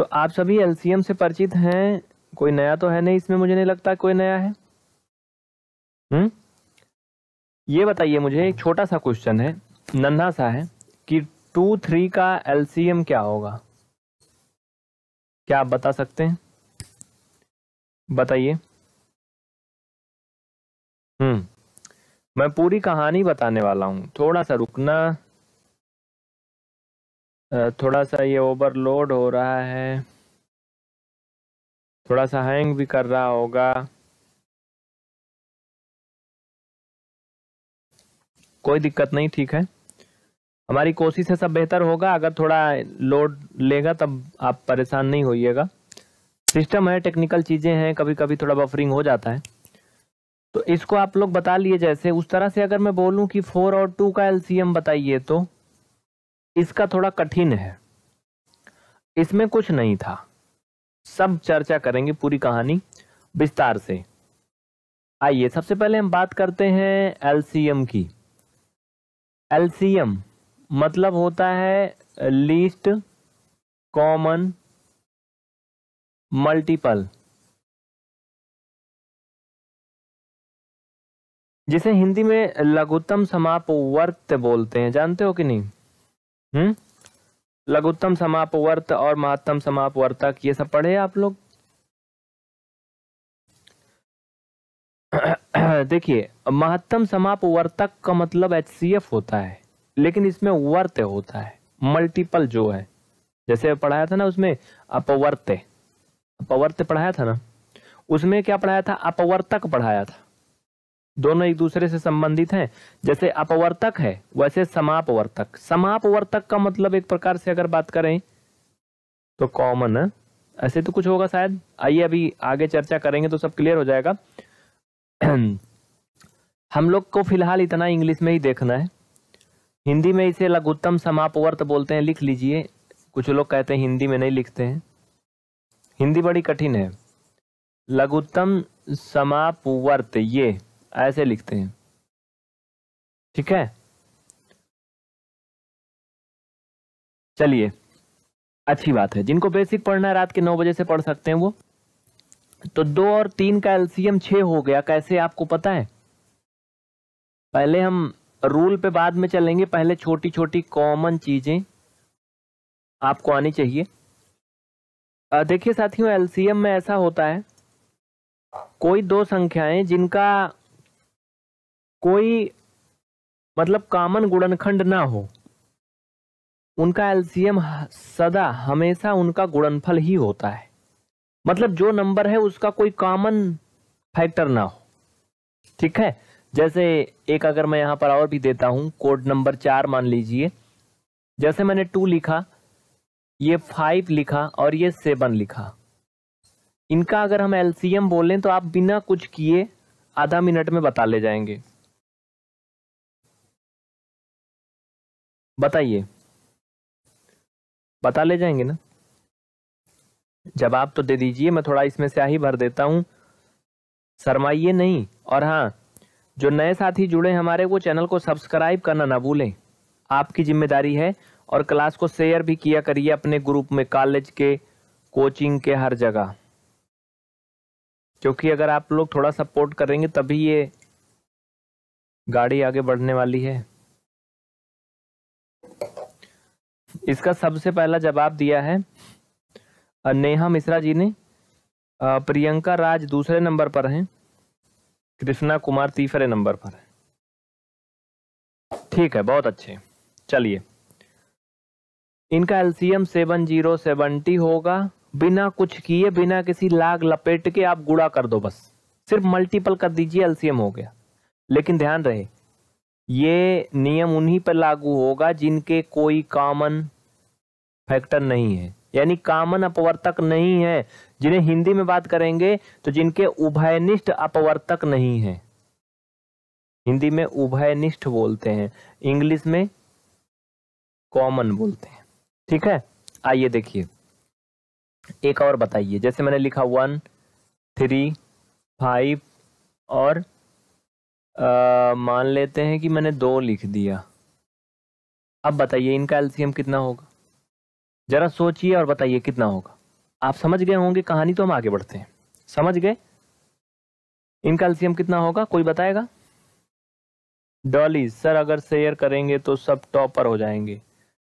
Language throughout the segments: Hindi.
तो आप सभी एल से परिचित हैं कोई नया तो है नहीं इसमें मुझे नहीं लगता कोई नया है हम्म ये बताइए मुझे एक छोटा सा क्वेश्चन है नन्हा सा है कि टू थ्री का एल क्या होगा क्या आप बता सकते हैं बताइए हम्म मैं पूरी कहानी बताने वाला हूं थोड़ा सा रुकना थोड़ा सा ये ओवरलोड हो रहा है थोड़ा सा हैंग भी कर रहा होगा कोई दिक्कत नहीं ठीक है हमारी कोशिश है सब बेहतर होगा अगर थोड़ा लोड लेगा तब आप परेशान नहीं होइएगा सिस्टम है टेक्निकल चीज़ें हैं कभी कभी थोड़ा बफरिंग हो जाता है तो इसको आप लोग बता लिए जैसे उस तरह से अगर मैं बोलूं कि फोर और टू का एलसीएम बताइए तो इसका थोड़ा कठिन है इसमें कुछ नहीं था सब चर्चा करेंगे पूरी कहानी विस्तार से आइए सबसे पहले हम बात करते हैं एलसीएम की एलसीएम मतलब होता है लीस्ट कॉमन मल्टीपल जिसे हिंदी में लघुत्तम समाप वर्त बोलते हैं जानते हो कि नहीं हम्म लघुत्तम समापवर्त और महत्तम समापवर्तक ये सब पढ़े आप लोग देखिए महत्तम समापवर्तक का मतलब एच होता है लेकिन इसमें वर्त होता है मल्टीपल जो है जैसे पढ़ाया था ना उसमें अपवर्त अपवर्त पढ़ाया था ना उसमें क्या पढ़ाया था अपवर्तक पढ़ाया था दोनों एक दूसरे से संबंधित हैं जैसे अपवर्तक है वैसे समापवर्तक समापवर्तक का मतलब एक प्रकार से अगर बात करें तो कॉमन हाँ? ऐसे तो कुछ होगा शायद आइए अभी आगे चर्चा करेंगे तो सब क्लियर हो जाएगा हम लोग को फिलहाल इतना इंग्लिश में ही देखना है हिंदी में इसे लघुत्तम समापवर्त बोलते हैं लिख लीजिए कुछ लोग कहते हैं हिंदी में नहीं लिखते हैं हिंदी बड़ी कठिन है लघुत्तम समापवर्त ये ऐसे लिखते हैं ठीक है चलिए अच्छी बात है जिनको बेसिक पढ़ना है रात के नौ बजे से पढ़ सकते हैं वो तो दो और तीन का एल्सियम छ हो गया कैसे आपको पता है पहले हम रूल पे बाद में चलेंगे पहले छोटी छोटी कॉमन चीज़ें आपको आनी चाहिए देखिए साथियों एल्सियम में ऐसा होता है कोई दो संख्याएं जिनका कोई मतलब कामन गुणनखंड ना हो उनका एलसीएम सदा हमेशा उनका गुणनफल ही होता है मतलब जो नंबर है उसका कोई कॉमन फैक्टर ना हो ठीक है जैसे एक अगर मैं यहां पर और भी देता हूं कोड नंबर चार मान लीजिए जैसे मैंने टू लिखा ये फाइव लिखा और ये सेवन लिखा इनका अगर हम एलसीएम बोलें तो आप बिना कुछ किए आधा मिनट में बता ले जाएंगे बताइए बता ले जाएंगे ना जवाब तो दे दीजिए मैं थोड़ा इसमें स्याही भर देता हूँ शरमाइए नहीं और हाँ जो नए साथी जुड़े हमारे वो चैनल को सब्सक्राइब करना ना भूलें आपकी जिम्मेदारी है और क्लास को शेयर भी किया करिए अपने ग्रुप में कॉलेज के कोचिंग के हर जगह क्योंकि अगर आप लोग थोड़ा सपोर्ट करेंगे तभी ये गाड़ी आगे बढ़ने वाली है इसका सबसे पहला जवाब दिया है नेहा मिश्रा जी ने प्रियंका राज दूसरे नंबर पर हैं कृष्णा कुमार तीसरे नंबर पर है ठीक है बहुत अच्छे चलिए इनका एलसीएम सेवन जीरो सेवनटी होगा बिना कुछ किए बिना किसी लाग लपेट के आप गुड़ा कर दो बस सिर्फ मल्टीपल कर दीजिए एलसीएम हो गया लेकिन ध्यान रहे ये नियम उन्हीं पर लागू होगा जिनके कोई कॉमन फैक्टर नहीं है यानी कॉमन अपवर्तक नहीं है जिन्हें हिंदी में बात करेंगे तो जिनके उभयनिष्ठ अपवर्तक नहीं है हिंदी में उभयनिष्ठ बोलते हैं इंग्लिश में कॉमन बोलते हैं ठीक है आइए देखिए एक और बताइए जैसे मैंने लिखा वन थ्री फाइव और मान लेते हैं कि मैंने दो लिख दिया अब बताइए इनका एलसीएम कितना होगा जरा सोचिए और बताइए कितना होगा आप समझ गए होंगे कहानी तो हम आगे बढ़ते हैं समझ गए इनका एलसीएम कितना होगा कोई बताएगा डॉली सर अगर शेयर करेंगे तो सब टॉपर हो जाएंगे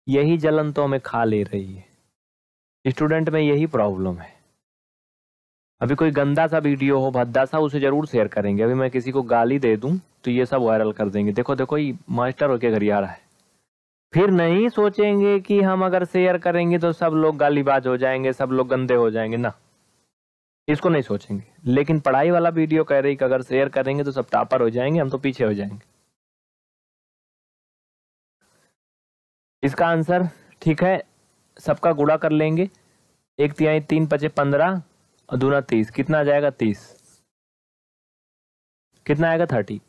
यही जलन तो हमें खा ले रही है स्टूडेंट में यही प्रॉब्लम है अभी कोई गंदा सा वीडियो हो भद्दा सा उसे जरूर शेयर करेंगे अभी मैं किसी को गाली दे दूं तो ये सब वायरल कर देंगे देखो देखो ये मास्टर होके घर आ रहा है फिर नहीं सोचेंगे कि हम अगर शेयर करेंगे तो सब लोग गालीबाज हो जाएंगे सब लोग गंदे हो जाएंगे ना इसको नहीं सोचेंगे लेकिन पढ़ाई वाला वीडियो कह रही कि अगर शेयर करेंगे तो सब टापर हो जाएंगे हम तो पीछे हो जाएंगे इसका आंसर ठीक है सबका गुड़ा कर लेंगे एक तिहाई तीन पचे पंद्रह और दूना तीस कितना आ जाएगा तीस कितना आएगा थर्टी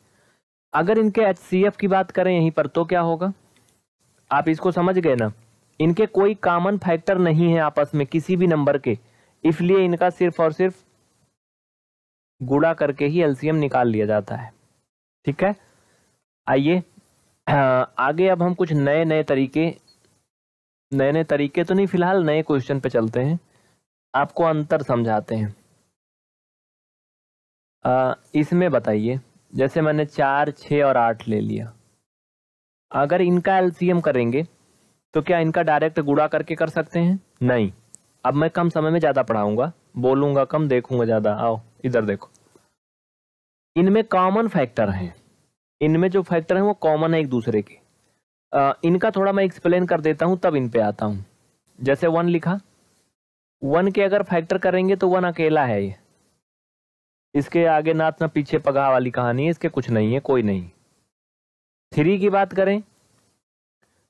अगर इनके एच सी एफ की बात करें यहीं पर तो क्या होगा आप इसको समझ गए ना इनके कोई कॉमन फैक्टर नहीं है आपस में किसी भी नंबर के इसलिए इनका सिर्फ और सिर्फ गुड़ा करके ही एलसीएम निकाल लिया जाता है ठीक है आइए हाँ, आगे अब हम कुछ नए नए तरीके नए नए तरीके तो नहीं फिलहाल नए क्वेश्चन पे चलते हैं आपको अंतर समझाते हैं आ, इसमें बताइए जैसे मैंने चार छः और आठ ले लिया अगर इनका एलसीएम करेंगे तो क्या इनका डायरेक्ट गुड़ा करके कर सकते हैं नहीं अब मैं कम समय में ज़्यादा पढ़ाऊंगा बोलूंगा कम देखूंगा ज़्यादा आओ इधर देखो इनमें कॉमन फैक्टर हैं इनमें जो फैक्टर हैं वो कॉमन है एक दूसरे के आ, इनका थोड़ा मैं एक्सप्लेन कर देता हूँ तब इन पे आता हूँ जैसे वन लिखा वन के अगर फैक्टर करेंगे तो वन अकेला है ये इसके आगे नाथ ना पीछे पगा वाली कहानी है इसके कुछ नहीं है कोई नहीं थ्री की बात करें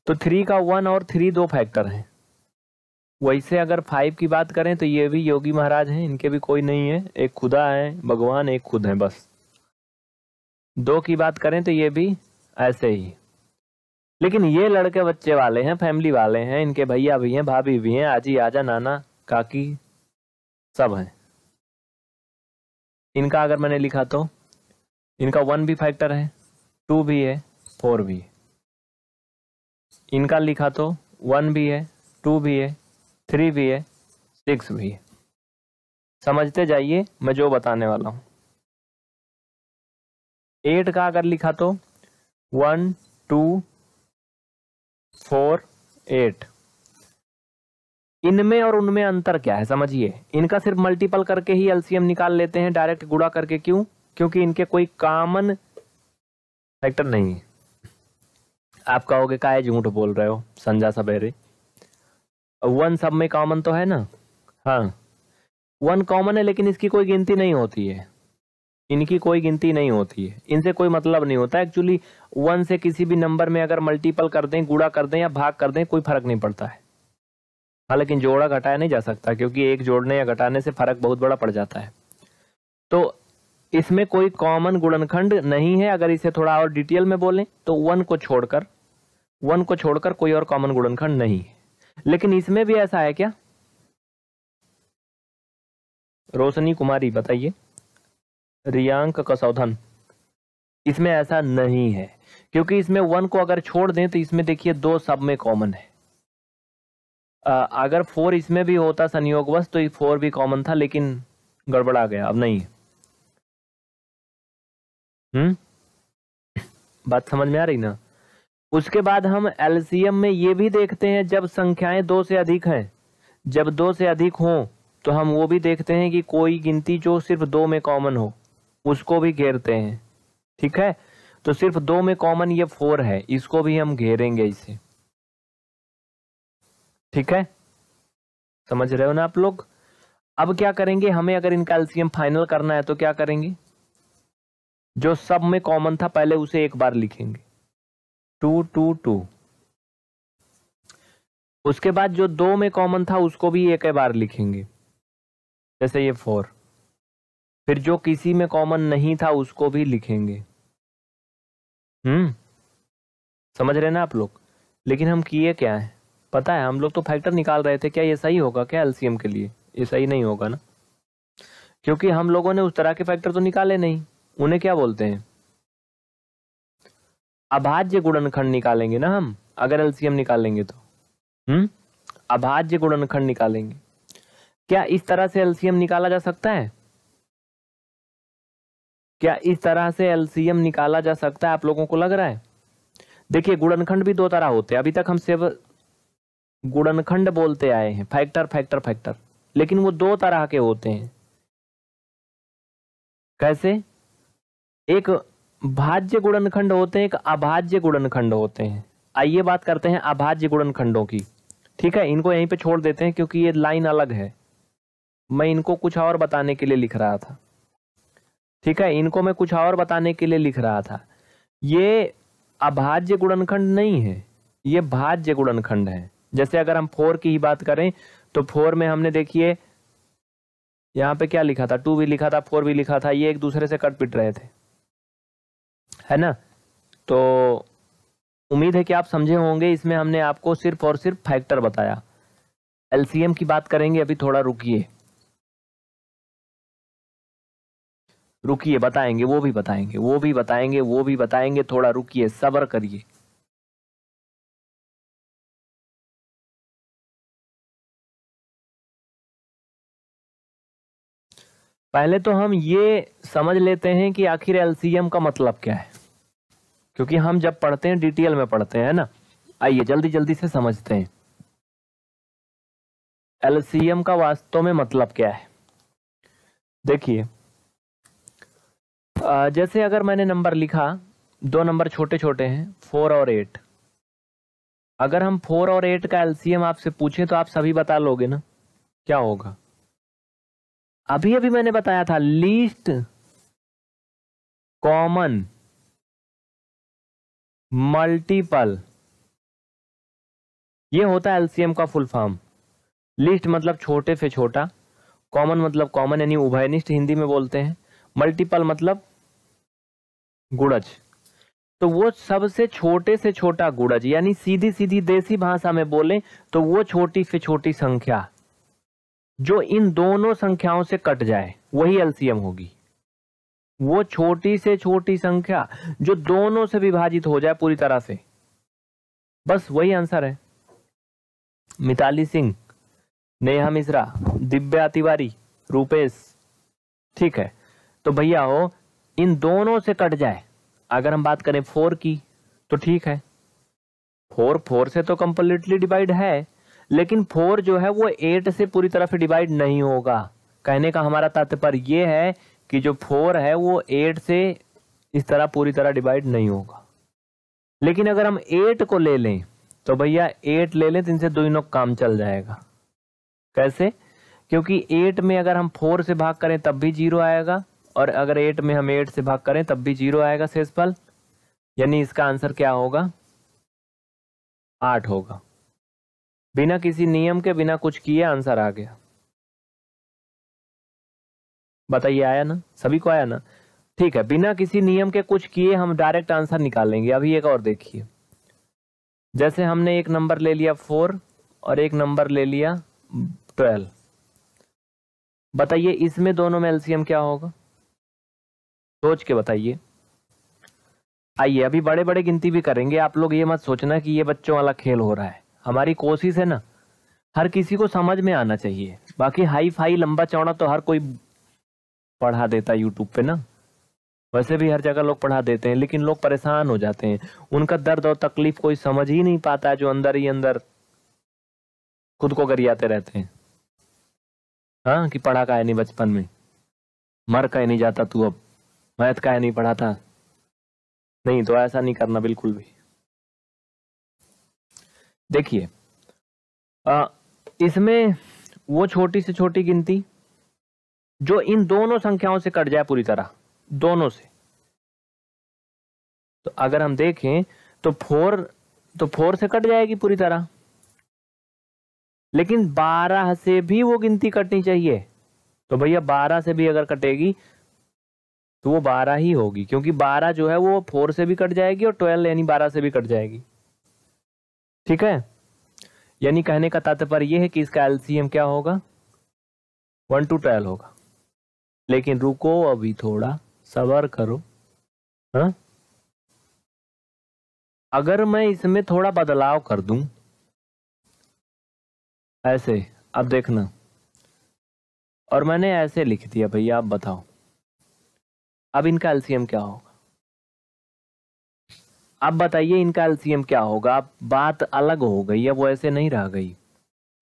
तो थ्री का वन और थ्री दो फैक्टर हैं वैसे अगर फाइव की बात करें तो ये भी योगी महाराज हैं इनके भी कोई नहीं है एक खुदा है भगवान एक खुद है बस दो की बात करें तो ये भी ऐसे ही लेकिन ये लड़के बच्चे वाले हैं फैमिली वाले हैं इनके भैया भी हैं भाभी भी हैं आजी आजा नाना काकी सब हैं इनका अगर मैंने लिखा तो इनका वन भी फैक्टर है टू भी है फोर भी है इनका लिखा तो वन भी है टू भी है थ्री भी है सिक्स भी है समझते जाइए मैं जो बताने वाला हूँ एट का अगर लिखा तो वन टू फोर एट इनमें और उनमें अंतर क्या है समझिए इनका सिर्फ मल्टीपल करके ही एलसीएम निकाल लेते हैं डायरेक्ट गुड़ा करके क्यों क्योंकि इनके कोई कॉमन फैक्टर नहीं है आप कहोगे काय झूठ बोल रहे हो संजा सबेरे वन सब में कॉमन तो है ना हाँ वन कॉमन है लेकिन इसकी कोई गिनती नहीं होती है इनकी कोई गिनती नहीं होती है इनसे कोई मतलब नहीं होता एक्चुअली वन से किसी भी नंबर में अगर मल्टीपल कर दें गुड़ा कर दें या भाग कर दें कोई फर्क नहीं पड़ता है हालांकि जोड़ा घटाया नहीं जा सकता क्योंकि एक जोड़ने या घटाने से फर्क बहुत बड़ा पड़ जाता है तो इसमें कोई कॉमन गुणनखंड नहीं है अगर इसे थोड़ा और डिटेल में बोलें तो वन को छोड़कर वन को छोड़कर कोई और कॉमन गुणनखंड नहीं है लेकिन इसमें भी ऐसा है क्या रोशनी कुमारी बताइए रियांक कसौधन इसमें ऐसा नहीं है क्योंकि इसमें वन को अगर छोड़ दें तो इसमें देखिए दो सब में कॉमन है अगर फोर इसमें भी होता संयोगवश तो फोर भी कॉमन था लेकिन गड़बड़ा गया अब नहीं हम्म बात समझ में आ रही ना उसके बाद हम एलसीएम में ये भी देखते हैं जब संख्याएं दो से अधिक हैं जब दो से अधिक हो तो हम वो भी देखते हैं कि कोई गिनती जो सिर्फ दो में कॉमन हो उसको भी घेरते हैं ठीक है तो सिर्फ दो में कॉमन ये फोर है इसको भी हम घेरेंगे इसे ठीक है समझ रहे हो ना आप लोग अब क्या करेंगे हमें अगर इनका एल्सियम फाइनल करना है तो क्या करेंगे जो सब में कॉमन था पहले उसे एक बार लिखेंगे टू टू टू उसके बाद जो दो में कॉमन था उसको भी एक बार लिखेंगे जैसे ये फोर फिर जो किसी में कॉमन नहीं था उसको भी लिखेंगे हम्म समझ रहे ना आप लोग लेकिन हम किए क्या है पता है हम लोग तो फैक्टर निकाल रहे थे क्या ये सही होगा क्या एलसीएम के लिए ये सही नहीं होगा ना क्योंकि हम लोगों ने उस तरह के फैक्टर तो निकाले नहीं उन्हें क्या बोलते हैं अभाज्य गुणनखंड निकालेंगे ना हम अगर एलसीएम निकालेंगे तो हम्म अभाज्य गुणनखंड निकालेंगे क्या इस तरह से एलसीएम निकाला जा सकता है क्या इस तरह से एलसीएम निकाला जा सकता है आप लोगों को लग रहा है देखिए गुणनखंड भी दो तरह होते हैं अभी तक हम सेव गुणनखंड बोलते आए हैं फैक्टर फैक्टर फैक्टर लेकिन वो दो तरह के होते हैं कैसे एक भाज्य गुणनखंड होते हैं एक अभाज्य गुणनखंड होते हैं आइए बात करते हैं अभाज्य गुणनखंडों की ठीक है इनको यहीं पे छोड़ देते हैं क्योंकि ये लाइन अलग है मैं इनको कुछ और बताने के लिए लिख रहा था ठीक है इनको मैं कुछ और बताने के लिए लिख रहा था ये अभाज्य गुणनखंड नहीं है ये भाज्य गुणनखंड है जैसे अगर हम फोर की ही बात करें तो फोर में हमने देखिए यहाँ पे क्या लिखा था टू भी लिखा था फोर भी लिखा था ये एक दूसरे से कट पिट रहे थे है ना तो उम्मीद है कि आप समझे होंगे इसमें हमने आपको सिर्फ और सिर्फ फैक्टर बताया एलसीएम की बात करेंगे अभी थोड़ा रुकिए रुकिए बताएंगे वो भी बताएंगे वो भी बताएंगे वो भी बताएंगे थोड़ा रुकिए सब्र करिए पहले तो हम ये समझ लेते हैं कि आखिर एलसीएम का मतलब क्या है क्योंकि हम जब पढ़ते हैं डिटेल में पढ़ते हैं ना आइए जल्दी जल्दी से समझते हैं एलसीएम का वास्तव में मतलब क्या है देखिए जैसे अगर मैंने नंबर लिखा दो नंबर छोटे छोटे हैं फोर और एट अगर हम फोर और एट का एलसीएम आपसे पूछे तो आप सभी बता लोगे ना क्या होगा अभी अभी मैंने बताया था लीस्ट कॉमन मल्टीपल ये होता है एलसीएम का फुल फॉर्म लिस्ट मतलब छोटे से छोटा कॉमन मतलब कॉमन यानी उभयनिष्ठ हिंदी में बोलते हैं मल्टीपल मतलब गुड़ज तो वो सबसे छोटे से छोटा गुड़ज यानी सीधी सीधी देसी भाषा में बोले तो वो छोटी से छोटी संख्या जो इन दोनों संख्याओं से कट जाए वही एलसीएम होगी वो छोटी से छोटी संख्या जो दोनों से विभाजित हो जाए पूरी तरह से बस वही आंसर है मिताली सिंह नेहा मिश्रा दिव्या तिवारी रूपेश ठीक है तो भैया हो इन दोनों से कट जाए अगर हम बात करें फोर की तो ठीक है फोर फोर से तो कंप्लीटली डिवाइड है लेकिन फोर जो है वो एट से पूरी तरह से डिवाइड नहीं होगा कहने का हमारा तात्पर्य ये है कि जो फोर है वो एट से इस तरह पूरी तरह डिवाइड नहीं होगा लेकिन अगर हम एट को ले लें तो भैया एट ले लें तो इनसे दो काम चल जाएगा कैसे क्योंकि एट में अगर हम फोर से भाग करें तब भी जीरो आएगा और अगर एट में हम एट से भाग करें तब भी जीरो आएगा शेषफल यानी इसका आंसर क्या होगा आठ होगा बिना किसी नियम के बिना कुछ किए आंसर आ गया बताइए आया ना सभी को आया ना ठीक है बिना किसी नियम के कुछ किए हम डायरेक्ट आंसर निकाल लेंगे अभी एक और देखिए जैसे हमने एक नंबर ले लिया फोर और एक नंबर ले लिया ट्वेल्व बताइए इसमें दोनों में एलसीएम क्या होगा सोच के बताइए आइए अभी बड़े बड़े गिनती भी करेंगे आप लोग ये मत सोचना कि ये बच्चों वाला खेल हो रहा है हमारी कोशिश है ना हर किसी को समझ में आना चाहिए बाकी हाई फाई लंबा चौड़ा तो हर कोई पढ़ा देता है यूट्यूब पे ना वैसे भी हर जगह लोग पढ़ा देते हैं लेकिन लोग परेशान हो जाते हैं उनका दर्द और तकलीफ कोई समझ ही नहीं पाता है जो अंदर ही अंदर खुद को गरियाते रहते हैं हाँ कि पढ़ा का है नहीं बचपन में मर का नहीं जाता तू अब मैथ का नहीं पढ़ा था नहीं तो ऐसा नहीं करना बिल्कुल भी देखिए इसमें वो छोटी से छोटी गिनती जो इन दोनों संख्याओं से कट जाए पूरी तरह दोनों से तो अगर हम देखें तो फोर तो फोर से कट जाएगी पूरी तरह लेकिन बारह से भी वो गिनती कटनी चाहिए तो भैया बारह से भी अगर कटेगी तो वो बारह ही होगी क्योंकि बारह जो है वो फोर से भी कट जाएगी और ट्वेल्व यानी बारह से भी कट जाएगी ठीक है यानी कहने का तात्पर्य यह है कि इसका एलसीएम क्या होगा वन टू ट्वेल्व होगा लेकिन रुको अभी थोड़ा सबर करो हा अगर मैं इसमें थोड़ा बदलाव कर दू ऐसे अब देखना और मैंने ऐसे लिख दिया भैया आप बताओ अब इनका एलसीएम क्या हो अब बताइए इनका एलसीएम क्या होगा बात अलग हो गई है वो ऐसे नहीं रह गई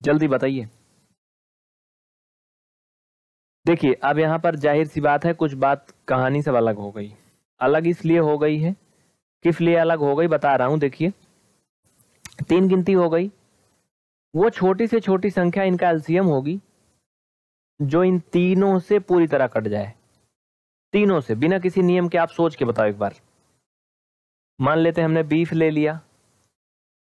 जल्दी बताइए देखिए अब यहां पर जाहिर सी बात है कुछ बात कहानी सब अलग हो गई अलग इसलिए हो गई है किस लिए अलग हो गई बता रहा हूं देखिए तीन गिनती हो गई वो छोटी से छोटी संख्या इनका एलसीएम होगी जो इन तीनों से पूरी तरह कट जाए तीनों से बिना किसी नियम के आप सोच के बताओ एक बार मान लेते हैं हमने बीस ले लिया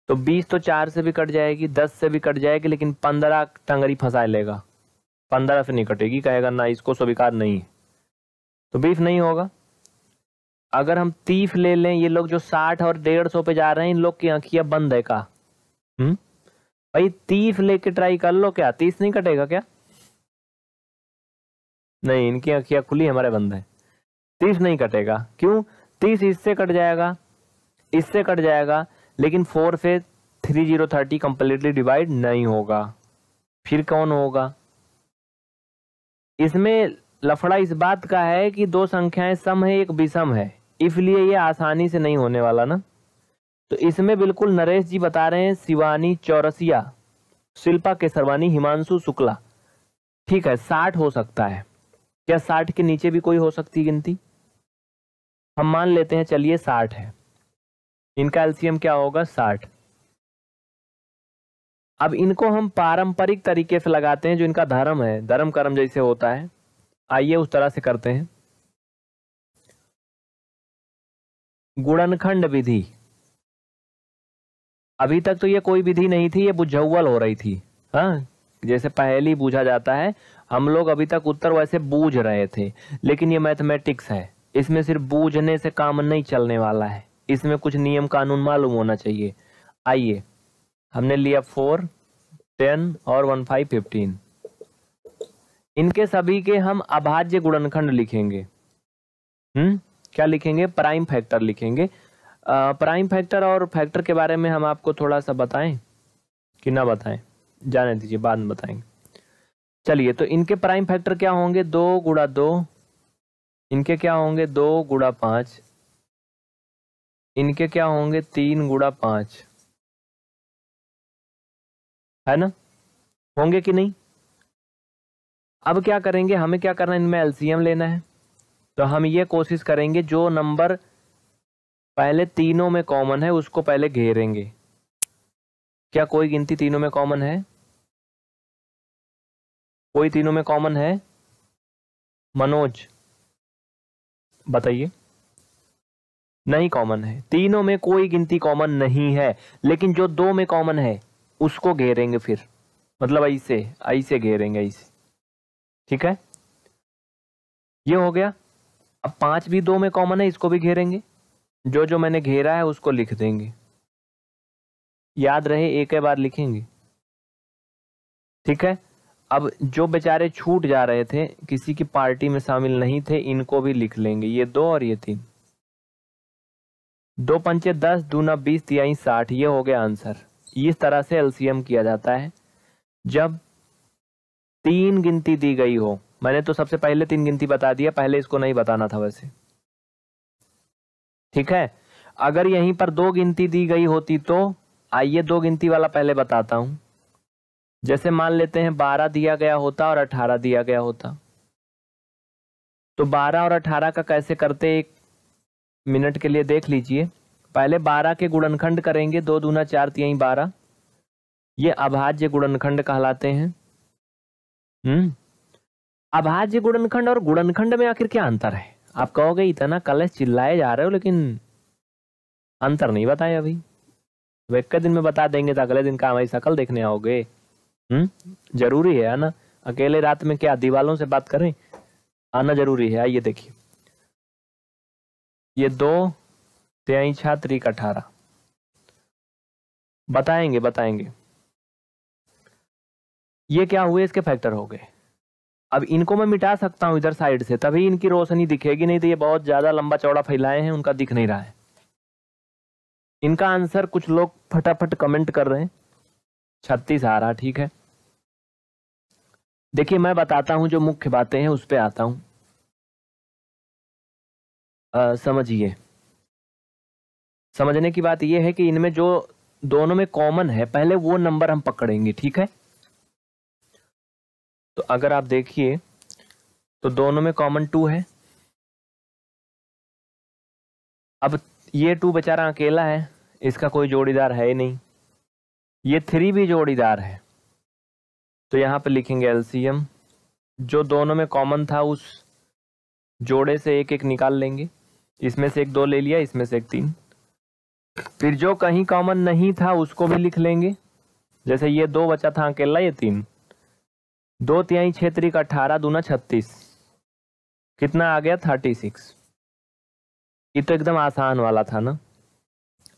तो बीस तो चार से भी कट जाएगी दस से भी कट जाएगी लेकिन पंद्रह टंगरी फंसा लेगा पंद्रह से नहीं कटेगी कहेगा ना इसको स्वीकार नहीं है तो बीफ नहीं होगा अगर हम तीस ले लें ये लोग जो साठ और डेढ़ सौ पे जा रहे हैं इन लोग की आंखियां बंद है का हम्म भाई तीस लेके ट्राई कर लो क्या तीस नहीं कटेगा क्या नहीं इनकी आंखियां खुली हमारे बंद है तीस नहीं कटेगा क्यों तीस इससे कट जाएगा इससे कट जाएगा लेकिन फोर से three zero thirty completely divide नहीं होगा फिर कौन होगा इसमें लफड़ा इस बात का है कि दो संख्याएं सम है एक विषम है इसलिए ये आसानी से नहीं होने वाला ना तो इसमें बिल्कुल नरेश जी बता रहे हैं शिवानी चौरसिया शिल्पा केसरवानी हिमांशु शुक्ला ठीक है साठ हो सकता है क्या साठ के नीचे भी कोई हो सकती गिनती हम मान लेते हैं चलिए साठ है इनका एल्सियम क्या होगा साठ अब इनको हम पारंपरिक तरीके से लगाते हैं जो इनका धर्म है धर्म कर्म जैसे होता है आइए उस तरह से करते हैं गुणनखंड विधि अभी तक तो ये कोई विधि नहीं थी ये बुझ्वल हो रही थी हा? जैसे पहली बूझा जाता है हम लोग अभी तक उत्तर वैसे बूझ रहे थे लेकिन ये मैथमेटिक्स है इसमें सिर्फ बूझने से काम नहीं चलने वाला है इसमें कुछ नियम कानून मालूम होना चाहिए आइए हमने लिया फोर टेन और वन फाइव फिफ्टीन इनके सभी के हम अभाज्य गुणनखंड लिखेंगे हम्म क्या लिखेंगे प्राइम फैक्टर लिखेंगे प्राइम फैक्टर और फैक्टर के बारे में हम आपको थोड़ा सा बताएं कि ना बताएं जाने दीजिए बाद में बताएंगे चलिए तो इनके प्राइम फैक्टर क्या होंगे दो गुड़ा दो इनके क्या होंगे दो गुड़ा पांच इनके क्या होंगे तीन गुड़ा पांच है ना होंगे कि नहीं अब क्या करेंगे हमें क्या करना है इनमें एलसीएम लेना है तो हम ये कोशिश करेंगे जो नंबर पहले तीनों में कॉमन है उसको पहले घेरेंगे क्या कोई गिनती तीनों में कॉमन है कोई तीनों में कॉमन है मनोज बताइए नहीं कॉमन है तीनों में कोई गिनती कॉमन नहीं है लेकिन जो दो में कॉमन है उसको घेरेंगे फिर मतलब ऐसे ऐसे घेरेंगे ऐसे ठीक है ये हो गया अब पांच भी दो में कॉमन है इसको भी घेरेंगे जो जो मैंने घेरा है उसको लिख देंगे याद रहे एक ही बार लिखेंगे ठीक है अब जो बेचारे छूट जा रहे थे किसी की पार्टी में शामिल नहीं थे इनको भी लिख लेंगे ये दो और ये तीन दो पंचे दस दूना बीस तिहाई साठ ये हो गया आंसर इस तरह से एलसीएम किया जाता है जब तीन गिनती दी गई हो मैंने तो सबसे पहले तीन गिनती बता दिया पहले इसको नहीं बताना था वैसे ठीक है अगर यहीं पर दो गिनती दी गई होती तो आइए दो गिनती वाला पहले बताता हूं जैसे मान लेते हैं बारह दिया गया होता और अठारह दिया गया होता तो बारह और अठारह का कैसे करते एक मिनट के लिए देख लीजिए पहले बारह के गुणनखंड करेंगे दो दूना चार तिहाई बारह ये अभाज्य गुणनखंड कहलाते हैं हम्म अभाज्य गुणनखंड और गुणनखंड में आखिर क्या अंतर है आप कहोगे इतना कलश चिल्लाए जा रहे हो लेकिन अंतर नहीं बताए अभी तो एक दिन में बता देंगे तो अगले दिन का हमारी सकल देखने आओगे हम्म जरूरी है ना अकेले रात में क्या दीवालों से बात करें आना जरूरी है आइए देखिए ये दो त्याई छा त्रिक अठारह बताएंगे बताएंगे ये क्या हुए इसके फैक्टर हो गए अब इनको मैं मिटा सकता हूं इधर साइड से तभी इनकी रोशनी दिखेगी नहीं तो ये बहुत ज़्यादा लंबा चौड़ा फैलाए हैं उनका दिख नहीं रहा है इनका आंसर कुछ लोग फटाफट कमेंट कर रहे हैं छत्तीस आ रहा ठीक है देखिए मैं बताता हूं जो मुख्य बातें हैं उस पर आता हूं समझिए समझने की बात यह है कि इनमें जो दोनों में कॉमन है पहले वो नंबर हम पकड़ेंगे ठीक है तो अगर आप देखिए तो दोनों में कॉमन टू है अब ये टू बेचारा अकेला है इसका कोई जोड़ीदार है ही नहीं ये थ्री भी जोड़ीदार है तो यहां पर लिखेंगे एलसीएम जो दोनों में कॉमन था उस जोड़े से एक एक निकाल लेंगे इसमें से एक दो ले लिया इसमें से एक तीन फिर जो कहीं कॉमन नहीं था उसको भी लिख लेंगे जैसे ये दो बचा था अकेला ये तीन दो तिहाई का अठारह दूना छत्तीस कितना आ गया थर्टी सिक्स ये तो एकदम आसान वाला था ना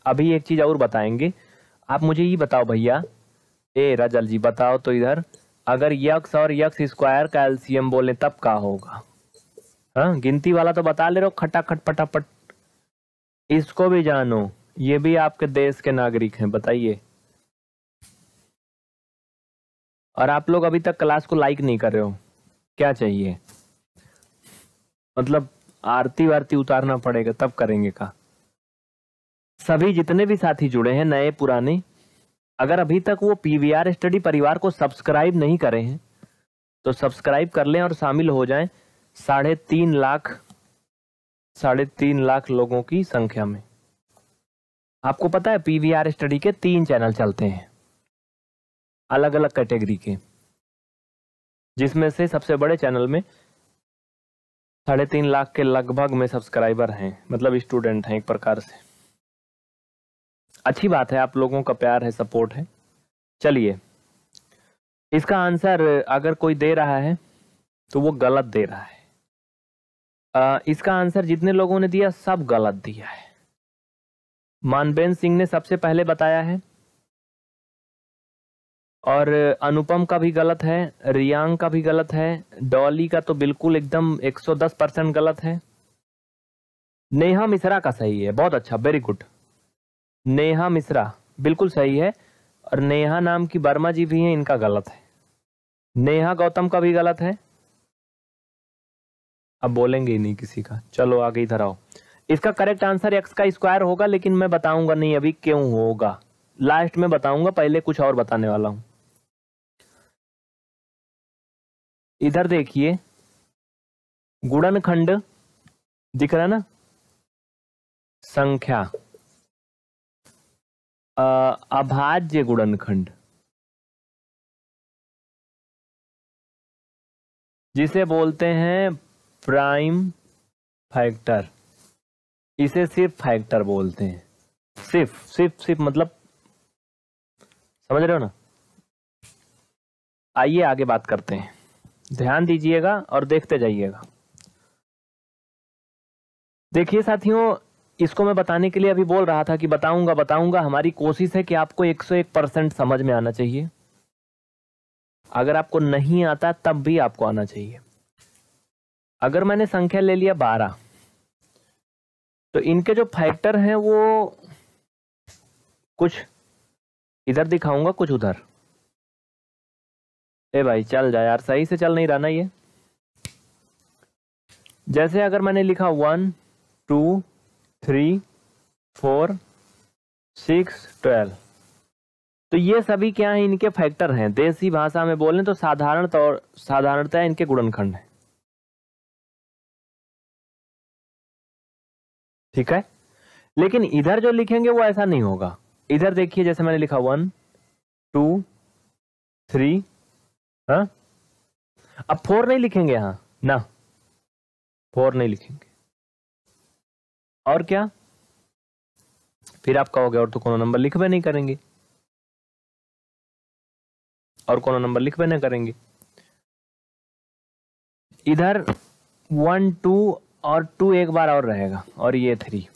अभी एक चीज़ और बताएंगे आप मुझे ये बताओ भैया ए रजल जी बताओ तो इधर अगर यक्स और यक्स स्क्वायर का एल्सियम बोले तब का होगा हाँ गिनती वाला तो बता ले रहे हो खटाखट पटापट इसको भी जानो ये भी आपके देश के नागरिक हैं बताइए और आप लोग अभी तक क्लास को लाइक नहीं कर रहे हो क्या चाहिए मतलब आरती वारती उतारना पड़ेगा तब करेंगे का सभी जितने भी साथी जुड़े हैं नए पुराने अगर अभी तक वो पीवीआर स्टडी परिवार को सब्सक्राइब नहीं करे हैं तो सब्सक्राइब कर लें और शामिल हो जाएं साढ़े तीन लाख साढ़े तीन लाख लोगों की संख्या में आपको पता है पीवीआर स्टडी के तीन चैनल चलते हैं अलग अलग कैटेगरी के जिसमें से सबसे बड़े चैनल में साढ़े तीन लाख के लगभग में सब्सक्राइबर हैं मतलब स्टूडेंट हैं एक प्रकार से अच्छी बात है आप लोगों का प्यार है सपोर्ट है चलिए इसका आंसर अगर कोई दे रहा है तो वो गलत दे रहा है आ, इसका आंसर जितने लोगों ने दिया सब गलत दिया है मानबेन सिंह ने सबसे पहले बताया है और अनुपम का भी गलत है रियांग का भी गलत है डॉली का तो बिल्कुल एकदम 110 परसेंट गलत है नेहा मिश्रा का सही है बहुत अच्छा वेरी गुड नेहा मिश्रा बिल्कुल सही है और नेहा नाम की वर्मा जी भी हैं इनका गलत है नेहा गौतम का भी गलत है अब बोलेंगे ही नहीं किसी का चलो आगे इधर आओ इसका करेक्ट आंसर एक्स का स्क्वायर होगा लेकिन मैं बताऊंगा नहीं अभी क्यों होगा लास्ट में बताऊंगा पहले कुछ और बताने वाला हूं इधर देखिए गुणनखंड खंड दिख रहा ना संख्या अभाज्य गुणनखंड खंड जिसे बोलते हैं प्राइम फैक्टर इसे सिर्फ फैक्टर बोलते हैं सिर्फ सिर्फ सिर्फ मतलब समझ रहे हो ना आइए आगे बात करते हैं ध्यान दीजिएगा और देखते जाइएगा देखिए साथियों इसको मैं बताने के लिए अभी बोल रहा था कि बताऊंगा बताऊंगा हमारी कोशिश है कि आपको 101 परसेंट समझ में आना चाहिए अगर आपको नहीं आता तब भी आपको आना चाहिए अगर मैंने संख्या ले लिया बारह तो इनके जो फैक्टर हैं वो कुछ इधर दिखाऊंगा कुछ उधर ए भाई चल जा यार सही से चल नहीं रहा ना ये जैसे अगर मैंने लिखा one two three four six twelve तो ये सभी क्या है इनके फैक्टर हैं देसी भाषा में बोलें तो साधारण तौर साधारणतः इनके गुणनखंड हैं ठीक है लेकिन इधर जो लिखेंगे वो ऐसा नहीं होगा इधर देखिए जैसे मैंने लिखा वन टू थ्री अब फोर नहीं लिखेंगे यहां ना फोर नहीं लिखेंगे और क्या फिर आप कहोगे और तो कोनो नंबर लिख भी नहीं करेंगे और कोनो नंबर लिख भी नहीं करेंगे इधर वन टू और टू एक बार और रहेगा और ये थ्री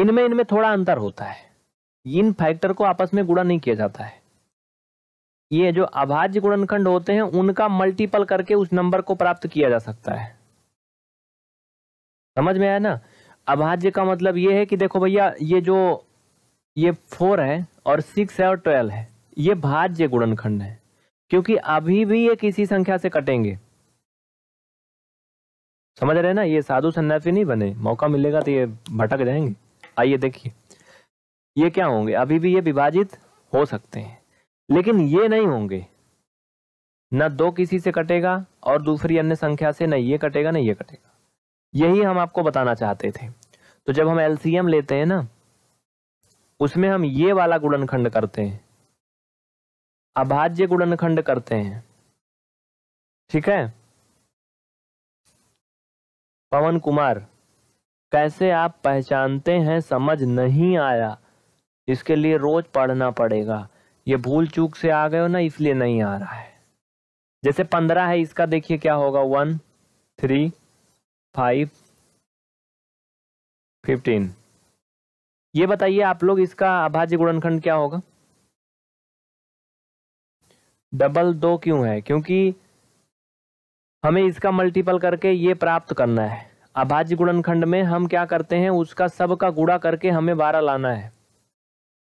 इनमें इनमें थोड़ा अंतर होता है इन फैक्टर को आपस में गुणा नहीं किया जाता है ये जो अभाज्य गुणनखंड होते हैं उनका मल्टीपल करके उस नंबर को प्राप्त किया जा सकता है समझ में आया ना अभाज्य का मतलब ये है कि देखो भैया ये जो ये फोर है और सिक्स है और ट्वेल्व है ये भाज्य गुणनखंड है क्योंकि अभी भी ये किसी संख्या से कटेंगे समझ रहे ना ये साधु सन्यासी नहीं बने मौका मिलेगा तो ये भटक जाएंगे आइए देखिए ये क्या होंगे अभी भी ये विभाजित हो सकते हैं लेकिन ये नहीं होंगे न दो किसी से कटेगा और दूसरी अन्य संख्या से न ये कटेगा न ये कटेगा यही हम आपको बताना चाहते थे तो जब हम एलसीएम लेते हैं ना उसमें हम ये वाला गुणनखंड करते हैं अभाज्य गुणनखंड करते हैं ठीक है पवन कुमार कैसे आप पहचानते हैं समझ नहीं आया इसके लिए रोज पढ़ना पड़ेगा ये भूल चूक से आ गए हो ना इसलिए नहीं आ रहा है जैसे पंद्रह है इसका देखिए क्या होगा वन थ्री फाइव फिफ्टीन ये बताइए आप लोग इसका अभाज्य गुणनखंड क्या होगा डबल दो क्यों है क्योंकि हमें इसका मल्टीपल करके ये प्राप्त करना है अभाज्य गुणनखंड में हम क्या करते हैं उसका सब का गुड़ा करके हमें बारह लाना है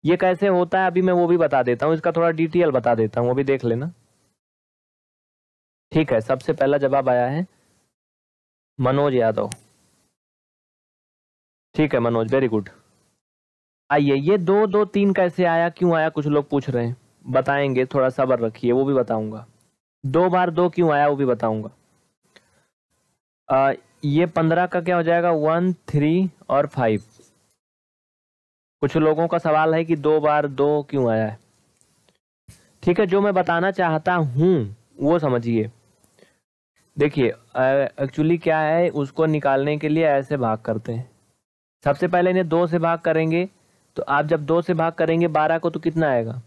ये कैसे होता है अभी मैं वो भी बता देता हूँ इसका थोड़ा डिटेल बता देता हूँ वो भी देख लेना ठीक है सबसे पहला जवाब आया है मनोज यादव ठीक है मनोज वेरी गुड आइए ये दो दो तीन कैसे आया क्यों आया कुछ लोग पूछ रहे हैं बताएंगे थोड़ा सबर रखिए वो भी बताऊंगा दो बार दो क्यों आया वो भी बताऊंगा ये पंद्रह का क्या हो जाएगा वन थ्री और फाइव कुछ लोगों का सवाल है कि दो बार दो क्यों आया है ठीक है जो मैं बताना चाहता हूं वो समझिए देखिए एक्चुअली क्या है उसको निकालने के लिए ऐसे भाग करते हैं सबसे पहले इन्हें दो से भाग करेंगे तो आप जब दो से भाग करेंगे बारह को तो कितना आएगा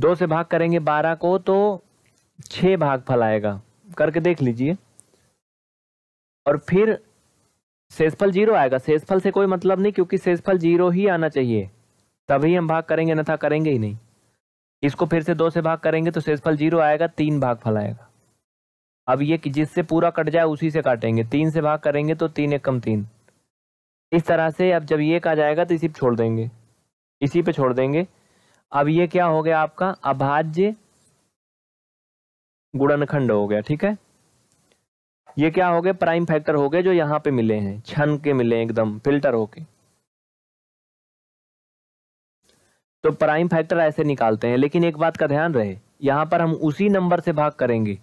दो से भाग करेंगे बारह को तो छह भाग फल आएगा करके देख लीजिए और फिर शेषफल जीरो आएगा शेषफल से कोई मतलब नहीं क्योंकि शेषफल जीरो ही आना चाहिए तभी हम भाग करेंगे न था करेंगे ही नहीं इसको फिर से दो से भाग करेंगे तो शेषफल जीरो आएगा तीन भाग फल आएगा अब ये कि जिससे पूरा कट जाए उसी से काटेंगे तीन से भाग करेंगे तो तीन एक कम तीन इस तरह से अब जब ये कहा जाएगा तो इसी पर छोड़ देंगे इसी पे छोड़ देंगे अब ये क्या हो गया आपका अभाज्य गुणनखंड हो गया ठीक है ये क्या हो गए प्राइम फैक्टर हो गए जो यहां पे मिले हैं छन के मिले एकदम फिल्टर होके तो प्राइम फैक्टर ऐसे निकालते हैं लेकिन एक बात का ध्यान रहे यहां पर हम उसी नंबर से भाग करेंगे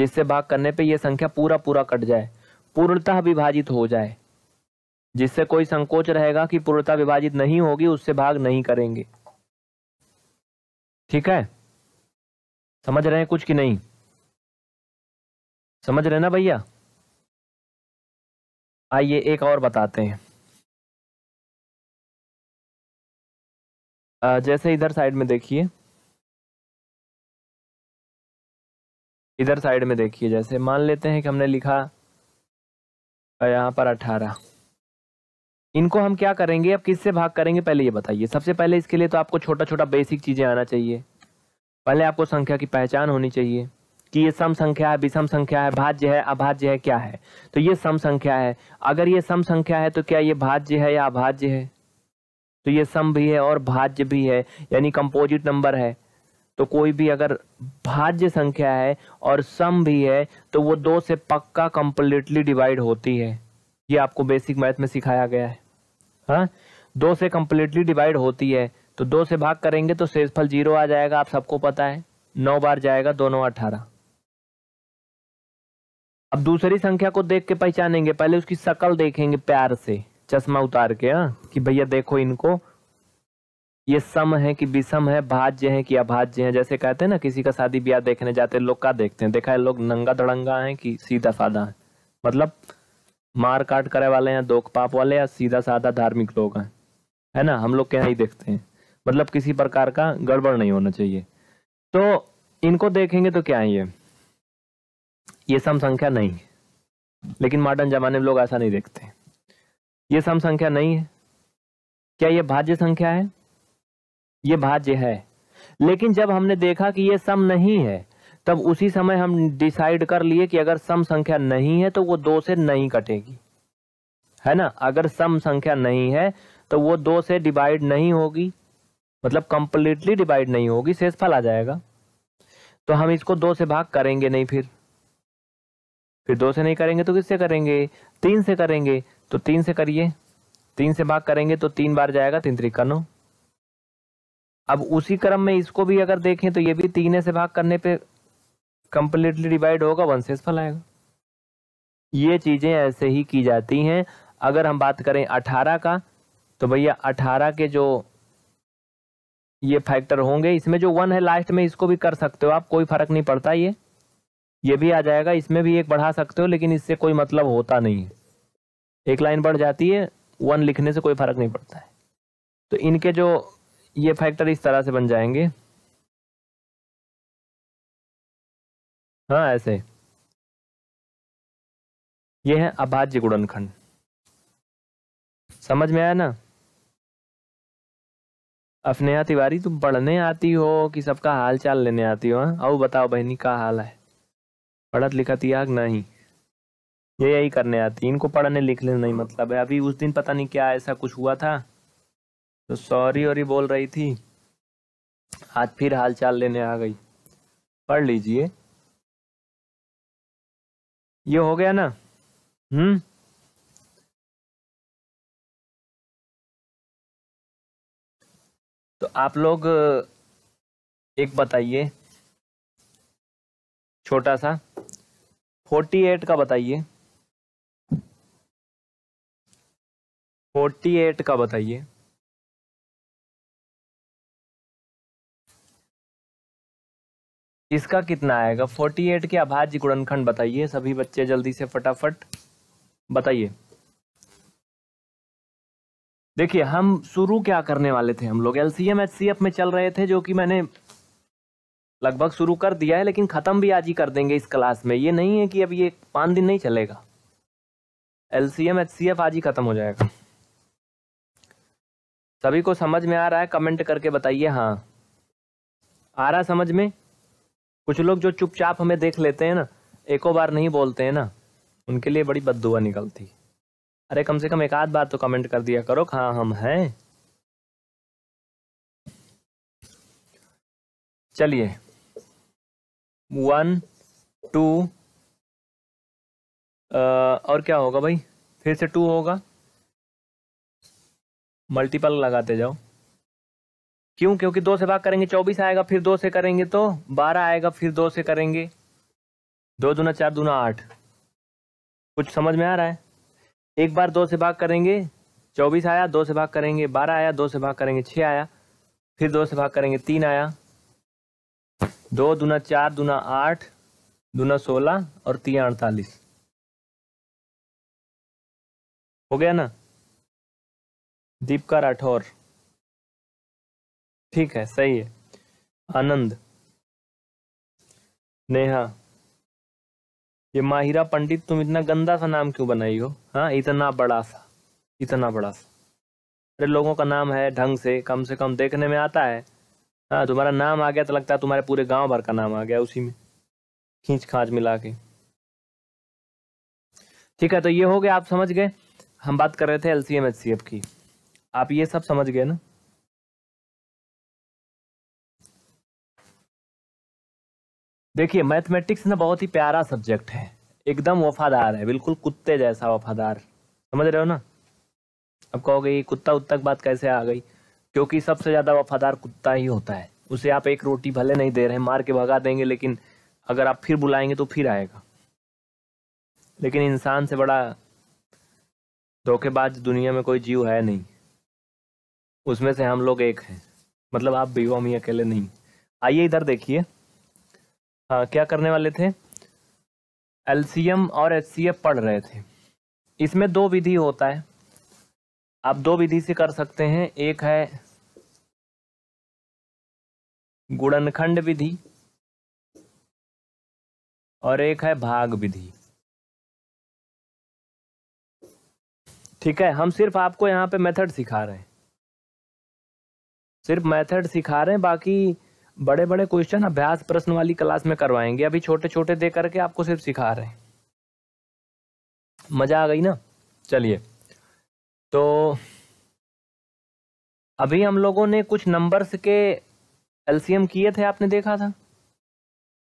जिससे भाग करने पे ये संख्या पूरा पूरा कट जाए पूर्णतः विभाजित हो जाए जिससे कोई संकोच रहेगा कि पूर्णता विभाजित नहीं होगी उससे भाग नहीं करेंगे ठीक है समझ रहे हैं कुछ कि नहीं समझ रहे ना भैया आइए एक और बताते हैं जैसे इधर साइड में देखिए इधर साइड में देखिए जैसे मान लेते हैं कि हमने लिखा यहां पर अठारह इनको हम क्या करेंगे अब किससे भाग करेंगे पहले ये बताइए सबसे पहले इसके लिए तो आपको छोटा छोटा बेसिक चीज़ें आना चाहिए पहले आपको संख्या की पहचान होनी चाहिए कि ये सम संख्या है विषम संख्या है भाज्य है अभाज्य है क्या है तो ये सम संख्या है अगर ये सम संख्या है तो क्या ये भाज्य है या अभाज्य है तो ये सम भी है और भाज्य भी है यानी कंपोजिट नंबर है तो कोई भी अगर भाज्य संख्या है और सम भी है तो वो दो से पक्का कंप्लीटली डिवाइड होती है ये आपको बेसिक मैथ में सिखाया गया है हाँ दो से कम्प्लीटली डिवाइड होती है तो दो से भाग करेंगे तो शेषफल जीरो आ जाएगा आप सबको पता है नौ बार जाएगा दोनों अठारह अब दूसरी संख्या को देख के पहचानेंगे पहले उसकी शक्ल देखेंगे प्यार से चश्मा उतार के हाँ कि भैया देखो इनको ये सम है कि विषम है भाज्य है कि अभाज्य है जैसे कहते हैं ना किसी का शादी ब्याह देखने जाते लोग का देखते हैं देखा है लोग नंगा धड़ंगा है कि सीधा साधा है मतलब मार काट करे वाले हैं दोख पाप वाले या सीधा साधा धार्मिक लोग हैं है ना हम लोग क्या ही देखते हैं मतलब किसी प्रकार का गड़बड़ नहीं होना चाहिए तो इनको देखेंगे तो क्या है ये ये सम संख्या नहीं है लेकिन मॉडर्न जमाने में लोग ऐसा नहीं देखते ये सम संख्या नहीं है क्या ये भाज्य संख्या है ये भाज्य है लेकिन जब हमने देखा कि ये सम नहीं है तब उसी समय हम डिसाइड कर लिए कि अगर सम संख्या नहीं है तो वो दो से नहीं कटेगी है ना अगर सम संख्या नहीं है तो वो दो से डिवाइड नहीं होगी मतलब कंप्लीटली डिवाइड नहीं होगी शेषफल आ जाएगा तो हम इसको दो से भाग करेंगे नहीं फिर फिर दो से नहीं करेंगे तो किससे करेंगे तीन से करेंगे तो तीन से करिए तीन से भाग करेंगे तो तीन बार जाएगा तीन त्रिका अब उसी क्रम में इसको भी अगर देखें तो ये भी तीन से भाग करने पे कंप्लीटली डिवाइड होगा वन से फल आएगा ये चीज़ें ऐसे ही की जाती हैं अगर हम बात करें अठारह का तो भैया अठारह के जो ये फैक्टर होंगे इसमें जो वन है लास्ट में इसको भी कर सकते हो आप कोई फर्क नहीं पड़ता ये ये भी आ जाएगा इसमें भी एक बढ़ा सकते हो लेकिन इससे कोई मतलब होता नहीं है एक लाइन बढ़ जाती है वन लिखने से कोई फर्क नहीं पड़ता है तो इनके जो ये फैक्टर इस तरह से बन जाएंगे हाँ ऐसे ये है अभाज्य गुणनखंड समझ में आया ना अफनेहा तिवारी तुम पढ़ने आती हो कि सबका हाल चाल लेने आती हो हाँ? आओ बताओ बहनी का हाल है पढ़त लिखत याग नहीं ये यही करने आती इनको पढ़ने लिखने नहीं मतलब है अभी उस दिन पता नहीं क्या ऐसा कुछ हुआ था तो सॉरी और बोल रही थी आज फिर हाल चाल लेने आ गई पढ़ लीजिए ये हो गया ना हम्म तो आप लोग एक बताइए छोटा सा फोर्टी एट का बताइए फोर्टी एट का बताइए इसका कितना आएगा 48 के अभाज्य गुणनखंड बताइए सभी बच्चे जल्दी से फटाफट बताइए देखिए हम शुरू क्या करने वाले थे हम लोग एलसीएम एचसीएफ में चल रहे थे जो कि मैंने लगभग शुरू कर दिया है लेकिन ख़त्म भी आज ही कर देंगे इस क्लास में ये नहीं है कि अब ये पांच दिन नहीं चलेगा एलसीएम एचसीएफ आज ही ख़त्म हो जाएगा सभी को समझ में आ रहा है कमेंट करके बताइए हाँ आ रहा समझ में कुछ लोग जो चुपचाप हमें देख लेते हैं ना एको बार नहीं बोलते हैं ना उनके लिए बड़ी बददुआ निकलती अरे कम से कम एक आध बार तो कमेंट कर दिया करो हाँ हम हैं चलिए वन टू आ, और क्या होगा भाई फिर से टू होगा मल्टीपल लगाते जाओ क्यों क्योंकि दो से भाग करेंगे चौबीस आएगा फिर दो से करेंगे तो बारह आएगा फिर दो से करेंगे दो दूना चार दूना आठ कुछ समझ में आ रहा है एक बार दो से भाग करेंगे चौबीस आया दो से भाग करेंगे बारह आया दो से भाग करेंगे छः आया फिर दो से भाग करेंगे तीन आया दो दूना चार दूना आठ दूना सोलह और तीन अड़तालीस हो गया ना दीपका राठौर ठीक है सही है आनंद नेहा ये माहिरा पंडित तुम इतना गंदा सा नाम क्यों बनाई हो हाँ इतना बड़ा सा इतना बड़ा सा अरे लोगों का नाम है ढंग से कम से कम देखने में आता है हाँ तुम्हारा नाम आ गया तो लगता है तुम्हारे पूरे गांव भर का नाम आ गया उसी में खींच खाँच मिला के ठीक है तो ये हो गया आप समझ गए हम बात कर रहे थे L C M C F की आप ये सब समझ गए ना देखिए मैथमेटिक्स ना बहुत ही प्यारा सब्जेक्ट है एकदम वफादार है बिल्कुल कुत्ते जैसा वफादार समझ रहे हो ना अब कहोगे ये कुत्ता उत्ता की बात कैसे आ गई क्योंकि सबसे ज़्यादा वफादार कुत्ता ही होता है उसे आप एक रोटी भले नहीं दे रहे मार के भगा देंगे लेकिन अगर आप फिर बुलाएंगे तो फिर आएगा लेकिन इंसान से बड़ा धोखेबाज दुनिया में कोई जीव है नहीं उसमें से हम लोग एक हैं मतलब आप भी हो हम ही अकेले नहीं आइए इधर देखिए हाँ क्या करने वाले थे एलसीएम और एच पढ़ रहे थे इसमें दो विधि होता है आप दो विधि से कर सकते हैं एक है गुणनखंड विधि और एक है भाग विधि ठीक है हम सिर्फ आपको यहां पे मेथड सिखा रहे हैं सिर्फ मेथड सिखा रहे हैं बाकी बड़े बड़े क्वेश्चन अभ्यास प्रश्न वाली क्लास में करवाएंगे अभी छोटे छोटे दे करके आपको सिर्फ सिखा रहे हैं मजा आ गई ना चलिए तो अभी हम लोगों ने कुछ नंबर्स के एलसीएम किए थे आपने देखा था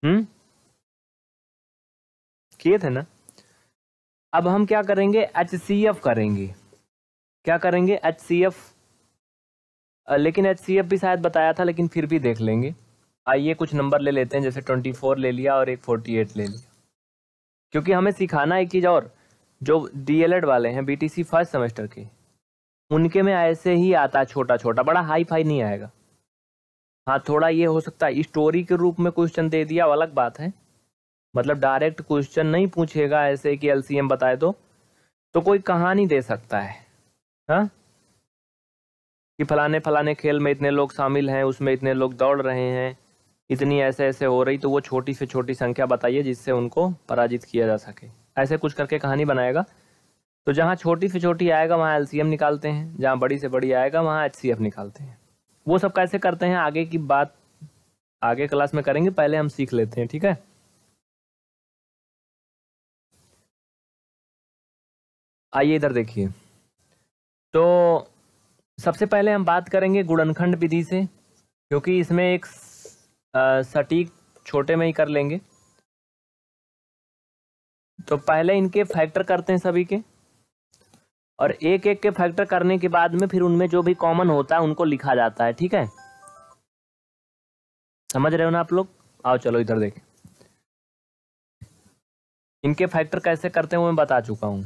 हम्म किए थे ना अब हम क्या करेंगे एच करेंगे क्या करेंगे एच लेकिन एच भी शायद बताया था लेकिन फिर भी देख लेंगे आइए कुछ नंबर ले लेते हैं जैसे ट्वेंटी फोर ले लिया और एक फोर्टी एट ले लिया क्योंकि हमें सिखाना एक चीज़ और जो डी वाले हैं बीटीसी फर्स्ट सेमेस्टर के उनके में ऐसे ही आता छोटा छोटा बड़ा हाई फाई नहीं आएगा हाँ थोड़ा ये हो सकता है स्टोरी के रूप में क्वेश्चन दे दिया अलग बात है मतलब डायरेक्ट क्वेश्चन नहीं पूछेगा ऐसे कि एल बताए तो तो कोई कहानी दे सकता है हाँ कि फलाने फलाने खेल में इतने लोग शामिल हैं उसमें इतने लोग दौड़ रहे हैं इतनी ऐसे ऐसे हो रही तो वो छोटी से छोटी संख्या बताइए जिससे उनको पराजित किया जा सके ऐसे कुछ करके कहानी बनाएगा तो जहाँ छोटी से छोटी आएगा वहाँ एल निकालते हैं जहाँ बड़ी से बड़ी आएगा वहाँ एच निकालते हैं वो सब कैसे करते हैं आगे की बात आगे क्लास में करेंगे पहले हम सीख लेते हैं ठीक है आइए इधर देखिए तो सबसे पहले हम बात करेंगे गुणनखंड विधि से क्योंकि इसमें एक सटीक छोटे में ही कर लेंगे तो पहले इनके फैक्टर करते हैं सभी के और एक एक के फैक्टर करने के बाद में फिर उनमें जो भी कॉमन होता है उनको लिखा जाता है ठीक है समझ रहे हो ना आप लोग आओ चलो इधर देखें इनके फैक्टर कैसे करते हैं वो मैं बता चुका हूं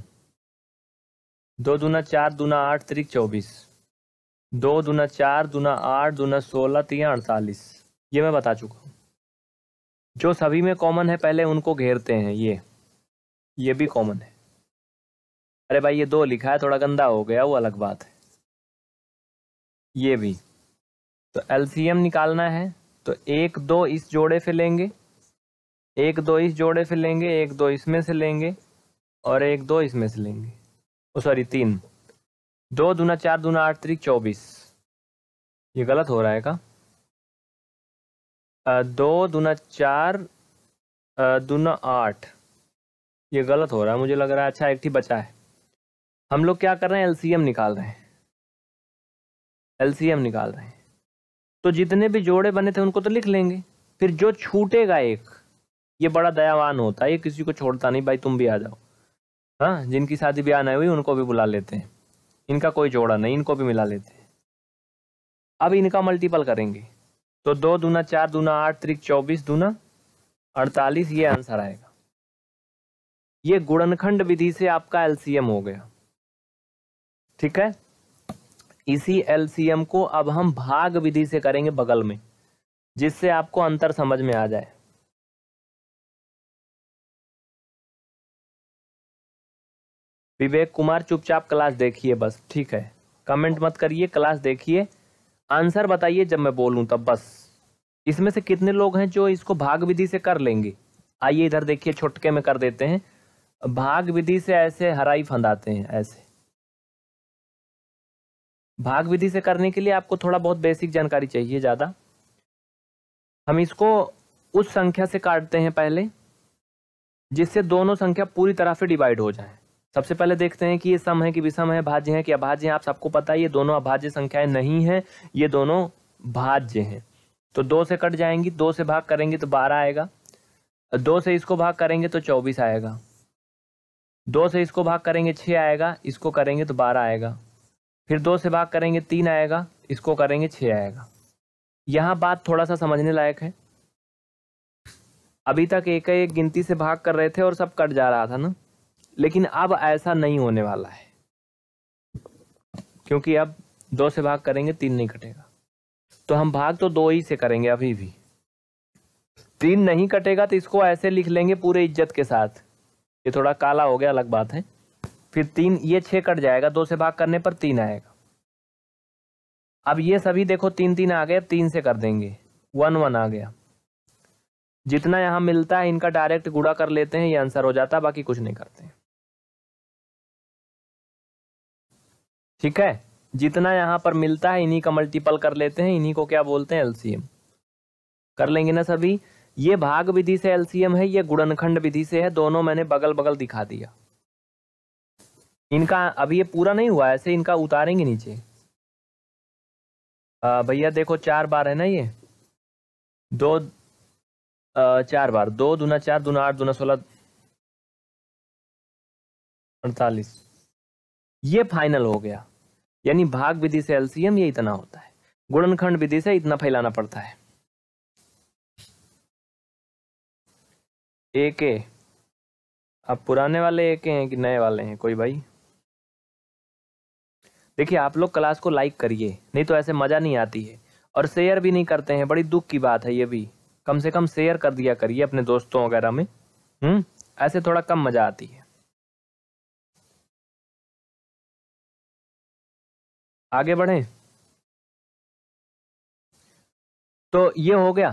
दो दूना चार दूना आठ त्रिक चौबीस दो दूना चार दूना आठ दूना सोलह तीन अड़तालीस ये मैं बता चुका हूँ जो सभी में कॉमन है पहले उनको घेरते हैं ये ये भी कॉमन है अरे भाई ये दो लिखा है थोड़ा गंदा हो गया वो अलग बात है ये भी तो एलसीएम निकालना है तो एक दो इस जोड़े से लेंगे एक दो इस जोड़े से लेंगे एक दो इसमें से लेंगे और एक दो इसमें से लेंगे सॉरी तीन दो दूना चार दूना आठ तरीक चौबीस ये गलत हो रहा है का दो दूना चार दूना आठ ये गलत हो रहा है मुझे लग रहा है अच्छा एक ही बचा है हम लोग क्या कर रहे हैं एलसीएम निकाल रहे हैं एलसीएम निकाल रहे हैं तो जितने भी जोड़े बने थे उनको तो लिख लेंगे फिर जो छूटेगा एक ये बड़ा दयावान होता है ये किसी को छोड़ता नहीं भाई तुम भी आ जाओ हाँ जिनकी शादी ब्याह नहीं हुई उनको भी बुला लेते हैं इनका कोई जोड़ा नहीं इनको भी मिला लेते हैं अब इनका मल्टीपल करेंगे तो दो दूना चार दूना आठ त्रिक चौबीस दूना अड़तालीस ये आंसर आएगा ये गुणनखंड विधि से आपका एलसीएम हो गया ठीक है इसी एलसीएम को अब हम भाग विधि से करेंगे बगल में जिससे आपको अंतर समझ में आ जाए विवेक कुमार चुपचाप क्लास देखिए बस ठीक है कमेंट मत करिए क्लास देखिए आंसर बताइए जब मैं बोलूं तब बस इसमें से कितने लोग हैं जो इसको भाग विधि से कर लेंगे आइए इधर देखिए छुटके में कर देते हैं भाग विधि से ऐसे हराई फंदाते हैं ऐसे भाग विधि से करने के लिए आपको थोड़ा बहुत बेसिक जानकारी चाहिए ज़्यादा हम इसको उस संख्या से काटते हैं पहले जिससे दोनों संख्या पूरी तरह से डिवाइड हो जाए सबसे पहले देखते हैं कि ये सम है कि विषम है भाज्य है कि अभाज्य है आप सबको पता है ये दोनों अभाज्य संख्याएं नहीं है ये दोनों भाज्य हैं तो दो से कट जाएंगी दो से भाग करेंगे तो बारह आएगा दो से इसको भाग करेंगे तो चौबीस आएगा दो से इसको भाग करेंगे छः आएगा इसको करेंगे तो बारह आएगा फिर दो से भाग करेंगे तीन आएगा इसको करेंगे छः आएगा यहाँ बात थोड़ा सा समझने लायक है अभी तक एक एक गिनती से भाग कर रहे थे और सब कट जा रहा था ना लेकिन अब ऐसा नहीं होने वाला है क्योंकि अब दो से भाग करेंगे तीन नहीं कटेगा तो हम भाग तो दो ही से करेंगे अभी भी तीन नहीं कटेगा तो इसको ऐसे लिख लेंगे पूरे इज्जत के साथ ये थोड़ा काला हो गया अलग बात है फिर तीन ये छह कट जाएगा दो से भाग करने पर तीन आएगा अब ये सभी देखो तीन तीन आ गए तीन से कर देंगे वन वन आ गया जितना यहां मिलता है इनका डायरेक्ट गुड़ा कर लेते हैं ये आंसर हो जाता है बाकी कुछ नहीं करते हैं ठीक है जितना यहाँ पर मिलता है इन्हीं का मल्टीपल कर लेते हैं इन्हीं को क्या बोलते हैं एलसीएम कर लेंगे ना सभी ये भाग विधि से एलसीएम है ये गुणनखंड विधि से है दोनों मैंने बगल बगल दिखा दिया इनका अभी ये पूरा नहीं हुआ ऐसे इनका उतारेंगे नीचे भैया देखो चार बार है ना ये दो आ, चार बार दो दुना चार दुना आठ दुना सोलह अड़तालीस ये फाइनल हो गया यानी भाग विधि से एलसीएम ये इतना होता है गुणनखंड विधि से इतना फैलाना पड़ता है एके अब पुराने वाले एके हैं कि नए वाले हैं कोई भाई देखिए आप लोग क्लास को लाइक करिए नहीं तो ऐसे मजा नहीं आती है और शेयर भी नहीं करते हैं बड़ी दुख की बात है ये भी कम से कम शेयर कर दिया करिए अपने दोस्तों वगैरह में हम्म ऐसे थोड़ा कम मजा आती है आगे बढ़ें तो ये हो गया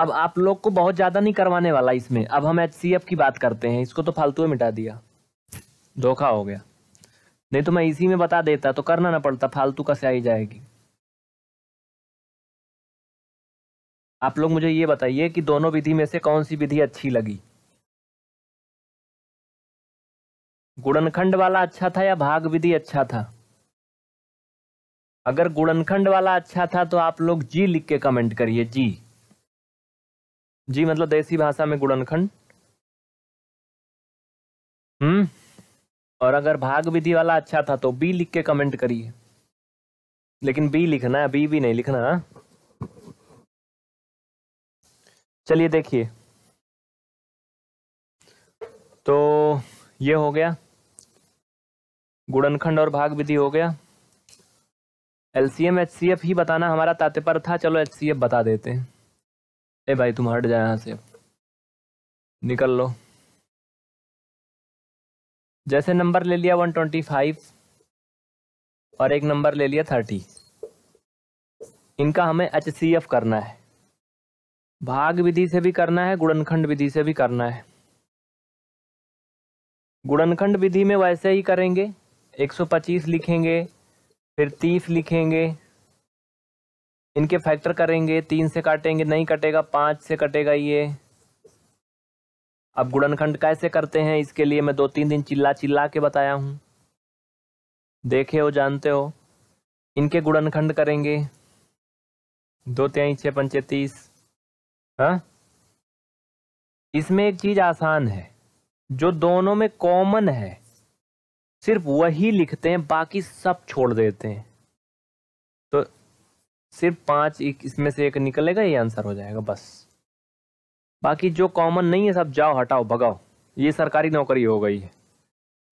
अब आप लोग को बहुत ज़्यादा नहीं करवाने वाला इसमें अब हम एच की बात करते हैं इसको तो फालतू मिटा दिया धोखा हो गया नहीं तो मैं इसी में बता देता तो करना ना पड़ता फालतू का स्याही जाएगी आप लोग मुझे ये बताइए कि दोनों विधि में से कौन सी विधि अच्छी लगी गुड़नखंड वाला अच्छा था या भाग विधि अच्छा था अगर गुणनखंड वाला अच्छा था तो आप लोग जी लिख के कमेंट करिए जी जी मतलब देसी भाषा में गुणनखंड हम्म और अगर भाग विधि वाला अच्छा था तो बी लिख के कमेंट करिए लेकिन बी लिखना है बी भी नहीं लिखना चलिए देखिए तो ये हो गया गुणनखंड और भाग विधि हो गया L C M H C F ही बताना हमारा तात्पर्य था चलो एच सी एफ बता देते हैं ए भाई तुम हट जाए यहाँ से निकल लो जैसे नंबर ले लिया वन ट्वेंटी फाइव और एक नंबर ले लिया थर्टी इनका हमें एच सी एफ करना है भाग विधि से भी करना है गुणनखंड विधि से भी करना है गुणनखंड विधि में वैसे ही करेंगे 125 लिखेंगे फिर तीस लिखेंगे इनके फैक्टर करेंगे तीन से काटेंगे नहीं कटेगा पाँच से कटेगा ये अब गुड़नखंड कैसे करते हैं इसके लिए मैं दो तीन दिन चिल्ला चिल्ला के बताया हूँ देखे हो जानते हो इनके गुड़नखंड करेंगे दो त्याई छः पंचे तीस हाँ इसमें एक चीज़ आसान है जो दोनों में कॉमन है सिर्फ वही लिखते हैं बाकी सब छोड़ देते हैं तो सिर्फ पांच एक इसमें से एक निकलेगा ये आंसर हो जाएगा बस बाकी जो कॉमन नहीं है सब जाओ हटाओ भगाओ ये सरकारी नौकरी हो गई है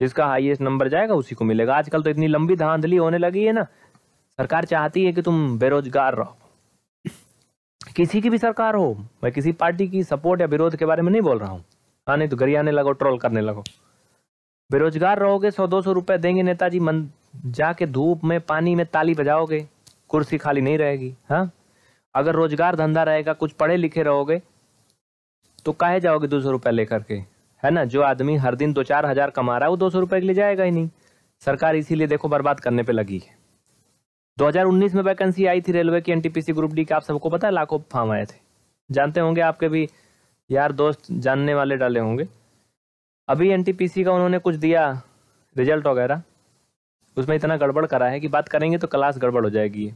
जिसका हाईएस्ट नंबर जाएगा उसी को मिलेगा आजकल तो इतनी लंबी धांधली होने लगी है ना सरकार चाहती है कि तुम बेरोजगार रहो किसी की भी सरकार हो मैं किसी पार्टी की सपोर्ट या विरोध के बारे में नहीं बोल रहा हूँ हाँ नहीं तो गरियाने लगो ट्रोल करने लगो बेरोजगार रहोगे सौ दो सौ रुपये देंगे नेताजी मन जाके धूप में पानी में ताली बजाओगे कुर्सी खाली नहीं रहेगी हाँ अगर रोजगार धंधा रहेगा कुछ पढ़े लिखे रहोगे तो कहे जाओगे दो सौ रुपये लेकर के है ना जो आदमी हर दिन दो चार हजार कमा रहा है वो दो सौ रुपये के लिए जाएगा ही नहीं सरकार इसीलिए देखो बर्बाद करने पे लगी है उन्नीस में वैकेंसी आई थी रेलवे की एनटीपीसी ग्रुप डी की आप सबको पता है लाखों फार्म आए थे जानते होंगे आपके भी यार दोस्त जानने वाले डाले होंगे अभी एनटीपीसी का उन्होंने कुछ दिया रिजल्ट वगैरह उसमें इतना गड़बड़ करा है कि बात करेंगे तो क्लास गड़बड़ हो जाएगी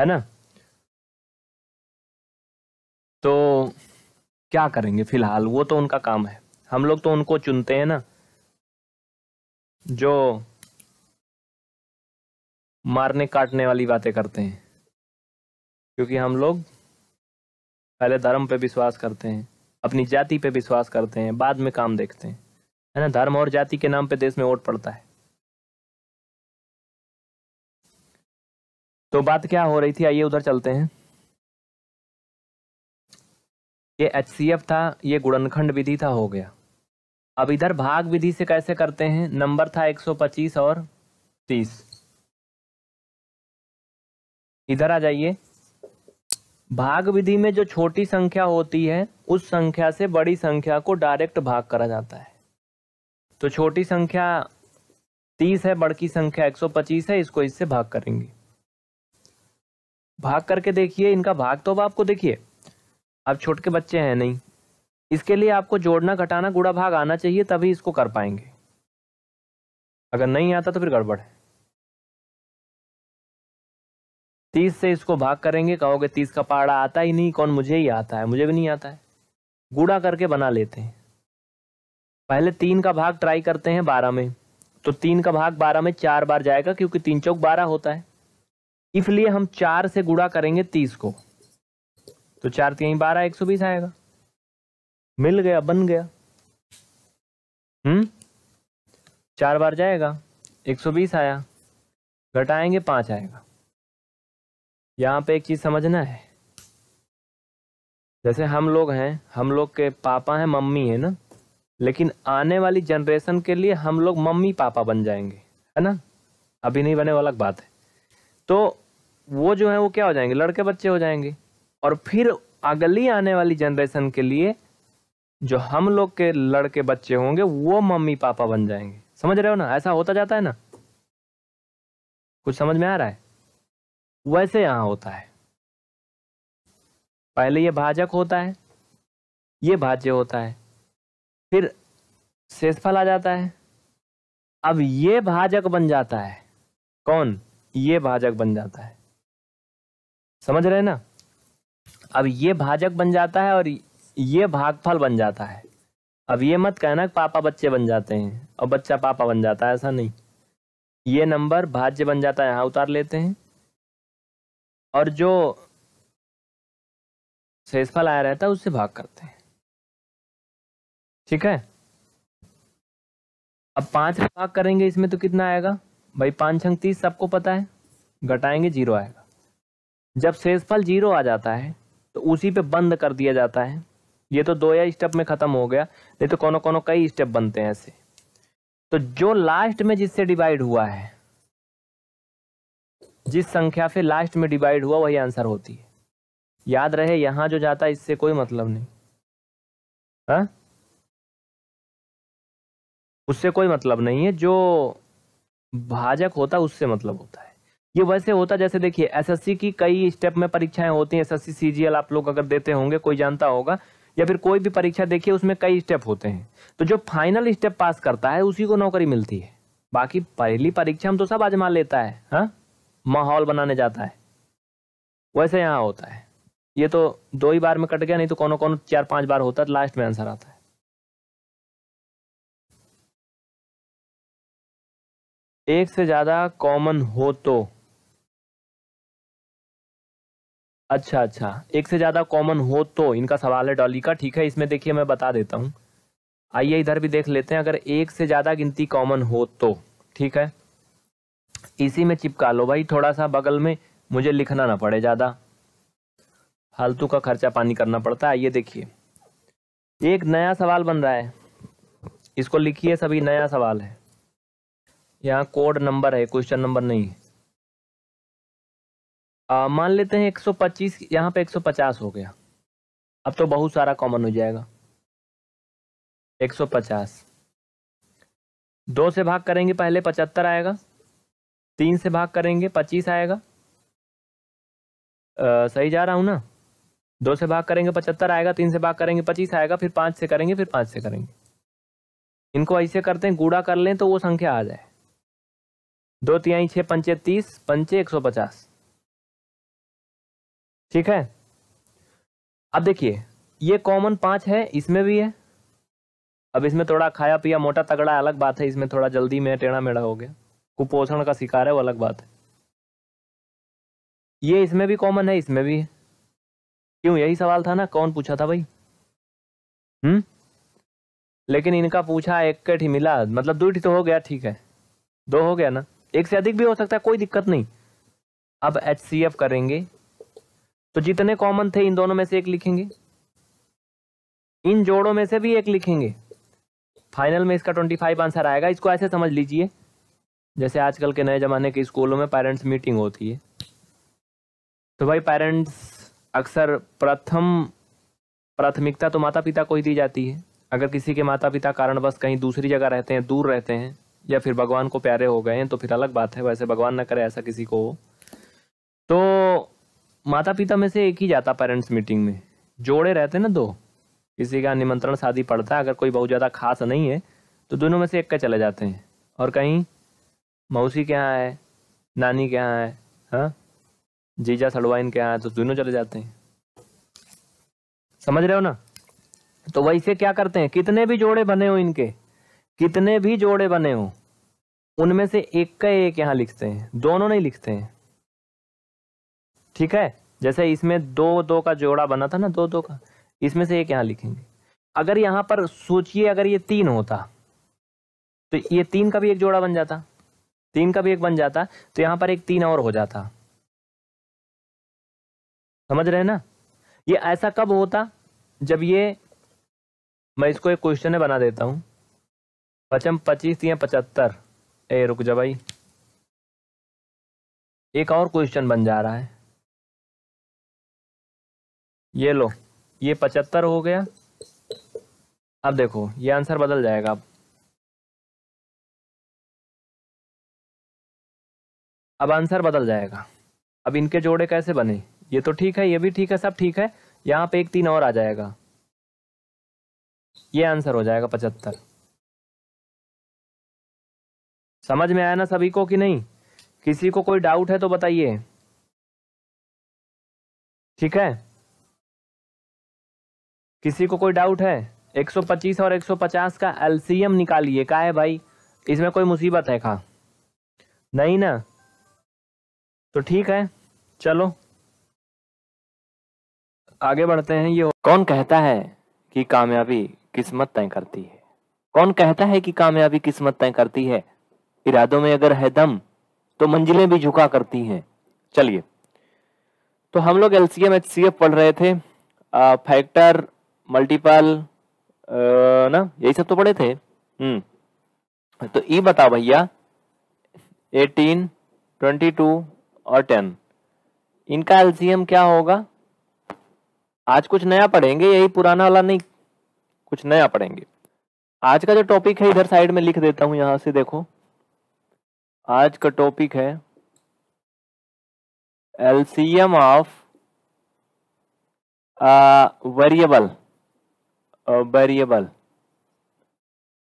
है ना तो क्या करेंगे फिलहाल वो तो उनका काम है हम लोग तो उनको चुनते हैं ना जो मारने काटने वाली बातें करते हैं क्योंकि हम लोग पहले धर्म पे विश्वास करते हैं अपनी जाति पे विश्वास करते हैं बाद में काम देखते हैं है ना धर्म और जाति के नाम पे देश में वोट पड़ता है तो बात क्या हो रही थी आइए उधर चलते हैं ये एच था ये गुड़नखंड विधि था हो गया अब इधर भाग विधि से कैसे करते हैं नंबर था 125 और 30 इधर आ जाइए भाग विधि में जो छोटी संख्या होती है उस संख्या से बड़ी संख्या को डायरेक्ट भाग करा जाता है तो छोटी संख्या तीस है बड़की संख्या एक सौ पच्चीस है इसको इससे भाग करेंगे भाग करके देखिए इनका भाग तो अब आपको देखिए अब छोटे बच्चे हैं नहीं इसके लिए आपको जोड़ना घटाना गुड़ा भाग आना चाहिए तभी इसको कर पाएंगे अगर नहीं आता तो फिर गड़बड़ है तीस से इसको भाग करेंगे कहोगे तीस का पहाड़ा आता ही नहीं कौन मुझे ही आता है मुझे भी नहीं आता है गुड़ा करके बना लेते हैं पहले तीन का भाग ट्राई करते हैं बारह में तो तीन का भाग बारह में चार बार जाएगा क्योंकि तीन चौक बारह होता है इसलिए हम चार से गुड़ा करेंगे तीस को तो चार तीन बारह एक सौ बीस आएगा मिल गया बन गया हम्म चार बार जाएगा एक सौ बीस आया घटाएंगे पांच आएगा यहाँ पे एक चीज़ समझना है जैसे हम लोग हैं हम लोग के पापा हैं मम्मी है ना लेकिन आने वाली जनरेशन के लिए हम लोग मम्मी पापा बन जाएंगे है ना अभी नहीं बने अलग बात है तो वो जो है वो क्या हो जाएंगे लड़के बच्चे हो जाएंगे और फिर अगली आने वाली जनरेशन के लिए जो हम लोग के लड़के बच्चे होंगे वो मम्मी पापा बन जाएंगे समझ रहे हो ना ऐसा होता जाता है ना कुछ समझ में आ रहा है वैसे यहां होता है पहले ये भाजक होता है ये भाज्य होता है फिर शेषफल आ जाता है अब ये भाजक बन जाता है कौन ये भाजक बन जाता है समझ रहे ना अब ये भाजक बन जाता है और ये भागफल बन जाता है अब ये मत कहना कि पापा बच्चे बन जाते हैं और बच्चा पापा बन जाता है ऐसा नहीं ये नंबर भाज्य बन जाता है यहां उतार लेते हैं और जो शेषफल आया रहता है उससे भाग करते हैं ठीक है अब पांच में भाग करेंगे इसमें तो कितना आएगा भाई पांच छंग तीस सबको पता है घटाएंगे जीरो आएगा जब शेषफल जीरो आ जाता है तो उसी पे बंद कर दिया जाता है ये तो दो या स्टेप में ख़त्म हो गया नहीं तो कोनो कोनो कई स्टेप बनते हैं ऐसे तो जो लास्ट में जिससे डिवाइड हुआ है जिस संख्या से लास्ट में डिवाइड हुआ वही आंसर होती है याद रहे यहां जो जाता है इससे कोई मतलब नहीं हा? उससे कोई मतलब नहीं है जो भाजक होता उससे मतलब होता है ये वैसे होता जैसे देखिए एसएससी की कई स्टेप में परीक्षाएं होती हैं एसएससी सीजीएल आप लोग अगर देते होंगे कोई जानता होगा या फिर कोई भी परीक्षा देखिए उसमें कई स्टेप होते हैं तो जो फाइनल स्टेप पास करता है उसी को नौकरी मिलती है बाकी पहली परीक्षा हम तो सब आजमा लेता है हा? माहौल बनाने जाता है वैसे यहाँ होता है ये तो दो ही बार में कट गया नहीं तो कोनो कोनो चार पांच बार होता है लास्ट में आंसर आता है एक से ज्यादा कॉमन हो तो अच्छा अच्छा एक से ज्यादा कॉमन हो तो इनका सवाल है डॉली का ठीक है इसमें देखिए मैं बता देता हूं आइए इधर भी देख लेते हैं अगर एक से ज्यादा गिनती कॉमन हो तो ठीक है इसी में चिपका लो भाई थोड़ा सा बगल में मुझे लिखना ना पड़े ज़्यादा फालतू का खर्चा पानी करना पड़ता है ये देखिए एक नया सवाल बन रहा है इसको लिखिए सभी नया सवाल है यहाँ कोड नंबर है क्वेश्चन नंबर नहीं है मान लेते हैं 125 यहाँ पे 150 हो गया अब तो बहुत सारा कॉमन हो जाएगा 150 दो से भाग करेंगे पहले 75 आएगा तीन से भाग करेंगे पच्चीस आएगा आ, सही जा रहा हूँ ना दो से भाग करेंगे पचहत्तर आएगा तीन से भाग करेंगे पच्चीस आएगा फिर पाँच से करेंगे फिर पाँच से करेंगे इनको ऐसे करते हैं गूढ़ा कर लें तो वो संख्या आ जाए दो तिहाई छः पंचे तीस पंचे एक सौ पचास ठीक है अब देखिए ये कॉमन पाँच है इसमें भी है अब इसमें थोड़ा खाया पिया मोटा तगड़ा अलग बात है इसमें थोड़ा जल्दी में टेढ़ा मेढ़ा हो गया कुपोषण का शिकार है वो अलग बात है ये इसमें भी कॉमन है इसमें भी है क्यों यही सवाल था ना कौन पूछा था भाई हम्म लेकिन इनका पूछा एक कट ही मिला मतलब दो तो हो गया ठीक है दो हो गया ना एक से अधिक भी हो सकता है कोई दिक्कत नहीं अब एच सी एफ करेंगे तो जितने कॉमन थे इन दोनों में से एक लिखेंगे इन जोड़ों में से भी एक लिखेंगे फाइनल में इसका ट्वेंटी फाइव आंसर आएगा इसको ऐसे समझ लीजिए जैसे आजकल के नए ज़माने के स्कूलों में पेरेंट्स मीटिंग होती है तो भाई पेरेंट्स अक्सर प्रथम प्राथमिकता तो माता पिता को ही दी जाती है अगर किसी के माता पिता कारणवश कहीं दूसरी जगह रहते हैं दूर रहते हैं या फिर भगवान को प्यारे हो गए हैं तो फिर अलग बात है वैसे भगवान ना करे ऐसा किसी को हो तो माता पिता में से एक ही जाता पेरेंट्स मीटिंग में जोड़े रहते ना दो किसी का निमंत्रण शादी पड़ता है अगर कोई बहुत ज़्यादा खास नहीं है तो दोनों में से एक का चले जाते हैं और कहीं मौसी के यहाँ है नानी के यहाँ है हाँ जीजा सड़वाइन के यहाँ है तो दोनों चले जाते हैं समझ रहे हो ना तो वैसे क्या करते हैं कितने भी जोड़े बने हो इनके कितने भी जोड़े बने हो उनमें से एक का एक यहां लिखते हैं दोनों नहीं लिखते हैं ठीक है जैसे इसमें दो दो का जोड़ा बना था ना दो दो का इसमें से एक यहां लिखेंगे अगर यहां पर सोचिए अगर ये तीन होता तो ये तीन का भी एक जोड़ा बन जाता तीन का भी एक बन जाता तो यहां पर एक तीन और हो जाता समझ रहे ना ये ऐसा कब होता जब ये मैं इसको एक क्वेश्चन बना देता हूं पचम पच्चीस या पचहत्तर ए रुक जा भाई एक और क्वेश्चन बन जा रहा है ये लो ये पचहत्तर हो गया अब देखो ये आंसर बदल जाएगा अब अब आंसर बदल जाएगा अब इनके जोड़े कैसे बने ये तो ठीक है ये भी ठीक है सब ठीक है यहाँ पे एक तीन और आ जाएगा ये आंसर हो जाएगा पचहत्तर समझ में आया ना सभी को कि नहीं किसी को कोई डाउट है तो बताइए ठीक है किसी को कोई डाउट है 125 और 150 का एलसीएम निकालिए का है भाई इसमें कोई मुसीबत है खा नहीं ना तो ठीक है चलो आगे बढ़ते हैं ये कौन कहता है कि कामयाबी किस्मत तय करती है कौन कहता है कि कामयाबी किस्मत तय करती है इरादों में अगर है दम तो मंजिलें भी झुका करती हैं चलिए तो हम लोग L C M H C F पढ़ रहे थे फैक्टर मल्टीपल ना यही सब तो पढ़े थे हम्म तो ई बताओ भैया एटीन ट्वेंटी टू और टेन इनका एलसीएम क्या होगा आज कुछ नया पढ़ेंगे यही पुराना वाला नहीं कुछ नया पढ़ेंगे आज का जो टॉपिक है इधर साइड में लिख देता हूं यहां से देखो आज का टॉपिक है एलसीएम ऑफ वेरिएबल वेरिएबल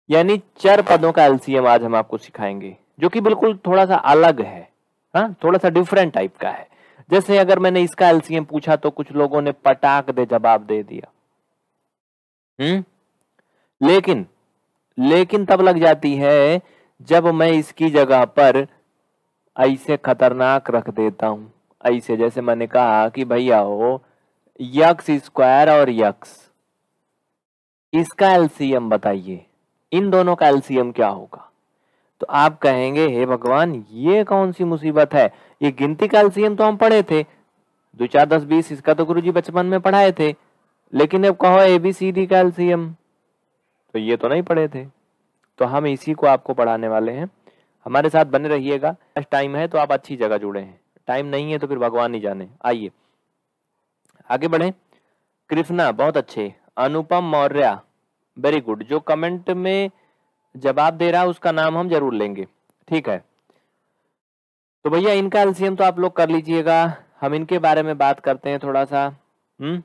यानी चर पदों का एलसीएम आज हम आपको सिखाएंगे जो कि बिल्कुल थोड़ा सा अलग है हाँ थोड़ा सा डिफरेंट टाइप का है जैसे अगर मैंने इसका एलसीएम पूछा तो कुछ लोगों ने पटाख दे जवाब दे दिया हम्म लेकिन लेकिन तब लग जाती है जब मैं इसकी जगह पर ऐसे खतरनाक रख देता हूं ऐसे जैसे मैंने कहा कि भैया हो यक्स स्क्वायर और यक्स इसका एलसीएम बताइए इन दोनों का एलसीएम क्या होगा तो आप कहेंगे हे भगवान ये कौन सी मुसीबत है ये गिनती काल सीएम तो हम पढ़े थे दो चार दस बीस इसका तो गुरुजी बचपन में पढ़ाए थे लेकिन अब कहो A B C D calcium तो ये तो नहीं पढ़े थे तो हम इसी को आपको पढ़ाने वाले हैं हमारे साथ बने रहिएगा टाइम है तो आप अच्छी जगह जुड़े हैं टाइम नहीं है तो फिर भगवान ही जाने आइए आगे बढ़े कृष्णा बहुत अच्छे अनुपम मौर्या वेरी गुड जो कमेंट में जवाब दे रहा उसका नाम हम जरूर लेंगे ठीक है तो भैया इनका एल्सियम तो आप लोग कर लीजिएगा हम इनके बारे में बात करते हैं थोड़ा सा हम्म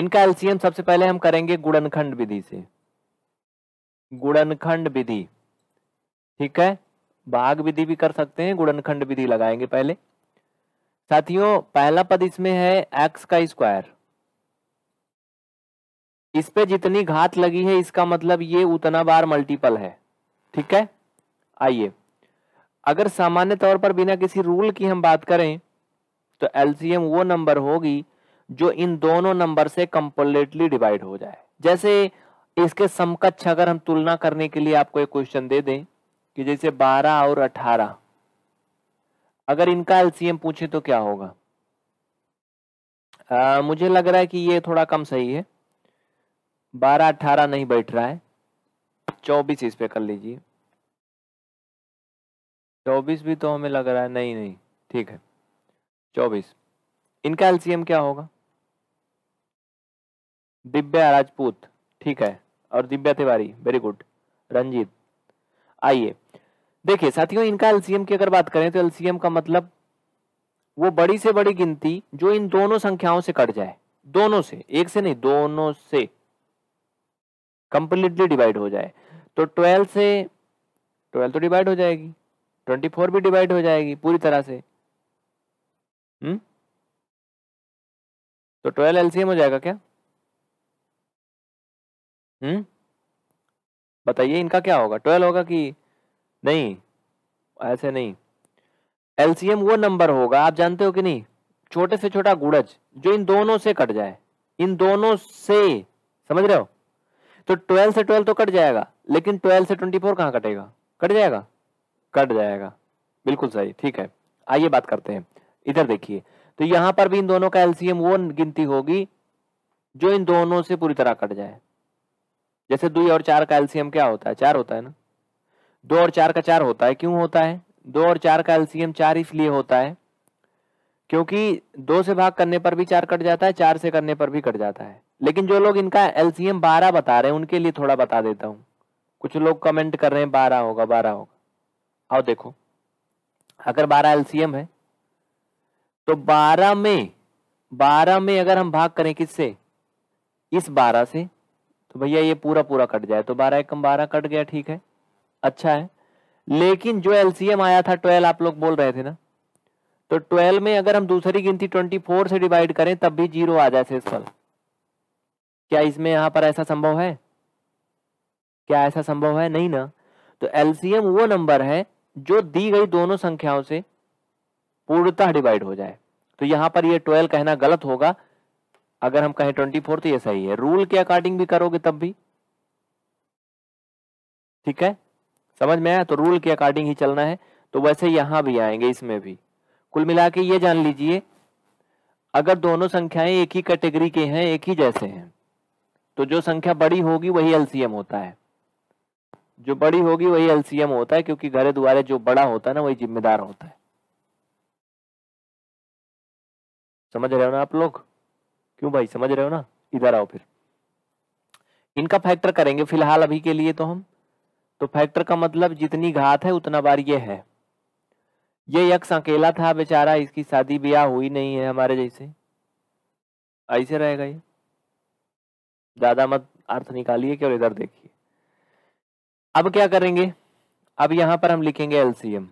इनका एल्सियम सबसे पहले हम करेंगे गुड़नखंड विधि से गुड़नखंड विधि ठीक है भाग विधि भी कर सकते हैं गुड़नखंड विधि लगाएंगे पहले साथियों पहला पद इसमें है एक्स का स्क्वायर इस पे जितनी घात लगी है इसका मतलब ये उतना बार मल्टीपल है ठीक है आइए अगर सामान्य तौर पर बिना किसी रूल की हम बात करें तो एलसीएम वो नंबर होगी जो इन दोनों नंबर से कंप्लीटली डिवाइड हो जाए जैसे इसके समकक्ष अगर हम तुलना करने के लिए आपको एक क्वेश्चन दे दें कि जैसे 12 और 18 अगर इनका एलसीएम पूछे तो क्या होगा आ, मुझे लग रहा है कि ये थोड़ा कम सही है बारह अठारह नहीं बैठ रहा है चौबीस इस पे कर लीजिए चौबीस भी तो हमें लग रहा है नहीं नहीं ठीक है चौबीस इनका एलसीएम क्या होगा दिव्या राजपूत ठीक है और दिव्या तिवारी वेरी गुड रंजीत आइए देखिए साथियों इनका एलसीएम की अगर बात करें तो एलसीएम का मतलब वो बड़ी से बड़ी गिनती जो इन दोनों संख्याओं से कट जाए दोनों से एक से नहीं दोनों से कंप्लीटली डिवाइड हो जाए तो ट्वेल्व से ट्वेल्व तो डिवाइड हो जाएगी ट्वेंटी फोर भी डिवाइड हो जाएगी पूरी तरह से हम्म तो ट्वेल्व एलसीएम हो जाएगा क्या हम्म बताइए इनका क्या होगा ट्वेल्व होगा कि नहीं ऐसे नहीं एलसीएम वो नंबर होगा आप जानते हो कि नहीं छोटे से छोटा गुड़ज जो इन दोनों से कट जाए इन दोनों से समझ रहे हो तो ट्वेल्व से ट्वेल्व तो कट जाएगा लेकिन ट्वेल्व से ट्वेंटी फोर कहाँ कटेगा कट जाएगा कट जाएगा बिल्कुल सही ठीक है आइए बात करते हैं इधर देखिए तो यहां पर भी इन दोनों का एलसीएम वो गिनती होगी जो इन दोनों से पूरी तरह कट जाए जैसे दो और चार का एलसीएम क्या होता है चार होता है ना दो और चार का चार होता है क्यों होता है दो और चार का एलसीएम चार इसलिए होता है क्योंकि दो से भाग करने पर भी चार कट जाता है चार से करने पर भी कट जाता है लेकिन जो लोग इनका एलसीएम बारह बता रहे हैं उनके लिए थोड़ा बता देता हूँ कुछ लोग कमेंट कर रहे हैं बारह होगा बारह होगा आओ देखो अगर बारह एलसीएम है तो बारह में बारह में अगर हम भाग करें किससे इस बारह से तो भैया ये पूरा पूरा कट जाए तो बारह एकम बारह कट गया ठीक है अच्छा है लेकिन जो एलसीएम आया था ट्वेल्व आप लोग बोल रहे थे ना तो ट्वेल्व में अगर हम दूसरी गिनती ट्वेंटी फोर से डिवाइड करें तब भी जीरो आ जाए शेषफल क्या इसमें यहाँ पर ऐसा संभव है क्या ऐसा संभव है नहीं ना तो एलसीएम वो नंबर है जो दी गई दोनों संख्याओं से पूर्णतः डिवाइड हो जाए तो यहां पर ये ट्वेल्व कहना गलत होगा अगर हम कहें ट्वेंटी फोर तो ये सही है रूल के अकॉर्डिंग भी करोगे तब भी ठीक है समझ में आया तो रूल के अकॉर्डिंग ही चलना है तो वैसे यहां भी आएंगे इसमें भी कुल मिला के ये जान लीजिए अगर दोनों संख्याएं एक ही कैटेगरी के हैं एक ही जैसे हैं तो जो संख्या बड़ी होगी वही एलसीएम होता है जो बड़ी होगी वही एलसीएम होता है क्योंकि घरे दुआरे जो बड़ा होता है ना वही जिम्मेदार होता है समझ रहे हो ना आप लोग क्यों भाई समझ रहे हो ना इधर आओ फिर इनका फैक्टर करेंगे फिलहाल अभी के लिए तो हम तो फैक्टर का मतलब जितनी घात है उतना बार ये है ये यक्ष अकेला था बेचारा इसकी शादी ब्याह हुई नहीं है हमारे जैसे ऐसे रहेगा ये ज्यादा मत अर्थ निकालिए केवल इधर देखिए अब क्या करेंगे अब यहां पर हम लिखेंगे एलसीएम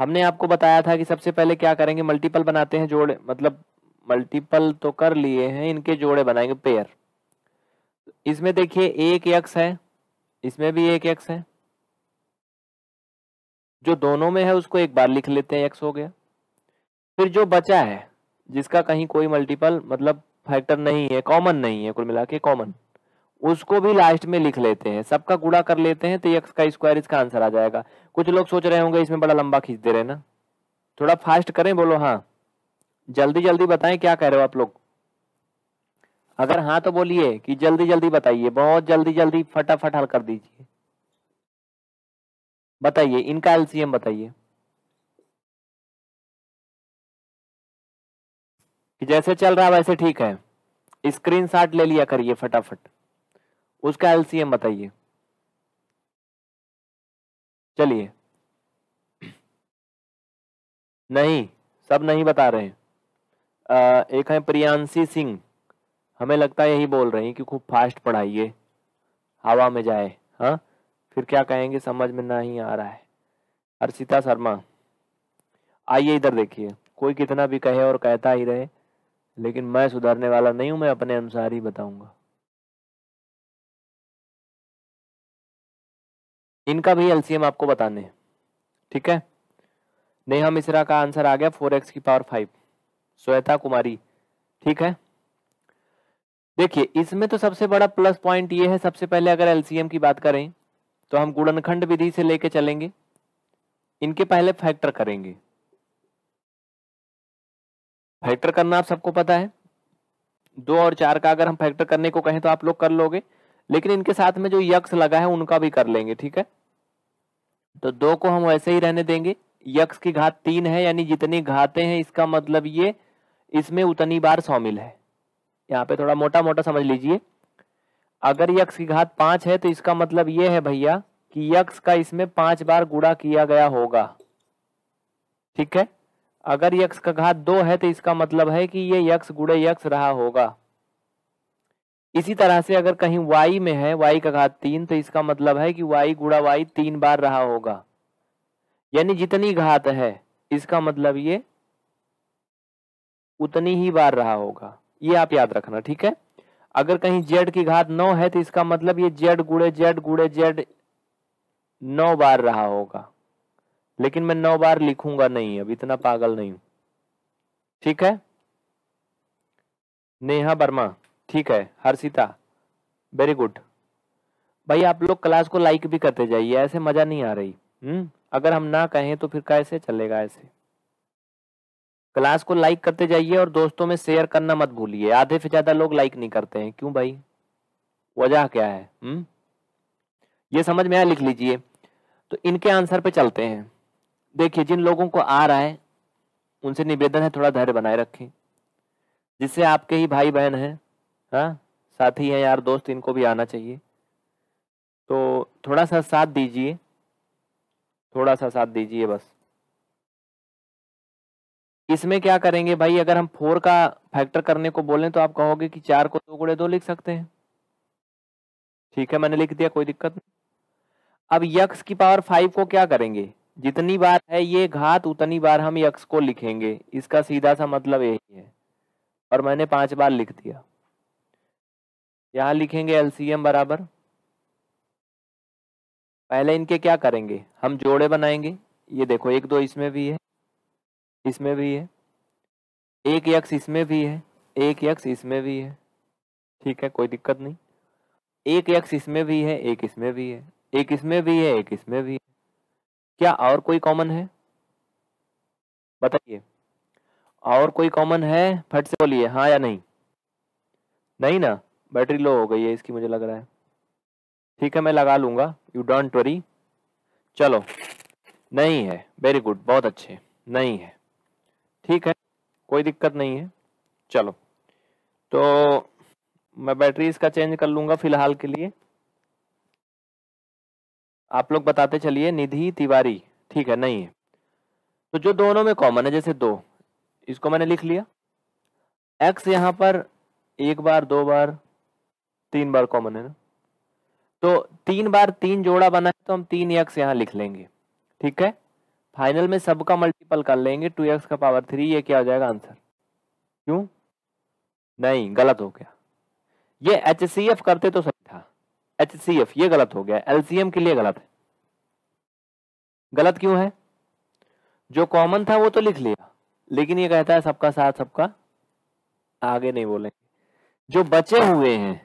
हमने आपको बताया था कि सबसे पहले क्या करेंगे मल्टीपल बनाते हैं जोड़े मतलब मल्टीपल तो कर लिए हैं इनके जोड़े बनाएंगे पेयर इसमें देखिए एक यक्स है इसमें भी एक यक्स है जो दोनों में है उसको एक बार लिख लेते हैं यक्स हो गया फिर जो बचा है जिसका कहीं कोई मल्टीपल मतलब फैक्टर नहीं है कॉमन नहीं है कुल मिला के कॉमन उसको भी लास्ट में लिख लेते हैं सबका गुड़ा कर लेते हैं तो एक्स का स्क्वायर इसका आंसर आ जाएगा कुछ लोग सोच रहे होंगे इसमें बड़ा लंबा खींच दे रहे ना थोड़ा फास्ट करें बोलो हाँ जल्दी जल्दी बताएं क्या कह रहे हो आप लोग अगर हाँ तो बोलिए कि जल्दी जल्दी बताइए बहुत जल्दी जल्दी फटाफट हल कर दीजिए बताइए इनका एलसीएम बताइए जैसे चल रहा है वैसे ठीक है स्क्रीन शॉट ले लिया करिए फटाफट उसका एलसीएम बताइए चलिए नहीं सब नहीं बता रहे आ, एक है प्रियांशी सिंह हमें लगता है यही बोल रही हैं कि खूब फास्ट पढ़ाइए हवा में जाए हाँ फिर क्या कहेंगे समझ में नहीं आ रहा है अर्षिता शर्मा आइए इधर देखिए कोई कितना भी कहे और कहता ही रहे लेकिन मैं सुधारने वाला नहीं हूं मैं अपने अनुसार ही बताऊंगा इनका भी एलसीएम आपको बताने ठीक है नेहा मिश्रा का आंसर आ गया फोर एक्स की पावर फाइव श्वेता कुमारी ठीक है देखिए इसमें तो सबसे बड़ा प्लस पॉइंट ये है सबसे पहले अगर एलसीएम की बात करें तो हम गुणनखंड विधि से लेके चलेंगे इनके पहले फैक्टर करेंगे फैक्टर करना आप सबको पता है दो और चार का अगर हम फैक्टर करने को कहें तो आप लोग कर लोगे लेकिन इनके साथ में जो यक्स लगा है उनका भी कर लेंगे ठीक है तो दो को हम वैसे ही रहने देंगे यक्स की घात तीन है यानी जितनी घाते हैं इसका मतलब ये इसमें उतनी बार शामिल है यहाँ पे थोड़ा मोटा मोटा समझ लीजिए अगर यक्स की घात पांच है तो इसका मतलब ये है भैया कि यक्स का इसमें पांच बार गुड़ा किया गया होगा ठीक है अगर यक्ष का घात दो है तो इसका मतलब है कि ये यक्ष गुड़े यक्ष रहा होगा इसी तरह से अगर कहीं वाई में है वाई का घात तीन तो इसका मतलब है कि वाई गुड़ा वाई तीन बार रहा होगा यानी जितनी घात है इसका मतलब ये उतनी ही बार रहा होगा ये आप याद रखना ठीक है अगर कहीं जेड की घात नौ है तो इसका मतलब ये जेड गुड़े जेड गुड़े जेड नौ बार रहा होगा लेकिन मैं नौ बार लिखूंगा नहीं अब इतना पागल नहीं हूं ठीक है नेहा वर्मा ठीक है हर्षिता वेरी गुड भाई आप लोग क्लास को लाइक भी करते जाइए ऐसे मजा नहीं आ रही हम्म अगर हम ना कहें तो फिर कैसे चलेगा ऐसे क्लास को लाइक करते जाइए और दोस्तों में शेयर करना मत भूलिए आधे से ज्यादा लोग लाइक नहीं करते हैं क्यों भाई वजह क्या है हम्म ये समझ में आया लिख लीजिए तो इनके आंसर पे चलते हैं देखिए जिन लोगों को आ रहा है उनसे निवेदन है थोड़ा धैर्य बनाए रखें जिससे आपके ही भाई बहन हैं हाँ साथी हैं यार दोस्त इनको भी आना चाहिए तो थोड़ा सा साथ दीजिए थोड़ा सा साथ दीजिए बस इसमें क्या करेंगे भाई अगर हम फोर का फैक्टर करने को बोलें तो आप कहोगे कि चार को दो गुड़े दो लिख सकते हैं ठीक है मैंने लिख दिया कोई दिक्कत नहीं अब यक्स की पावर फाइव को क्या करेंगे जितनी बार है ये घात उतनी बार हम यक्ष को लिखेंगे इसका सीधा सा मतलब यही है और मैंने पांच बार लिख दिया यहां लिखेंगे एलसीएम बराबर पहले इनके क्या करेंगे हम जोड़े बनाएंगे ये देखो एक दो इसमें भी है इसमें भी है एक यक्स इसमें भी है एक यक्स इसमें भी है ठीक है कोई दिक्कत नहीं एक यक्स इसमें भी है एक इसमें भी है एक इसमें भी है एक इसमें भी है क्या और कोई कॉमन है बताइए और कोई कॉमन है फट से बोलिए हाँ या नहीं नहीं ना बैटरी लो हो गई है इसकी मुझे लग रहा है ठीक है मैं लगा लूँगा यू डोंट वरी चलो नहीं है वेरी गुड बहुत अच्छे नहीं है ठीक है कोई दिक्कत नहीं है चलो तो मैं बैटरी इसका चेंज कर लूँगा फ़िलहाल के लिए आप लोग बताते चलिए निधि तिवारी ठीक है नहीं है तो जो दोनों में कॉमन है जैसे दो इसको मैंने लिख लिया एक्स यहाँ पर एक बार दो बार तीन बार कॉमन है ना तो तीन बार तीन जोड़ा बना है तो हम तीन एक्स यहाँ लिख लेंगे ठीक है फाइनल में सबका मल्टीपल कर लेंगे टू एक्स का पावर थ्री ये क्या हो जाएगा आंसर क्यों नहीं गलत हो गया ये एच करते तो सही एच सी एफ ये गलत हो गया एलसीएम के लिए गलत है गलत क्यों है जो कॉमन था वो तो लिख लिया लेकिन ये कहता है सबका साथ सबका आगे नहीं बोलेंगे जो बचे हुए हैं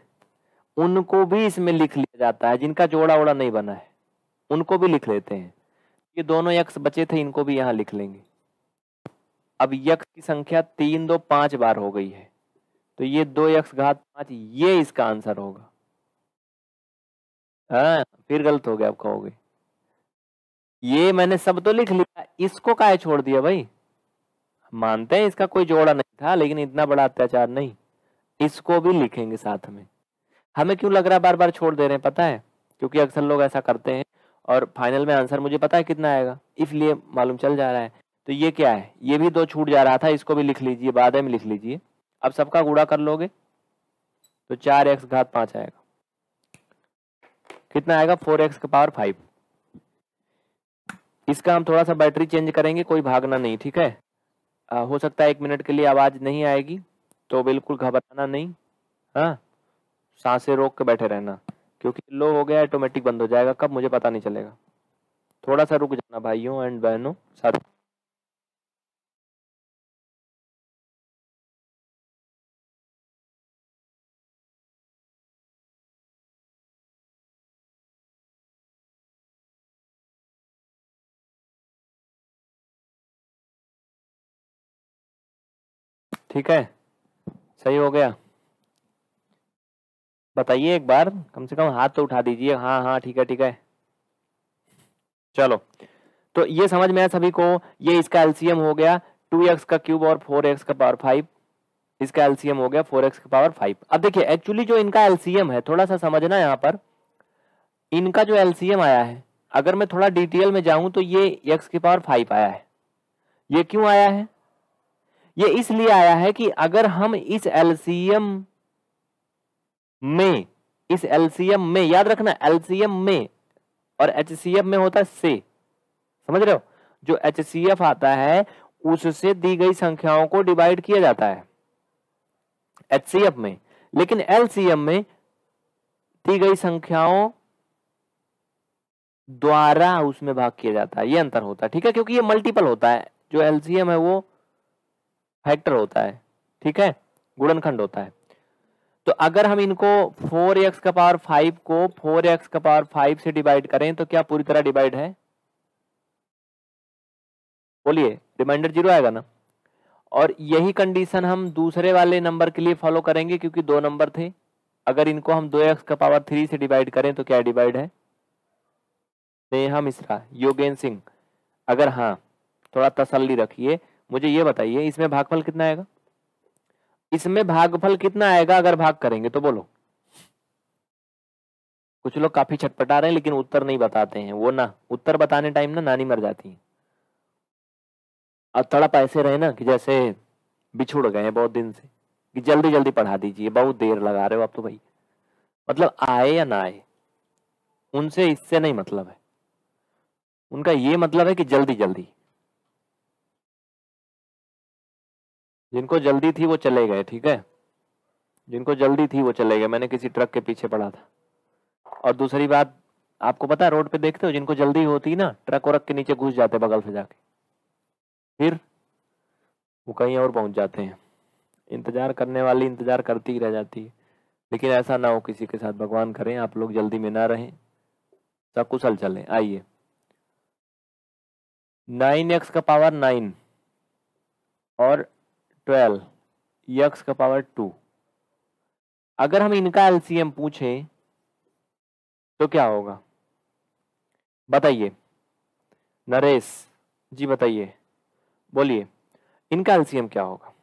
उनको भी इसमें लिख लिया जाता है जिनका जोड़ा ओड़ा नहीं बना है उनको भी लिख लेते हैं ये दोनों यक्ष बचे थे इनको भी यहां लिख लेंगे अब यक्ष की संख्या तीन दो पांच बार हो गई है तो ये दो यक्ष घात पांच ये इसका आंसर होगा हाँ फिर गलत हो गया आप कहोगे ये मैंने सब तो लिख लिया इसको काय छोड़ दिया भाई मानते हैं इसका कोई जोड़ा नहीं था लेकिन इतना बड़ा अत्याचार नहीं इसको भी लिखेंगे साथ में हमें क्यों लग रहा है बार बार छोड़ दे रहे हैं पता है क्योंकि अक्सर लोग ऐसा करते हैं और फाइनल में आंसर मुझे पता है कितना आएगा इसलिए मालूम चल जा रहा है तो ये क्या है ये भी दो छूट जा रहा था इसको भी लिख लीजिए बाद में लिख लीजिए अब सबका गुड़ा कर लोगे तो चार एक्स घात पांच आएगा कितना आएगा फोर एक्स का पावर फाइव इसका हम थोड़ा सा बैटरी चेंज करेंगे कोई भागना नहीं ठीक है आ, हो सकता है एक मिनट के लिए आवाज़ नहीं आएगी तो बिल्कुल घबराना नहीं हाँ सांसें रोक के बैठे रहना क्योंकि लो हो गया ऑटोमेटिक बंद हो जाएगा कब मुझे पता नहीं चलेगा थोड़ा सा रुक जाना भाइयों एंड बहनों साथ ठीक है सही हो गया बताइए एक बार कम से कम हाथ तो उठा दीजिए हाँ हाँ ठीक है ठीक है चलो तो ये समझ में आया सभी को ये इसका एल्सियम हो गया टू एक्स का क्यूब और फोर एक्स का पावर फाइव इसका एल्सियम हो गया फोर एक्स का पावर फाइव अब देखिए एक्चुअली जो इनका एल्सियम है थोड़ा सा समझना यहाँ पर इनका जो एल्सियम आया है अगर मैं थोड़ा डिटेल में जाऊं तो ये एक्स की पावर फाइव आया है ये क्यों आया है ये इसलिए आया है कि अगर हम इस एलसीएम में इस एलसीएम में याद रखना एलसीएम में और एच में होता है से समझ रहे हो जो एच आता है उससे दी गई संख्याओं को डिवाइड किया जाता है एच में लेकिन एलसीएम में दी गई संख्याओं द्वारा उसमें भाग किया जाता है ये अंतर होता है ठीक है क्योंकि ये मल्टीपल होता है जो एलसीएम है वो फैक्टर होता है ठीक है गुणनखंड होता है तो अगर हम इनको 4x का पावर 5 को 4x का पावर 5 से डिवाइड करें तो क्या पूरी तरह डिवाइड है बोलिए रिमाइंडर जीरो आएगा ना और यही कंडीशन हम दूसरे वाले नंबर के लिए फॉलो करेंगे क्योंकि दो नंबर थे अगर इनको हम दो एक्स का पावर थ्री से डिवाइड करें तो क्या डिवाइड है नेहा मिश्रा योगेंद्र सिंह अगर हाँ थोड़ा तसल्ली रखिए मुझे ये बताइए इसमें भागफल कितना आएगा इसमें भागफल कितना आएगा अगर भाग करेंगे तो बोलो कुछ लोग काफी छटपटा रहे हैं लेकिन उत्तर नहीं बताते हैं वो ना उत्तर बताने टाइम ना नानी मर जाती है अब थोड़ा ऐसे रहे ना कि जैसे बिछुड़ गए हैं बहुत दिन से कि जल्दी जल्दी पढ़ा दीजिए बहुत देर लगा रहे हो आप तो भाई मतलब आए या ना आए उनसे इससे नहीं मतलब है उनका ये मतलब है कि जल्दी जल्दी जिनको जल्दी थी वो चले गए ठीक है जिनको जल्दी थी वो चले गए मैंने किसी ट्रक के पीछे पड़ा था और दूसरी बात आपको पता है रोड पे देखते हो जिनको जल्दी होती ना ट्रक और के नीचे घुस जाते बगल से जाके फिर वो कहीं और पहुंच जाते हैं इंतजार करने वाली इंतजार करती ही रह जाती है लेकिन ऐसा ना हो किसी के साथ भगवान करें आप लोग जल्दी में ना रहें सकुशल चलें आइए नाइन एक्स का पावर नाइन और ट्वेल्व यक्स का पावर टू अगर हम इनका एलसीएम पूछें तो क्या होगा बताइए नरेश जी बताइए बोलिए इनका एलसीएम क्या होगा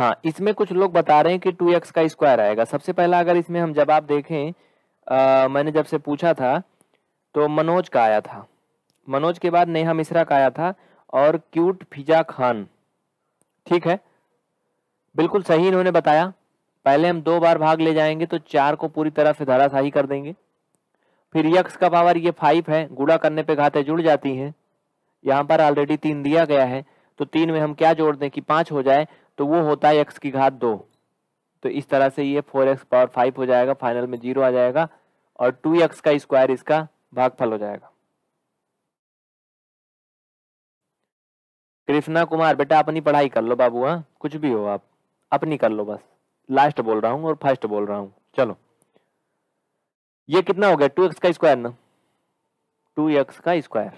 हाँ इसमें कुछ लोग बता रहे हैं कि टू एक्स का स्क्वायर आएगा सबसे पहला अगर इसमें हम जवाब देखें आ, मैंने जब से पूछा था तो मनोज का आया था मनोज के बाद नेहा मिश्रा का आया था और क्यूट फिजा खान ठीक है बिल्कुल सही इन्होंने बताया पहले हम दो बार भाग ले जाएंगे तो चार को पूरी तरह से धराशाही कर देंगे फिर यक्स का पावर ये फाइव है गुड़ा करने पे घातें जुड़ जाती हैं यहाँ पर ऑलरेडी तीन दिया गया है तो तीन में हम क्या जोड़ दें कि पाँच हो जाए तो वो होता है यक्स की घात दो तो इस तरह से ये फोर एक्स पावर फाइव हो जाएगा फाइनल में जीरो आ जाएगा और टू एक्स का स्क्वायर इसका भागफल हो जाएगा कृष्णा कुमार बेटा अपनी पढ़ाई कर लो बाबू हाँ कुछ भी हो आप अपनी कर लो बस लास्ट बोल रहा हूँ और फर्स्ट बोल रहा हूँ चलो ये कितना हो गया टू एक्स का स्क्वायर ना टू एक्स का स्क्वायर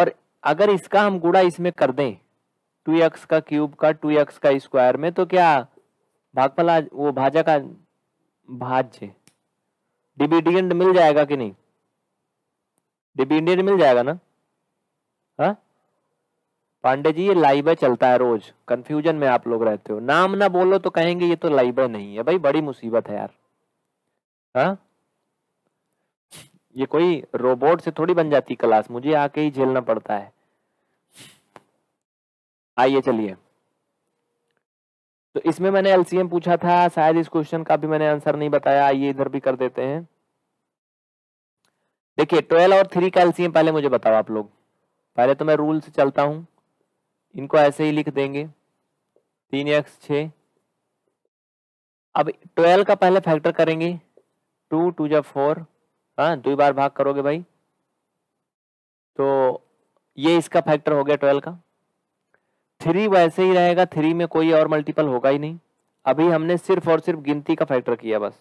और अगर इसका हम गुड़ा इसमें कर दें टू एक्स का क्यूब का टू एक्स का स्क्वायर में तो क्या भागफल आज वो भाजा का भाज्य डिविडेंड मिल जाएगा कि नहीं डिविडेंड मिल जाएगा ना हाँ पांडे जी ये लाइबे चलता है रोज कंफ्यूजन में आप लोग रहते हो नाम ना बोलो तो कहेंगे ये तो लाइबे नहीं है भाई बड़ी मुसीबत है यार हा? ये कोई रोबोट से थोड़ी बन जाती क्लास मुझे आके ही झेलना पड़ता है आइए चलिए तो इसमें मैंने एलसीएम पूछा था शायद इस क्वेश्चन का भी मैंने आंसर नहीं बताया आइए इधर भी कर देते हैं देखिए ट्वेल्व और थ्री का एलसीएम पहले मुझे बताओ आप लोग पहले तो मैं रूल से चलता हूं इनको ऐसे ही लिख देंगे तीन एक्स छ अब ट्वेल्व का पहले फैक्टर करेंगे टू टू जब फोर हाँ दो बार भाग करोगे भाई तो ये इसका फैक्टर हो गया ट्वेल्व का थ्री वैसे ही रहेगा थ्री में कोई और मल्टीपल होगा ही नहीं अभी हमने सिर्फ और सिर्फ गिनती का फैक्टर किया बस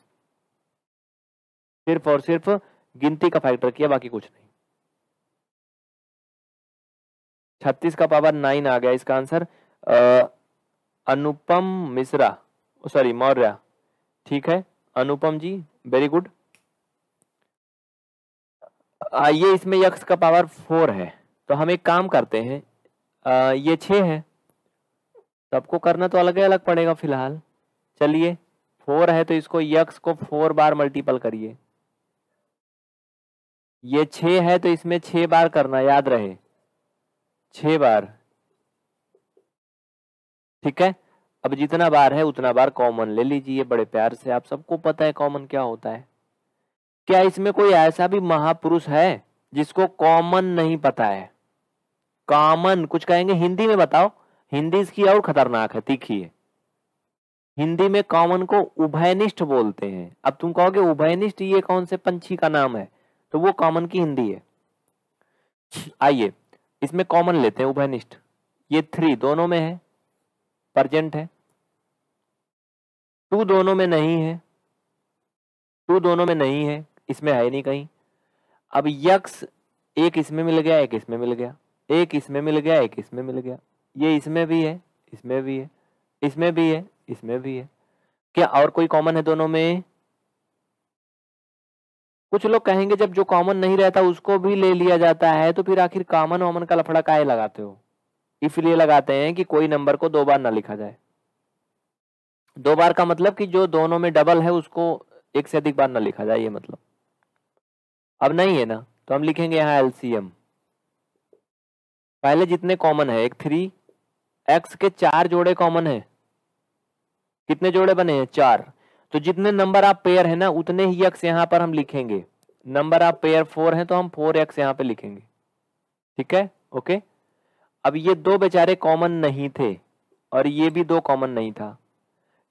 सिर्फ और सिर्फ गिनती का फैक्टर किया बाकी कुछ नहीं छत्तीस का पावर नाइन आ गया इसका आंसर अनुपम मिश्रा सॉरी मौर्य ठीक है अनुपम जी वेरी गुड आइए इसमें यक्स का पावर फोर है तो हम एक काम करते हैं आ, ये छ है सबको करना तो अलग अलग पड़ेगा फिलहाल चलिए फोर है तो इसको यक्स को फोर बार मल्टीपल करिए ये छ है तो इसमें छह बार करना याद रहे छह बार ठीक है अब जितना बार है उतना बार कॉमन ले लीजिए बड़े प्यार से आप सबको पता है कॉमन क्या होता है क्या इसमें कोई ऐसा भी महापुरुष है जिसको कॉमन नहीं पता है कॉमन कुछ कहेंगे हिंदी में बताओ हिंदी इसकी और खतरनाक है तीखी है हिंदी में कॉमन को उभयनिष्ठ बोलते हैं अब तुम कहोगे उभयनिष्ठ ये कौन से पंछी का नाम है तो वो कॉमन की हिंदी है आइए इसमें कॉमन लेते हैं उभयनिष्ठ ये थ्री दोनों में है परजेंट है टू दोनों में नहीं है टू दोनों में नहीं है इसमें है नहीं कहीं अब यक्स एक इसमें मिल गया एक इसमें मिल गया एक इसमें मिल गया एक इसमें मिल गया ये इसमें भी है इसमें भी है इसमें भी है इसमें भी है क्या और कोई कॉमन है दोनों में कुछ लोग कहेंगे जब जो कॉमन नहीं रहता उसको भी ले लिया जाता है तो फिर आखिर कॉमन वॉमन का लफड़ा काय लगाते हो इसलिए लगाते हैं कि कोई नंबर को दो बार ना लिखा जाए दो बार का मतलब कि जो दोनों में डबल है उसको एक से अधिक बार ना लिखा जाए ये मतलब अब नहीं है ना तो हम लिखेंगे यहाँ एलसीएम पहले जितने कॉमन है एक थ्री एक्स के चार जोड़े कॉमन है कितने जोड़े बने हैं चार तो जितने नंबर आप पेयर है ना उतने ही एक्स यहाँ पर हम लिखेंगे नंबर आप पेयर फोर है तो हम फोर यक्स यहाँ पे लिखेंगे ठीक है ओके अब ये दो बेचारे कॉमन नहीं थे और ये भी दो कॉमन नहीं था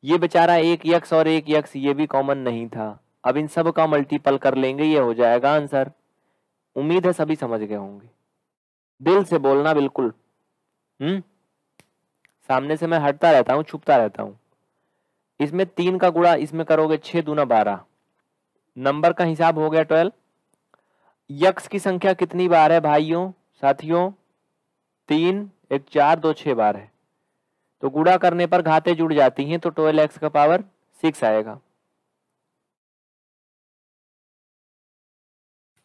ये बेचारा एक यक्स और एक यक्स ये भी कॉमन नहीं था अब इन सब का मल्टीपल कर लेंगे ये हो जाएगा आंसर उम्मीद है सभी समझ गए होंगे दिल से बोलना बिल्कुल हम्म सामने से मैं हटता रहता हूँ छुपता रहता हूँ इसमें तीन का गुड़ा इसमें करोगे छह दूना बारह नंबर का हिसाब हो गया ट्वेल्व यक्स की संख्या कितनी बार है भाइयों साथियों तीन एक चार दो छह बार है तो गुड़ा करने पर घाते जुड़ जाती हैं तो ट्वेल्व एक्स का पावर सिक्स आएगा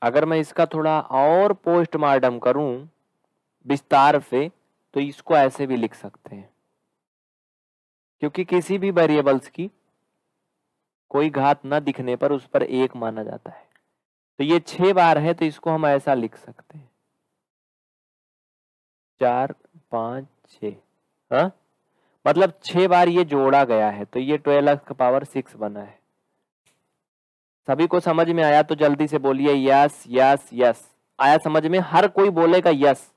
अगर मैं इसका थोड़ा और पोस्टमार्टम करूं विस्तार से तो इसको ऐसे भी लिख सकते हैं क्योंकि किसी भी वेरिएबल्स की कोई घात न दिखने पर उस पर एक माना जाता है तो ये छह बार है तो इसको हम ऐसा लिख सकते हैं चार पांच छ हाँ? मतलब छह बार ये जोड़ा गया है तो ये ट्वेल्व एक्स का पावर सिक्स बना है सभी को समझ में आया तो जल्दी से बोलिए यस यस यस आया समझ में हर कोई बोलेगा यस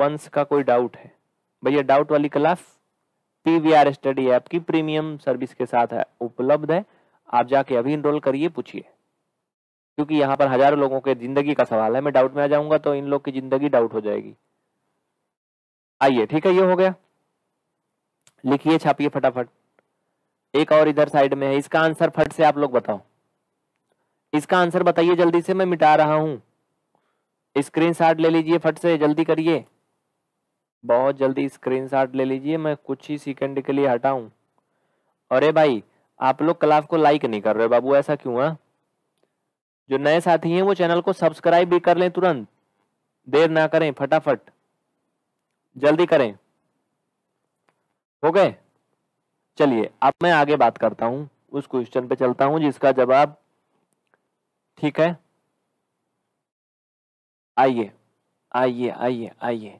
वंस का कोई डाउट है भैया डाउट वाली क्लास पीवीआर स्टडी ऐप की प्रीमियम सर्विस के साथ है उपलब्ध है आप जाके अभी इनरोल करिए पूछिए क्योंकि यहाँ पर हजारों लोगों के जिंदगी का सवाल है मैं डाउट में आ जाऊंगा तो इन लोग की जिंदगी डाउट हो जाएगी आइए ठीक है ये हो गया लिखिए छापिए फटाफट एक और इधर साइड में है इसका आंसर फट से आप लोग बताओ इसका आंसर बताइए जल्दी से मैं मिटा रहा हूं स्क्रीन ले लीजिए फट से जल्दी करिए बहुत जल्दी स्क्रीनशॉट ले लीजिए मैं कुछ ही सेकंड के लिए हटाऊं अरे भाई आप लोग क्लास को लाइक नहीं कर रहे बाबू ऐसा क्यों है हाँ? जो नए साथी हैं वो चैनल को सब्सक्राइब भी कर लें तुरंत देर ना करें फटाफट जल्दी करें हो गए चलिए अब मैं आगे बात करता हूँ उस क्वेश्चन पे चलता हूँ जिसका जवाब ठीक है आइए आइए आइए आइए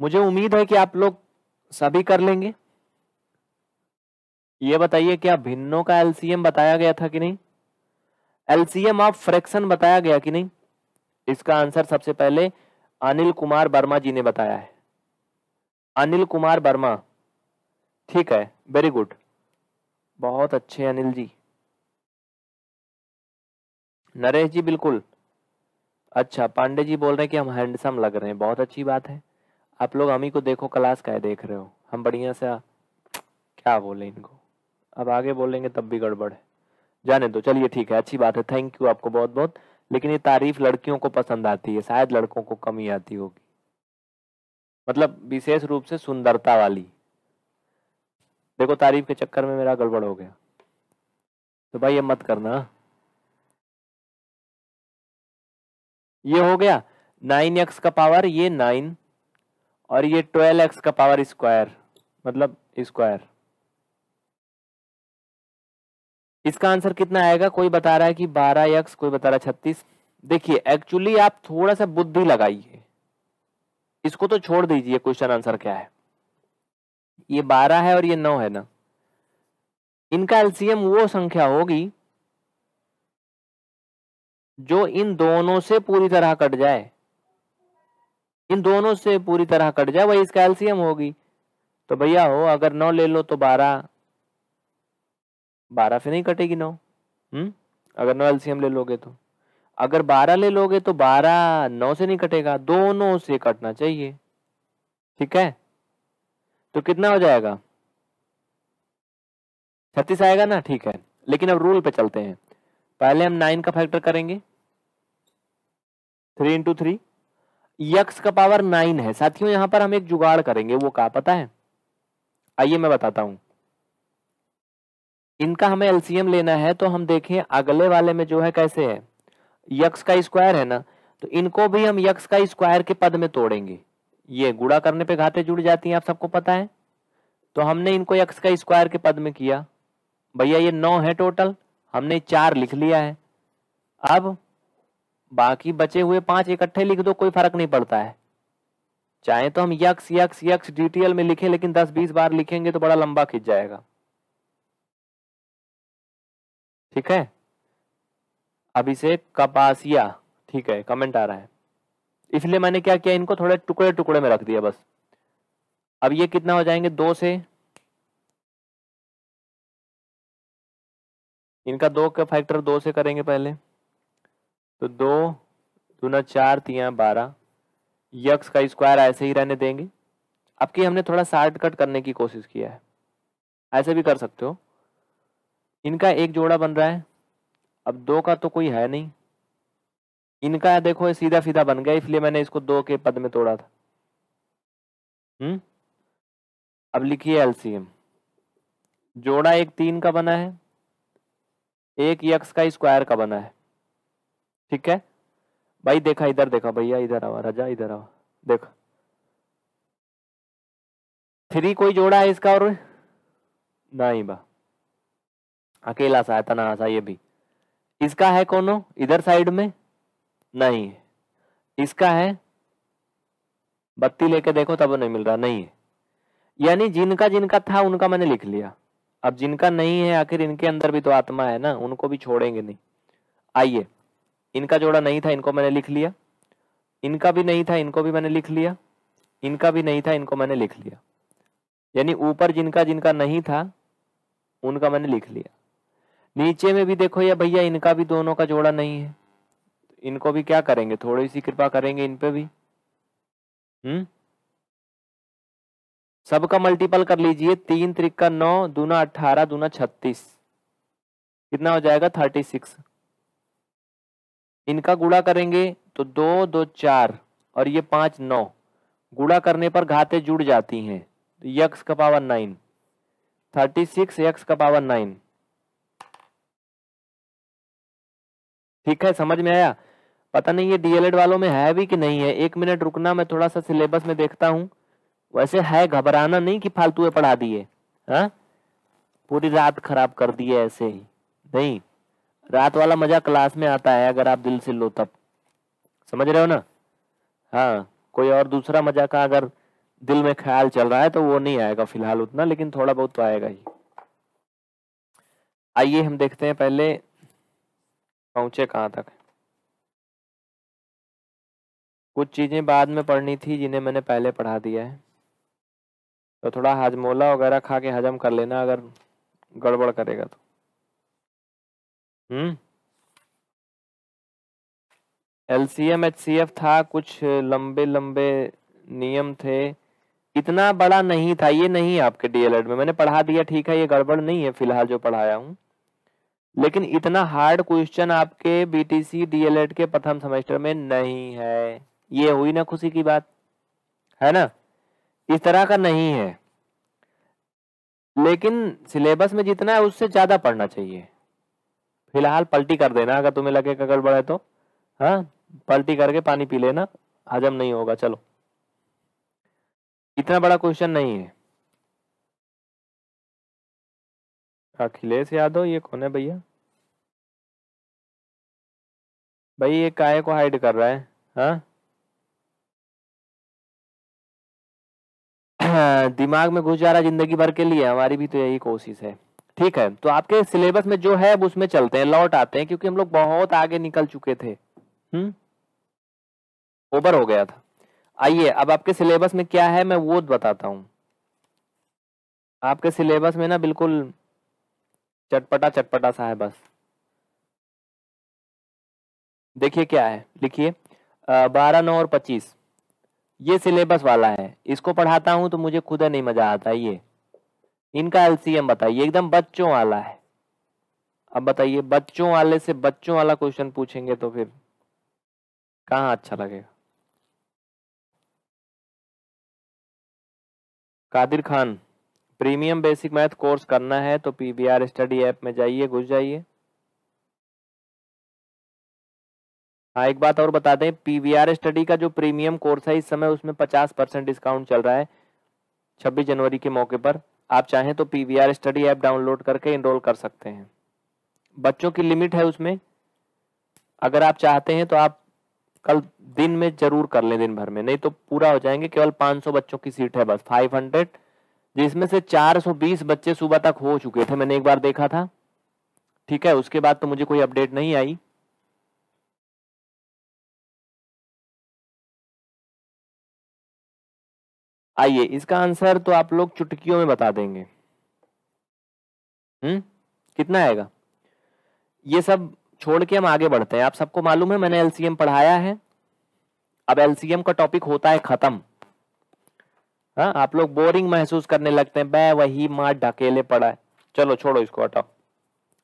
मुझे उम्मीद है कि आप लोग सभी कर लेंगे ये बताइए क्या भिन्नों का एलसीएम बताया गया था कि नहीं एलसीएम ऑफ फ्रैक्शन बताया गया कि नहीं इसका आंसर सबसे पहले अनिल कुमार वर्मा जी ने बताया है अनिल कुमार वर्मा ठीक है वेरी गुड बहुत अच्छे अनिल जी नरेश जी बिल्कुल अच्छा पांडे जी बोल रहे हैं कि हम हैंडसम लग रहे हैं बहुत अच्छी बात है आप लोग हम ही को देखो क्लास का देख रहे हो हम बढ़िया से क्या बोले इनको अब आगे बोलेंगे तब भी गड़बड़ है जाने दो चलिए ठीक है अच्छी बात है थैंक यू आपको बहुत बहुत लेकिन ये तारीफ लड़कियों को पसंद आती है शायद लड़कों को कमी आती होगी मतलब विशेष रूप से सुंदरता वाली देखो तारीफ के चक्कर में मेरा गड़बड़ हो गया तो भाई ये मत करना ये हो गया नाइन एक्स का पावर ये नाइन और ये ट्वेल्व एक्स का पावर स्क्वायर मतलब स्क्वायर इसका आंसर कितना आएगा कोई बता रहा है कि बारह एक्स कोई बता रहा है छत्तीस देखिए एक्चुअली आप थोड़ा सा बुद्धि लगाइए इसको तो छोड़ दीजिए क्वेश्चन आंसर क्या है ये बारह है और ये नौ है ना इनका एलसीएम वो संख्या होगी जो इन दोनों से पूरी तरह कट जाए इन दोनों से पूरी तरह कट जाए वही इसका एल्सियम होगी तो भैया हो अगर नौ ले लो तो बारह बारह से नहीं कटेगी नौ हम्म अगर नौ एल्सियम ले लोगे तो अगर बारह ले लोगे तो बारह नौ से नहीं कटेगा दोनों से कटना चाहिए ठीक है तो कितना हो जाएगा छत्तीस आएगा ना ठीक है लेकिन अब रूल पे चलते हैं पहले हम नाइन का फैक्टर करेंगे थ्री इंटू थ्री यक्स का पावर नाइन है साथियों यहां पर हम एक जुगाड़ करेंगे वो कहा पता है आइए मैं बताता हूं इनका हमें एलसीएम लेना है तो हम देखें अगले वाले में जो है कैसे है यक्स का स्क्वायर है ना तो इनको भी हम यक्स का स्क्वायर के पद में तोड़ेंगे ये गुड़ा करने पे घाते जुड़ जाती हैं आप सबको पता है तो हमने इनको यक्स का स्क्वायर के पद में किया भैया ये नौ है टोटल हमने चार लिख लिया है अब बाकी बचे हुए पांच इकट्ठे लिख दो कोई फर्क नहीं पड़ता है चाहे तो हम यक्स यक्स यक्स डिटेल में लिखें लेकिन दस बीस बार लिखेंगे तो बड़ा लंबा खिंच जाएगा ठीक है अभिषेक कपासिया ठीक है कमेंट आ रहा है इसलिए मैंने क्या किया इनको थोड़े टुकड़े टुकड़े में रख दिया बस अब ये कितना हो जाएंगे दो से इनका दो का फैक्टर दो से करेंगे पहले तो दो दूना चार तिया बारह यक्स का स्क्वायर ऐसे ही रहने देंगे अब कि हमने थोड़ा कट करने की कोशिश किया है ऐसे भी कर सकते हो इनका एक जोड़ा बन रहा है अब दो का तो कोई है नहीं इनका देखो ये सीधा सीधा बन गया इसलिए मैंने इसको दो के पद में तोड़ा था हम्म अब लिखिए एलसीएम जोड़ा एक तीन का बना है एक यक्स का स्क्वायर का बना है ठीक है भाई देखा इधर देखा भैया इधर आवा राजा इधर आवा देख थ्री कोई जोड़ा है इसका और नहीं बा अकेला सा है तना सा ये भी इसका है कौनो इधर साइड में नहीं है इसका है बत्ती लेके देखो तब नहीं मिल रहा नहीं है यानी जिनका जिनका था उनका मैंने लिख लिया अब जिनका नहीं है आखिर इनके अंदर भी तो आत्मा है ना उनको भी छोड़ेंगे नहीं आइए इनका जोड़ा नहीं था इनको मैंने लिख लिया इनका भी नहीं था इनको भी मैंने लिख लिया इनका भी नहीं था इनको मैंने लिख लिया यानी ऊपर जिनका जिनका नहीं था उनका मैंने लिख लिया नीचे में भी देखो या भैया इनका भी दोनों का जोड़ा नहीं है इनको भी क्या करेंगे थोड़ी सी कृपा करेंगे इन पे भी हम्म सबका मल्टीपल कर लीजिए तीन त्रिक का नौ दूना अट्ठारह दूना छत्तीस कितना हो जाएगा थर्टी सिक्स इनका गुड़ा करेंगे तो दो दो चार और ये पाँच नौ गुड़ा करने पर घाते जुड़ जाती हैं यक्स का power nine thirty six x का पावर नाइन ठीक है समझ में आया पता नहीं ये डीएलएड वालों में है भी कि नहीं है एक मिनट रुकना मैं थोड़ा सा सिलेबस में देखता हूँ वैसे है घबराना नहीं कि फालतू पढ़ा दिए हाँ? पूरी रात खराब कर दिए ऐसे ही नहीं रात वाला मजा क्लास में आता है अगर आप दिल से लो तब समझ रहे हो ना हाँ कोई और दूसरा मजा का अगर दिल में ख्याल चल रहा है तो वो नहीं आएगा फिलहाल उतना लेकिन थोड़ा बहुत तो आएगा ही आइए हम देखते हैं पहले पहुंचे कहाँ तक कुछ चीज़ें बाद में पढ़नी थी जिन्हें मैंने पहले पढ़ा दिया है तो थोड़ा हाजमोला वगैरह खा के हजम कर लेना अगर गड़बड़ करेगा तो हम्म? एलसीएम एचसीएफ था कुछ लंबे लंबे नियम थे इतना बड़ा नहीं था ये नहीं आपके डीएलएड में मैंने पढ़ा दिया ठीक है ये गड़बड़ नहीं है फिलहाल जो पढ़ाया हूं लेकिन इतना हार्ड क्वेश्चन आपके बीटीसी डीएलएड के प्रथम सेमेस्टर में नहीं है ये हुई ना खुशी की बात है ना इस तरह का नहीं है लेकिन सिलेबस में जितना है उससे ज़्यादा पढ़ना चाहिए फिलहाल पलटी कर देना अगर तुम्हें लगेगा गड़बड़ है तो हाँ पलटी करके पानी पी लेना हजम नहीं होगा चलो इतना बड़ा क्वेश्चन नहीं है अखिलेश यादव ये कौन है भैया भाई ये काय को हाइड कर रहा है हाँ दिमाग में घुस जा रहा जिंदगी भर के लिए हमारी भी तो यही कोशिश है ठीक है तो आपके सिलेबस में जो है उसमें चलते हैं लौट आते हैं क्योंकि हम लोग बहुत आगे निकल चुके थे हम्म ओवर हो गया था आइए अब आपके सिलेबस में क्या है मैं वो बताता हूँ आपके सिलेबस में ना बिल्कुल चटपटा चटपटा सा है बस देखिए क्या है लिखिए बारह नौ और पच्चीस ये सिलेबस वाला है इसको पढ़ाता हूँ तो मुझे खुद नहीं मजा आता ये इनका एलसीएम बताइए एकदम बच्चों वाला है अब बताइए बच्चों वाले से बच्चों वाला क्वेश्चन पूछेंगे तो फिर कहाँ अच्छा लगेगा Kadir Khan premium basic math course करना है तो पीबीआर स्टडी ऐप में जाइए घुस जाइए हाँ एक बात और बता दें पीवीआर स्टडी का जो प्रीमियम कोर्स है इस समय उसमें 50 परसेंट डिस्काउंट चल रहा है 26 जनवरी के मौके पर आप चाहें तो P V R study app download करके इनरोल कर सकते हैं बच्चों की लिमिट है उसमें अगर आप चाहते हैं तो आप कल दिन में जरूर कर लें दिन भर में नहीं तो पूरा हो जाएंगे केवल 500 बच्चों की सीट है बस 500 जिसमें से 420 बच्चे सुबह तक हो चुके थे मैंने एक बार देखा था ठीक है उसके बाद तो मुझे कोई अपडेट नहीं आई आइए इसका आंसर तो आप लोग चुटकियों में बता देंगे हम्म कितना आएगा ये सब छोड़ के हम आगे बढ़ते हैं आप सबको मालूम है मैंने एलसीएम पढ़ाया है अब एलसीएम का टॉपिक होता है खत्म हाँ आप लोग बोरिंग महसूस करने लगते हैं बै वही माँ ढकेले पड़ा है चलो छोड़ो इसको हटाओ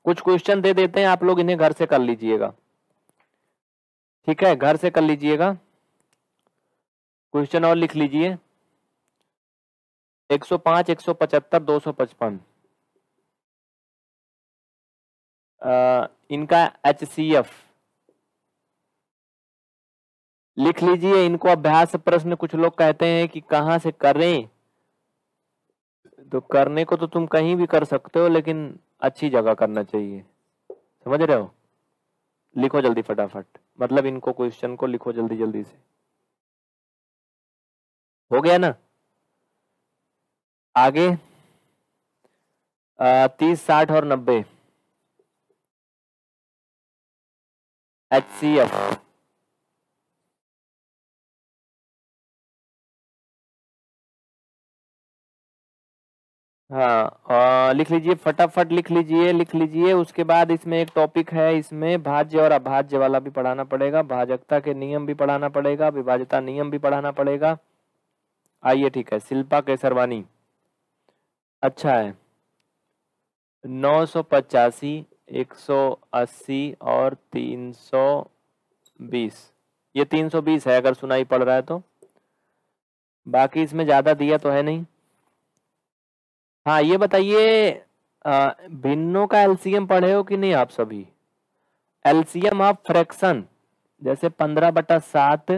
कुछ क्वेश्चन दे देते हैं आप लोग इन्हें घर से कर लीजिएगा ठीक है घर से कर लीजिएगा क्वेश्चन और लिख लीजिए एक सौ पांच एक सौ पचहत्तर दो सौ पचपन इनका एच सी एफ लिख लीजिए इनको अभ्यास प्रश्न कुछ लोग कहते हैं कि कहां से करें तो करने को तो तुम कहीं भी कर सकते हो लेकिन अच्छी जगह करना चाहिए समझ रहे हो लिखो जल्दी फटाफट मतलब इनको क्वेश्चन को लिखो जल्दी जल्दी से हो गया ना आगे तीस साठ और नब्बे एच सी एफ हाँ आ, लिख लीजिए फटाफट लिख लीजिए लिख लीजिए उसके बाद इसमें एक टॉपिक है इसमें भाज्य और अभाज्य वाला भी पढ़ाना पड़ेगा भाजकता के नियम भी पढ़ाना पड़ेगा विभाजता नियम भी पढ़ाना पड़ेगा आइए ठीक है शिल्पा केसरवानी अच्छा है नौ सौ पचासी एक सौ अस्सी और तीन सौ बीस ये तीन सौ बीस है अगर सुनाई पड़ रहा है तो बाकी इसमें ज़्यादा दिया तो है नहीं हाँ ये बताइए भिन्नों का एलसीएम पढ़े हो कि नहीं आप सभी एलसीएम ऑफ फ्रैक्शन जैसे पंद्रह बटा सात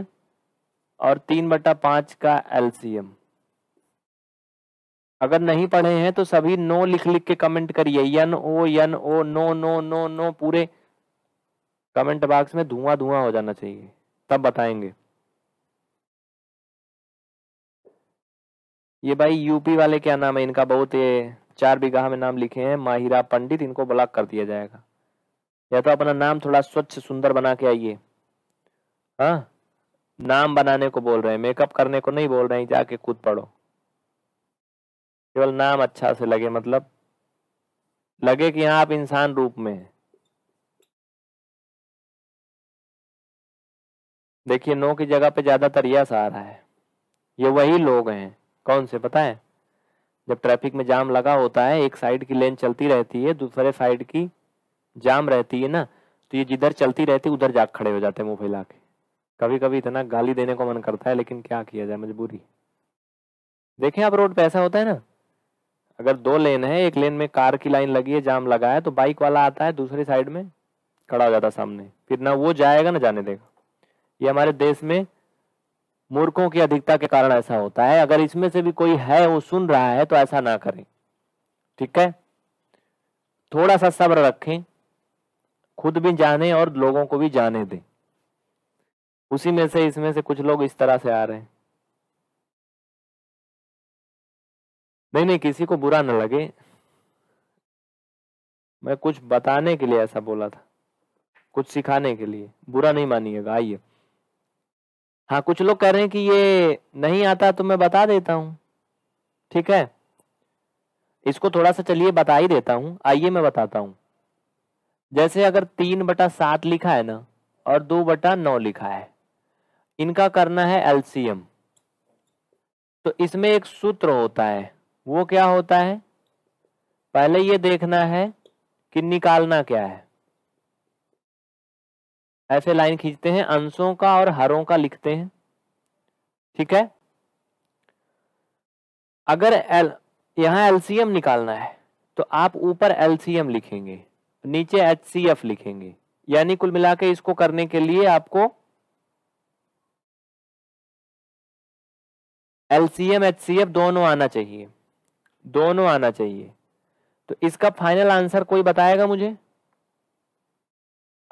और तीन बटा पाँच का एलसीएम अगर नहीं पढ़े हैं तो सभी नो लिख लिख के कमेंट करिए N O N O no no no no पूरे कमेंट बॉक्स में धुआं धुआं हो जाना चाहिए तब बताएंगे ये भाई यूपी वाले क्या नाम है इनका बहुत ये चार बीघा में नाम लिखे हैं माहिरा पंडित इनको ब्लॉक कर दिया जाएगा या तो अपना नाम थोड़ा स्वच्छ सुंदर बना के आइए हाँ नाम बनाने को बोल रहे हैं मेकअप करने को नहीं बोल रहे हैं जाके खुद पढ़ो केवल नाम अच्छा से लगे मतलब लगे कि यहां आप इंसान रूप में हैं देखिए नो की जगह पे ज्यादातर यस आ रहा है ये वही लोग हैं कौन से पता है जब ट्रैफिक में जाम लगा होता है एक साइड की लेन चलती रहती है दूसरे साइड की जाम रहती है ना तो ये जिधर चलती रहती है उधर जाग खड़े हो जाते हैं मुंह फैला के कभी कभी इतना गाली देने को मन करता है लेकिन क्या किया जाए मजबूरी देखें आप रोड पे ऐसा होता है ना अगर दो लेन है एक लेन में कार की लाइन लगी है जाम लगा है तो बाइक वाला आता है दूसरी साइड में खड़ा हो जाता सामने फिर ना वो जाएगा ना जाने देगा ये हमारे देश में मूर्खों की अधिकता के कारण ऐसा होता है अगर इसमें से भी कोई है वो सुन रहा है तो ऐसा ना करें ठीक है थोड़ा सा सब्र रखें खुद भी जाने और लोगों को भी जाने दें उसी में से इसमें से कुछ लोग इस तरह से आ रहे हैं नहीं नहीं किसी को बुरा ना लगे मैं कुछ बताने के लिए ऐसा बोला था कुछ सिखाने के लिए बुरा नहीं मानिएगा आइए हाँ कुछ लोग कह रहे हैं कि ये नहीं आता तो मैं बता देता हूँ ठीक है इसको थोड़ा सा चलिए बता ही देता हूँ आइए मैं बताता हूँ जैसे अगर तीन बटा सात लिखा है ना और दो बटा नौ लिखा है इनका करना है एलसीएम तो इसमें एक सूत्र होता है वो क्या होता है पहले ये देखना है कि निकालना क्या है ऐसे लाइन खींचते हैं अंशों का और हरों का लिखते हैं ठीक है अगर एल यहां एलसीएम निकालना है तो आप ऊपर एलसीएम लिखेंगे नीचे एचसीएफ लिखेंगे यानी कुल मिला के इसको करने के लिए आपको एलसीएम एचसीएफ दोनों आना चाहिए दोनों आना चाहिए तो इसका फाइनल आंसर कोई बताएगा मुझे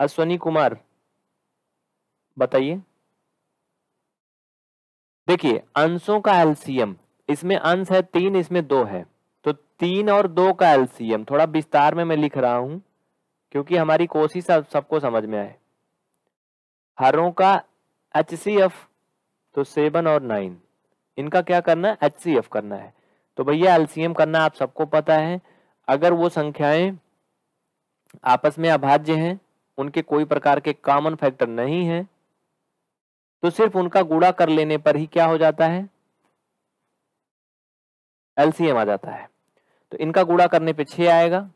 अश्वनी कुमार बताइए देखिए अंशों का एलसीएम इसमें अंश है तीन इसमें दो है तो तीन और दो का एलसीएम थोड़ा विस्तार में मैं लिख रहा हूं क्योंकि हमारी कोशिश अब सबको समझ में आए हरों का एच तो सेवन और नाइन इनका क्या करना है एच करना है तो भैया एलसीएम करना आप सबको पता है अगर वो संख्याएं आपस में अभाज्य हैं उनके कोई प्रकार के कॉमन फैक्टर नहीं है तो सिर्फ उनका गुड़ा कर लेने पर ही क्या हो जाता है एलसीएम आ जाता है तो इनका गुड़ा करने पे छः आएगा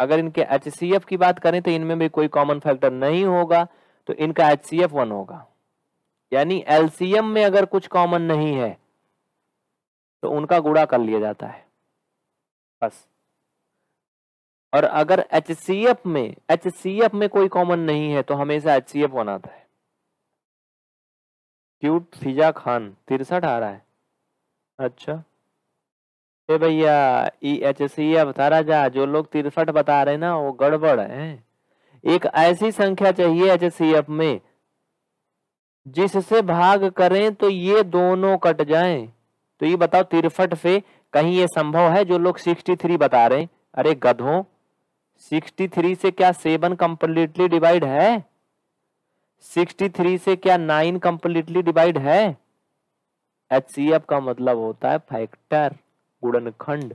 अगर इनके एच की बात करें तो इनमें भी कोई कॉमन फैक्टर नहीं होगा तो इनका एच वन होगा यानी एलसीएम में अगर कुछ कॉमन नहीं है तो उनका गुड़ा कर लिया जाता है बस और अगर एच में एच में कोई कॉमन नहीं है तो हमेशा एच सी एफ बनाता है क्यूट फिजा खान तिरसठ आ रहा है अच्छा ए भैया ई एच सी एफ तारा जा जो लोग तिरसठ बता रहे ना वो गड़बड़ है एक ऐसी संख्या चाहिए एच सी एफ में जिससे भाग करें तो ये दोनों कट जाएं तो ये बताओ तिरफट पे कहीं ये संभव है जो लोग 63 बता रहे हैं अरे गधों 63 से क्या सेवन कंप्लीटली डिवाइड है 63 से क्या नाइन कंप्लीटली डिवाइड है एच का मतलब होता है फैक्टर गुणनखंड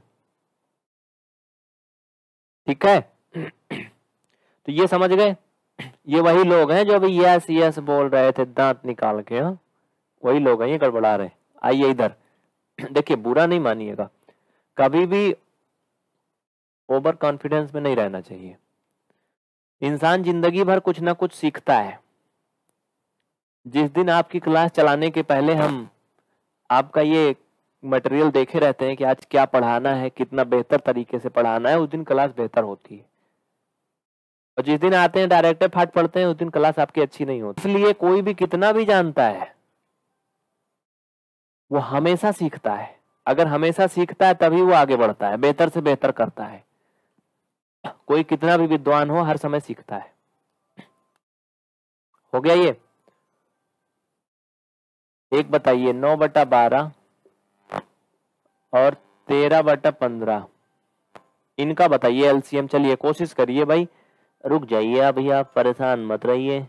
ठीक है तो ये समझ गए ये वही लोग हैं जो अभी यस यस बोल रहे थे दांत निकाल के हा? वही लोग हैं ये गड़बड़ा रहे आइए इधर देखिए बुरा नहीं मानिएगा कभी भी ओवर कॉन्फिडेंस में नहीं रहना चाहिए इंसान जिंदगी भर कुछ ना कुछ सीखता है जिस दिन आपकी क्लास चलाने के पहले हम आपका ये मटेरियल देखे रहते हैं कि आज क्या पढ़ाना है कितना बेहतर तरीके से पढ़ाना है उस दिन क्लास बेहतर होती है और जिस दिन आते हैं डायरेक्टर फाट पढ़ते हैं उस दिन क्लास आपकी अच्छी नहीं होती इसलिए कोई भी कितना भी जानता है वो हमेशा सीखता है अगर हमेशा सीखता है तभी वो आगे बढ़ता है बेहतर से बेहतर करता है कोई कितना भी विद्वान हो हर समय सीखता है हो गया ये एक बताइए नौ बटा बारह और तेरह बटा पंद्रह इनका बताइए एलसीएम चलिए कोशिश करिए भाई रुक जाइए अभी आप परेशान मत रहिए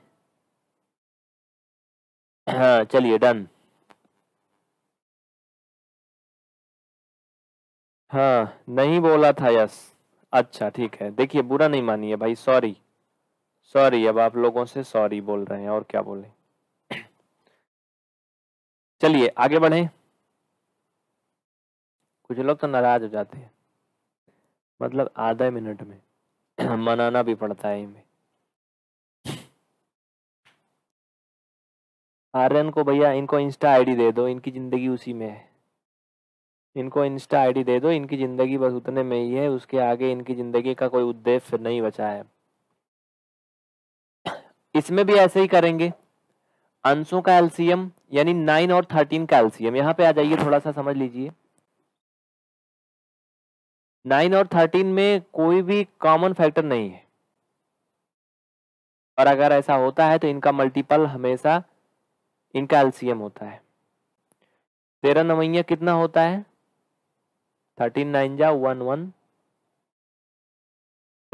हाँ चलिए डन हाँ नहीं बोला था यस अच्छा ठीक है देखिए बुरा नहीं मानिए भाई सॉरी सॉरी अब आप लोगों से सॉरी बोल रहे हैं और क्या बोले चलिए आगे बढ़े कुछ लोग तो नाराज हो जाते हैं मतलब आधा मिनट में मनाना भी पड़ता है इनमें आर्यन को भैया इनको इंस्टा आईडी दे दो इनकी जिंदगी उसी में है इनको इंस्टा आईडी दे दो इनकी ज़िंदगी बस उतने में ही है उसके आगे इनकी ज़िंदगी का कोई उद्देश्य नहीं बचा है इसमें भी ऐसे ही करेंगे अंशों का एल्सियम यानी नाइन और थर्टीन का एल्सियम यहाँ पे आ जाइए थोड़ा सा समझ लीजिए नाइन और थर्टीन में कोई भी कॉमन फैक्टर नहीं है और अगर ऐसा होता है तो इनका मल्टीपल हमेशा इनका एल्सियम होता है तेरह नवैया कितना होता है थर्टीन नाइन जा वन वन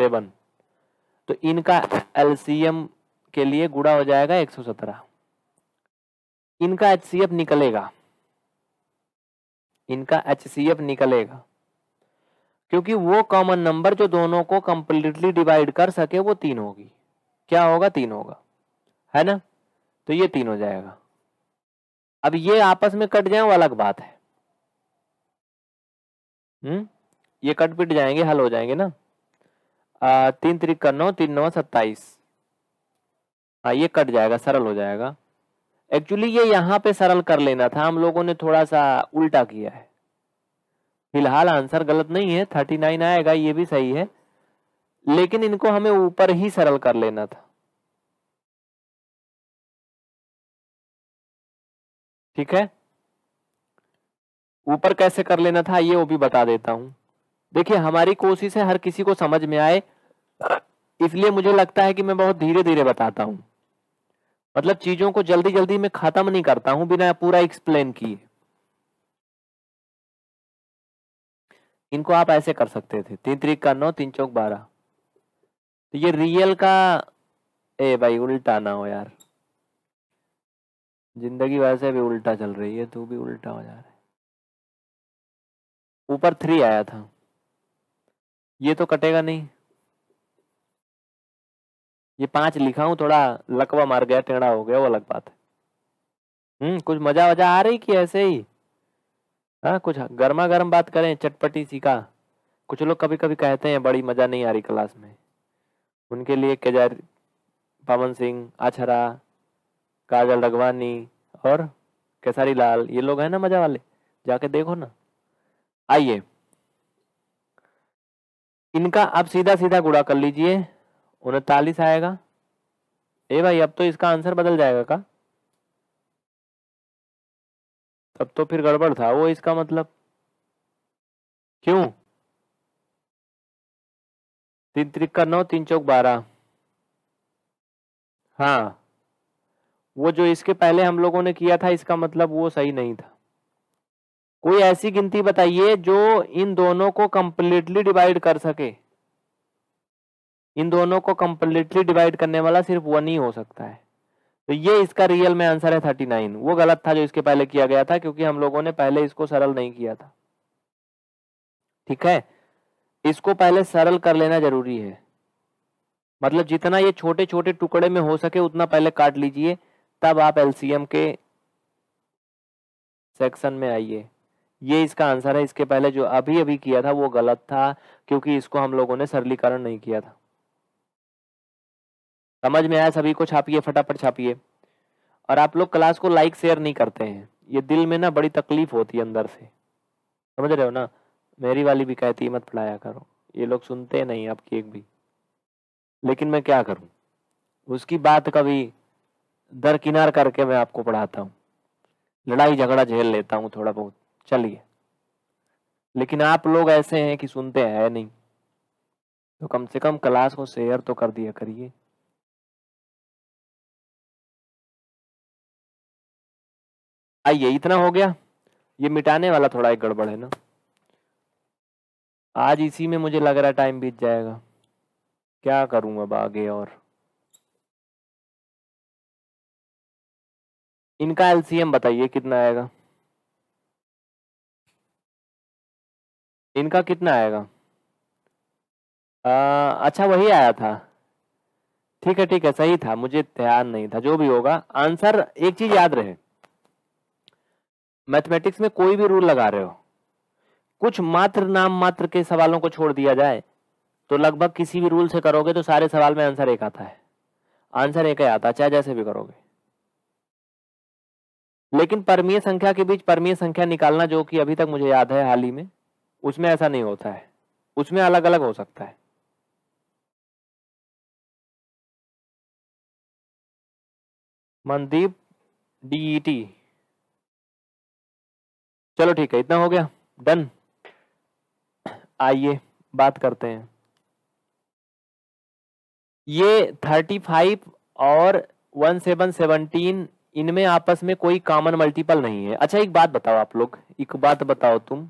सेवन तो इनका एलसीएम के लिए गुड़ा हो जाएगा एक सौ सत्रह इनका एच निकलेगा इनका एच निकलेगा क्योंकि वो कॉमन नंबर जो दोनों को कंप्लीटली डिवाइड कर सके वो तीन होगी क्या होगा तीन होगा है ना तो ये तीन हो जाएगा अब ये आपस में कट जाए वो अलग बात है हम्म ये कट पिट जाएंगे हल हो जाएंगे ना आ, तीन त्रिक नौ तीन नौ सत्ताईस हाँ ये कट जाएगा सरल हो जाएगा एक्चुअली ये यहाँ पे सरल कर लेना था हम लोगों ने थोड़ा सा उल्टा किया है फिलहाल आंसर गलत नहीं है थर्टी नाइन आएगा ये भी सही है लेकिन इनको हमें ऊपर ही सरल कर लेना था ठीक है ऊपर कैसे कर लेना था ये वो भी बता देता हूँ देखिए हमारी कोशिश है हर किसी को समझ में आए इसलिए मुझे लगता है कि मैं बहुत धीरे धीरे बताता हूँ मतलब चीजों को जल्दी जल्दी मैं खत्म नहीं करता हूँ बिना पूरा एक्सप्लेन किए इनको आप ऐसे कर सकते थे तीन त्रिक का नौ तीन चौक बारह तो ये रियल का ए भाई उल्टा ना हो यार जिंदगी वैसे भी उल्टा चल रही है तू भी उल्टा हो जा रहा है ऊपर थ्री आया था ये तो कटेगा नहीं ये पांच लिखा हूं थोड़ा लकवा मार गया टेढ़ा हो गया वो अलग बात है हम्म कुछ मजा वजा आ रही कि ऐसे ही हाँ कुछ गर्मा गर्म बात करें चटपटी सीखा कुछ लोग कभी कभी कहते हैं बड़ी मजा नहीं आ रही क्लास में उनके लिए केजर पवन सिंह आछरा काजल रघवानी और केसारी लाल ये लोग हैं ना मजा वाले जाके देखो ना आइए इनका आप सीधा सीधा गुड़ा कर लीजिए उनतालीस आएगा ए भाई अब तो इसका आंसर बदल जाएगा का तब तो फिर गड़बड़ था वो इसका मतलब क्यों तीन त्रिका नौ तीन चौक बारह हाँ वो जो इसके पहले हम लोगों ने किया था इसका मतलब वो सही नहीं था कोई ऐसी गिनती बताइए जो इन दोनों को कंप्लीटली डिवाइड कर सके इन दोनों को कंप्लीटली डिवाइड करने वाला सिर्फ वन ही हो सकता है तो ये इसका रियल में आंसर है थर्टी नाइन वो गलत था जो इसके पहले किया गया था क्योंकि हम लोगों ने पहले इसको सरल नहीं किया था ठीक है इसको पहले सरल कर लेना जरूरी है मतलब जितना ये छोटे छोटे टुकड़े में हो सके उतना पहले काट लीजिए तब आप एलसीएम के सेक्शन में आइए ये इसका आंसर है इसके पहले जो अभी अभी किया था वो गलत था क्योंकि इसको हम लोगों ने सरलीकरण नहीं किया था समझ में आया सभी को छापिए फटाफट छापिए और आप लोग क्लास को लाइक शेयर नहीं करते हैं ये दिल में ना बड़ी तकलीफ होती है अंदर से समझ रहे हो ना मेरी वाली भी कहती है मत पढ़ाया करो ये लोग सुनते नहीं आपकी एक भी लेकिन मैं क्या करूं उसकी बात कभी दरकिनार करके मैं आपको पढ़ाता हूँ लड़ाई झगड़ा झेल लेता हूँ थोड़ा बहुत चलिए लेकिन आप लोग ऐसे हैं कि सुनते हैं नहीं तो कम से कम क्लास को शेयर तो कर दिया करिए आइए इतना हो गया ये मिटाने वाला थोड़ा एक गड़बड़ है ना आज इसी में मुझे लग रहा है टाइम बीत जाएगा क्या करूं अब आगे और इनका एलसीएम बताइए कितना आएगा इनका कितना आएगा आ, अच्छा वही आया था ठीक है ठीक है सही था मुझे ध्यान नहीं था जो भी होगा आंसर एक चीज याद रहे मैथमेटिक्स में कोई भी रूल लगा रहे हो कुछ मात्र नाम मात्र के सवालों को छोड़ दिया जाए तो लगभग किसी भी रूल से करोगे तो सारे सवाल में आंसर एक आता है आंसर एक ही आता है चाहे जैसे भी करोगे लेकिन परमीय संख्या के बीच परमीय संख्या निकालना जो कि अभी तक मुझे याद है हाल ही में उसमें ऐसा नहीं होता है उसमें अलग अलग हो सकता है मनदीप डीईटी e चलो ठीक है इतना हो गया डन आइए बात करते हैं ये थर्टी फाइव और वन सेवन सेवनटीन इनमें आपस में कोई कॉमन मल्टीपल नहीं है अच्छा एक बात बताओ आप लोग एक बात बताओ तुम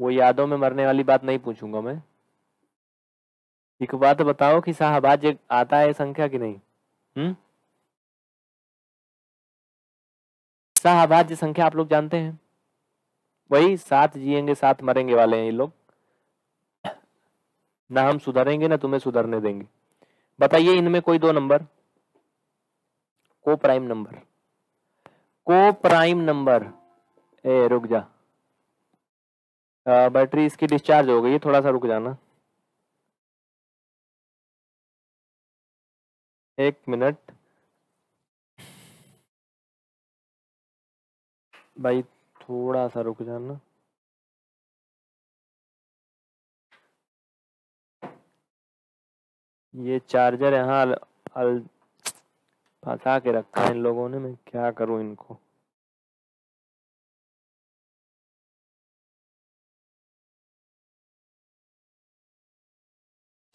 वो यादों में मरने वाली बात नहीं पूछूंगा मैं एक बात बताओ कि शाहबाज आता है संख्या की नहीं हम्म शाहबाज संख्या आप लोग जानते हैं वही साथ जिएंगे साथ मरेंगे वाले हैं ये लोग ना हम सुधरेंगे ना तुम्हें सुधरने देंगे बताइए इनमें कोई दो नंबर को प्राइम नंबर को प्राइम नंबर ए रुक जा बैटरी इसकी डिस्चार्ज हो गई है थोड़ा सा रुक जाना एक मिनट भाई थोड़ा सा रुक जाना ये चार्जर यहाँ फंसा के रखा है इन लोगों ने मैं क्या करूँ इनको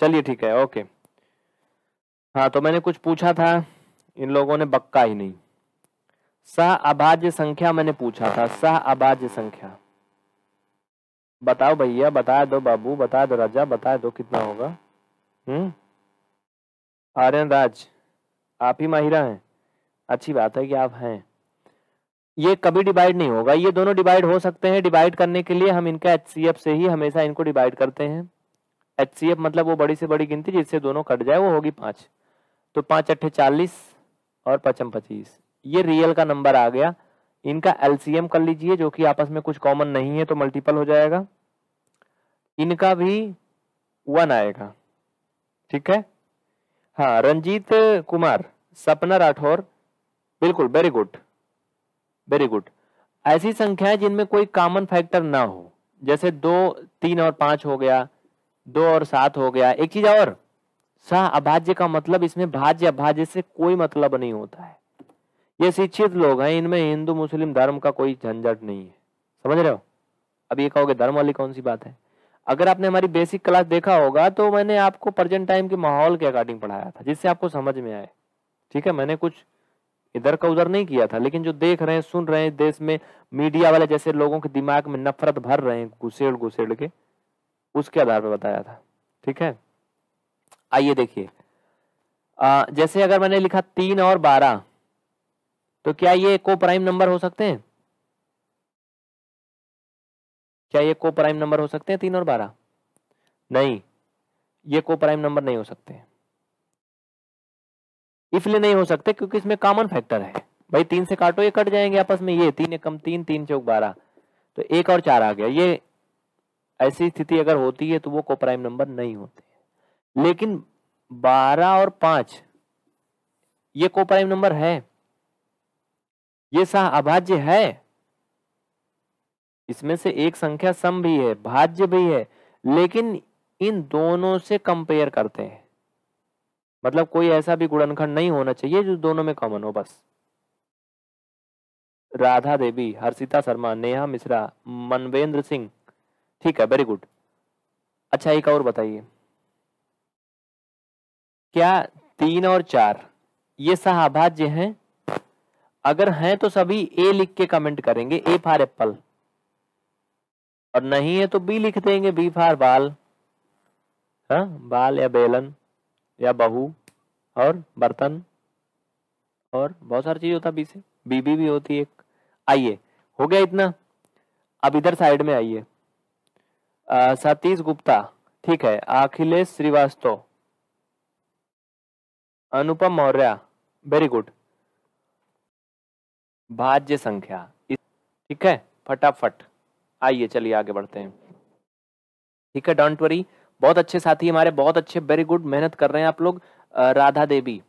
चलिए ठीक है ओके हाँ तो मैंने कुछ पूछा था इन लोगों ने बक्का ही नहीं सह अभाज्य संख्या मैंने पूछा था सह अभाज्य संख्या बताओ भैया बता दो बाबू बता दो राजा बता दो कितना होगा हम्म आर्यन राज आप ही माहिरा हैं अच्छी बात है कि आप हैं ये कभी डिवाइड नहीं होगा ये दोनों डिवाइड हो सकते हैं डिवाइड करने के लिए हम इनका एच से ही हमेशा इनको डिवाइड करते हैं एच मतलब वो बड़ी से बड़ी गिनती जिससे दोनों कट जाए वो होगी पाँच तो पाँच अट्ठे चालीस और पचम पच्चीस ये रियल का नंबर आ गया इनका एलसीएम कर लीजिए जो कि आपस में कुछ कॉमन नहीं है तो मल्टीपल हो जाएगा इनका भी वन आएगा ठीक है हाँ रंजीत कुमार सपना राठौर बिल्कुल वेरी गुड वेरी गुड ऐसी संख्याएं जिनमें कोई कॉमन फैक्टर ना हो जैसे दो तीन और पांच हो गया दो और सात हो गया एक चीज और सह अभाज्य का मतलब इसमें भाज्य अभाज्य से कोई मतलब नहीं होता है ये शिक्षित लोग हैं इनमें हिंदू मुस्लिम धर्म का कोई झंझट नहीं है समझ रहे हो अब ये कहोगे धर्म वाली कौन सी बात है अगर आपने हमारी बेसिक क्लास देखा होगा तो मैंने आपको प्रेजेंट टाइम के माहौल के अकॉर्डिंग पढ़ाया था जिससे आपको समझ में आए ठीक है मैंने कुछ इधर का उधर नहीं किया था लेकिन जो देख रहे हैं सुन रहे हैं देश में मीडिया वाले जैसे लोगों के दिमाग में नफरत भर रहे हैं घुसेड़ घुसेड़ के उसके आधार पर बताया था ठीक है आइए देखिए जैसे अगर मैंने लिखा तीन और बारह तो क्या ये को प्राइम नंबर हो सकते हैं क्या ये को प्राइम नंबर हो सकते हैं तीन और बारह नहीं ये को प्राइम नंबर नहीं हो सकते इसलिए नहीं हो सकते क्योंकि इसमें कॉमन फैक्टर है भाई तीन से काटो ये कट जाएंगे आपस में ये तीन एकम तीन तीन चौक बारह तो एक और चार आ गया ये ऐसी स्थिति अगर होती है तो वो कोप्राइम नंबर नहीं होते लेकिन बारह और पांच ये कोप्राइम नंबर है ये सह अभाज्य है इसमें से एक संख्या सम भी है भाज्य भी है लेकिन इन दोनों से कंपेयर करते हैं मतलब कोई ऐसा भी गुणनखंड नहीं होना चाहिए जो दोनों में कॉमन हो बस राधा देवी हर्षिता शर्मा नेहा मिश्रा मनवेंद्र सिंह ठीक है वेरी गुड अच्छा एक और बताइए क्या तीन और चार ये सहाभाज्य हैं अगर हैं तो सभी ए लिख के कमेंट करेंगे ए फार एप्पल और नहीं है तो बी लिख देंगे बी फार बाल हा? बाल या बेलन या बहू और बर्तन और बहुत सारी चीज होता बी से बीबी भी होती है आइए हो गया इतना अब इधर साइड में आइए सतीश गुप्ता ठीक है अखिलेश श्रीवास्तव अनुपम मौर्य वेरी गुड भाज्य संख्या ठीक है फटाफट आइए चलिए आगे बढ़ते हैं ठीक है डोंट वरी बहुत अच्छे साथी हमारे बहुत अच्छे वेरी गुड मेहनत कर रहे हैं आप लोग राधा देवी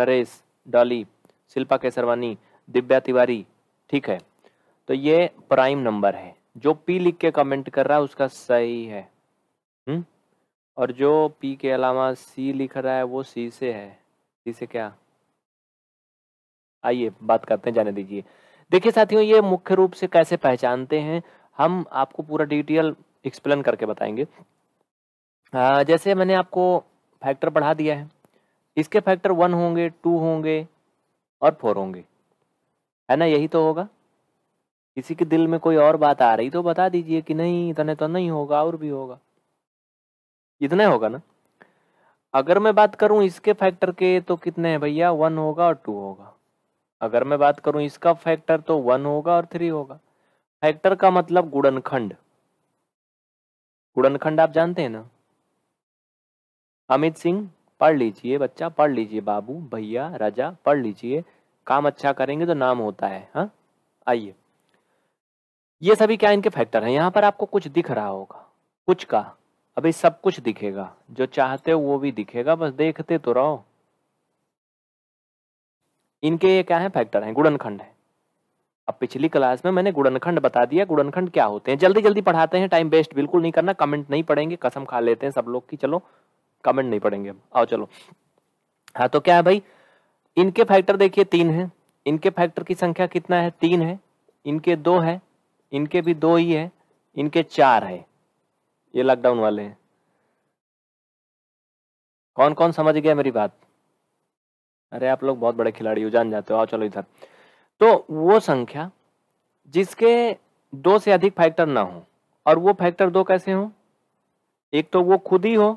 नरेश डॉली शिल्पा केसरवानी दिव्या तिवारी ठीक है तो ये प्राइम नंबर है जो पी लिख के कमेंट कर रहा है उसका सही है हुँ? हम्म? और जो पी के अलावा सी लिख रहा है वो सी से है सी से क्या आइए बात करते हैं जाने दीजिए देखिए साथियों ये मुख्य रूप से कैसे पहचानते हैं हम आपको पूरा डिटेल एक्सप्लेन करके बताएंगे आ, जैसे मैंने आपको फैक्टर पढ़ा दिया है इसके फैक्टर वन होंगे टू होंगे और फोर होंगे है ना यही तो होगा किसी के दिल में कोई और बात आ रही तो बता दीजिए कि नहीं इतने तो नहीं होगा और भी होगा इतने होगा ना अगर मैं बात करूं इसके फैक्टर के तो कितने हैं भैया वन होगा और टू होगा अगर मैं बात करूं इसका फैक्टर तो वन होगा और थ्री होगा फैक्टर का मतलब गुड़नखंड गुड़नखंड आप जानते हैं ना अमित सिंह पढ़ लीजिए बच्चा पढ़ लीजिए बाबू भैया राजा पढ़ लीजिए काम अच्छा करेंगे तो नाम होता है हाँ आइए ये सभी क्या इनके फैक्टर हैं यहाँ पर आपको कुछ दिख रहा होगा कुछ का अभी सब कुछ दिखेगा जो चाहते हो वो भी दिखेगा बस देखते तो रहो इनके ये क्या है फैक्टर हैं गुड़नखंड है अब पिछली क्लास में मैंने गुड़नखंड बता दिया गुड़नखंड क्या होते हैं जल्दी जल्दी पढ़ाते हैं टाइम वेस्ट बिल्कुल नहीं करना कमेंट नहीं पढ़ेंगे कसम खा लेते हैं सब लोग की चलो कमेंट नहीं पढ़ेंगे आओ चलो हाँ तो क्या है भाई इनके फैक्टर देखिए तीन है इनके फैक्टर की संख्या कितना है तीन है इनके दो है इनके भी दो ही है इनके चार है ये लॉकडाउन वाले हैं कौन कौन समझ गया मेरी बात अरे आप लोग बहुत बड़े खिलाड़ी हो जान जाते हो आओ चलो इधर तो वो संख्या जिसके दो से अधिक फैक्टर ना हो और वो फैक्टर दो कैसे हो एक तो वो खुद ही हो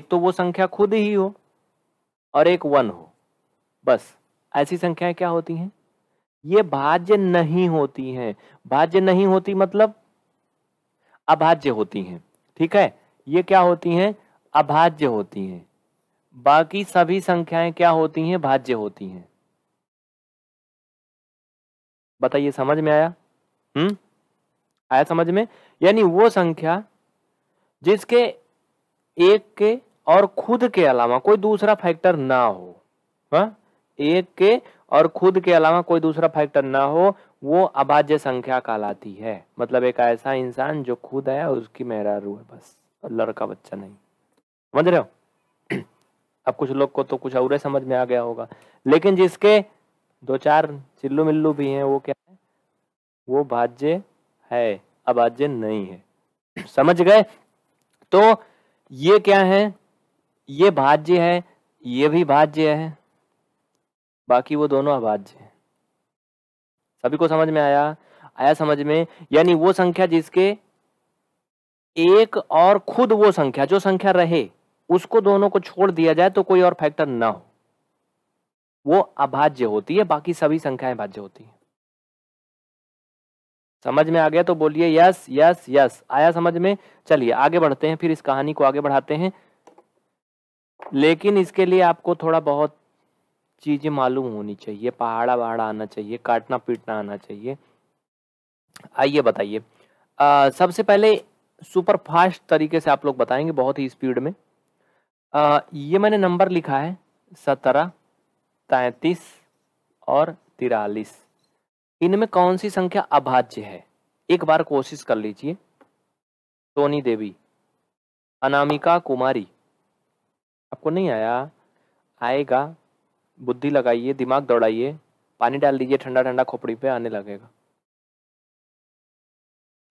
एक तो वो संख्या खुद ही हो और एक वन हो बस ऐसी संख्याएं क्या होती हैं ये भाज्य नहीं होती हैं भाज्य नहीं होती मतलब अभाज्य होती हैं ठीक है ये क्या होती हैं अभाज्य होती हैं बाकी सभी संख्याएं क्या होती हैं भाज्य होती हैं बताइए समझ में आया हम्म आया समझ में यानी वो संख्या जिसके एक के और खुद के अलावा कोई दूसरा फैक्टर ना हो हा? एक के और खुद के अलावा कोई दूसरा फैक्टर ना हो वो अभाज्य संख्या कहलाती है मतलब एक ऐसा इंसान जो खुद है उसकी मेरा रू है बस लड़का बच्चा नहीं समझ रहे हो अब कुछ लोग को तो कुछ और समझ में आ गया होगा लेकिन जिसके दो चार चिल्लू मिल्लू भी हैं वो क्या है वो भाज्य है अभाज्य नहीं है समझ गए तो ये क्या है ये भाज्य है ये भी भाज्य है बाकी वो दोनों अभाज्य हैं सभी को समझ में आया आया समझ में यानी वो संख्या जिसके एक और खुद वो संख्या जो संख्या रहे उसको दोनों को छोड़ दिया जाए तो कोई और फैक्टर ना हो वो अभाज्य होती है बाकी सभी संख्याएं भाज्य होती हैं समझ में आ गया तो बोलिए यस यस यस आया समझ में चलिए आगे बढ़ते हैं फिर इस कहानी को आगे बढ़ाते हैं लेकिन इसके लिए आपको थोड़ा बहुत चीज़ें मालूम होनी चाहिए पहाड़ा वहाड़ा आना चाहिए काटना पीटना आना चाहिए आइए बताइए सबसे पहले सुपर फास्ट तरीके से आप लोग बताएंगे बहुत ही स्पीड में आ, ये मैंने नंबर लिखा है सत्रह तैतीस और तिरालीस इनमें कौन सी संख्या अभाज्य है एक बार कोशिश कर लीजिए सोनी देवी अनामिका कुमारी आपको नहीं आया आएगा बुद्धि लगाइए दिमाग दौड़ाइए पानी डाल दीजिए ठंडा ठंडा खोपड़ी पे आने लगेगा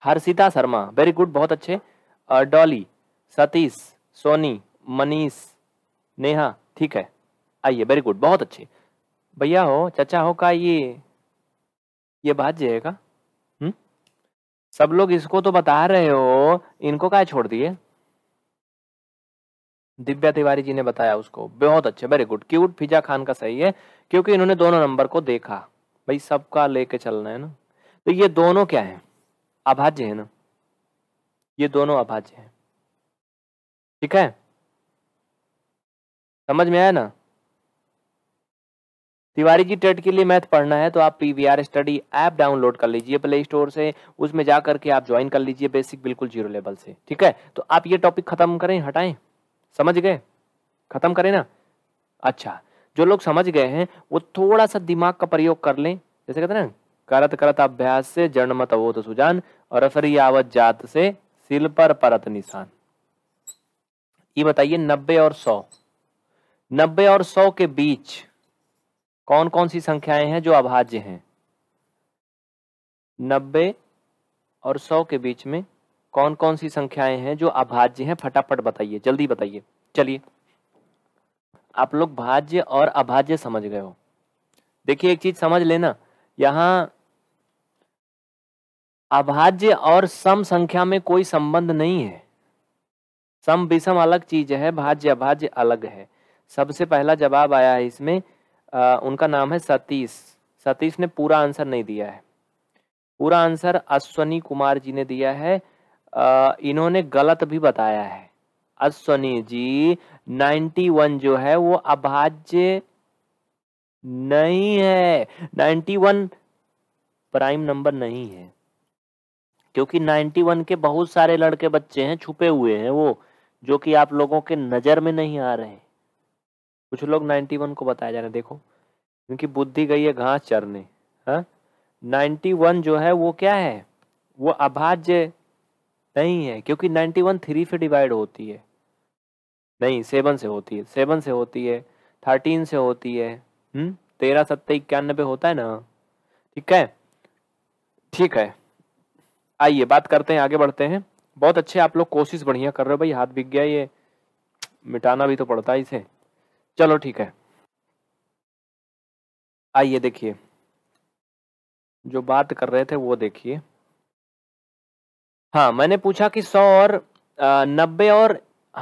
हर्षिता शर्मा वेरी गुड बहुत अच्छे डॉली सतीश सोनी मनीष नेहा ठीक है आइए वेरी गुड बहुत अच्छे भैया हो चाचा हो का ये ये बात जाएगा हम्म? सब लोग इसको तो बता रहे हो इनको का छोड़ दिए दिव्या तिवारी जी ने बताया उसको बहुत अच्छे very good cute Fiza Khan का सही है क्योंकि इन्होंने दोनों नंबर को देखा भाई सबका लेके चलना है ना तो ये दोनों क्या है अभाज्य है ना ये दोनों अभाज्य है ठीक है समझ में आया ना तिवारी जी टेट के लिए मैथ पढ़ना है तो आप P V R study app download कर लीजिए प्ले स्टोर से उसमें जाकर के आप ज्वाइन कर लीजिए बेसिक बिल्कुल जीरो लेवल से ठीक है तो आप ये टॉपिक खत्म करें हटाएं समझ गए खत्म करें ना अच्छा जो लोग समझ गए हैं वो थोड़ा सा दिमाग का प्रयोग कर लें जैसे कहते हैं ना करत करत अभ्यास से जर्ण मत अवोध सुजान और फिर जात से सिल पर परत निशान ये बताइए नब्बे और सौ नब्बे और सौ के बीच कौन कौन सी संख्याएं हैं जो अभाज्य हैं नब्बे और सौ के बीच में कौन कौन सी संख्याएं हैं जो अभाज्य हैं फटाफट बताइए जल्दी बताइए चलिए आप लोग भाज्य और अभाज्य समझ गए हो देखिए एक चीज समझ लेना यहाँ अभाज्य और सम संख्या में कोई संबंध नहीं है सम विषम अलग चीज है भाज्य अभाज्य अलग है सबसे पहला जवाब आया है इसमें आ, उनका नाम है सतीश सतीश ने पूरा आंसर नहीं दिया है पूरा आंसर अश्वनी कुमार जी ने दिया है इन्होंने गलत भी बताया है अश्वनी जी 91 जो है वो अभाज्य नहीं है 91 प्राइम नंबर नहीं है क्योंकि 91 के बहुत सारे लड़के बच्चे हैं छुपे हुए हैं वो जो कि आप लोगों के नज़र में नहीं आ रहे कुछ लोग 91 को बताया जा हैं देखो क्योंकि बुद्धि गई है घास चरने नाइन्टी हाँ? 91 जो है वो क्या है वो अभाज्य नहीं है क्योंकि 91 थ्री से डिवाइड होती है नहीं सेवन से होती है सेवन से होती है थर्टीन से होती है हम्म, तेरह सत्तर इक्यानबे होता है ना ठीक है ठीक है आइए बात करते हैं आगे बढ़ते हैं बहुत अच्छे आप लोग कोशिश बढ़िया कर रहे हो भाई हाथ बिक गया ये मिटाना भी तो पड़ता है इसे चलो ठीक है आइए देखिए जो बात कर रहे थे वो देखिए हाँ मैंने पूछा कि सौ और नब्बे और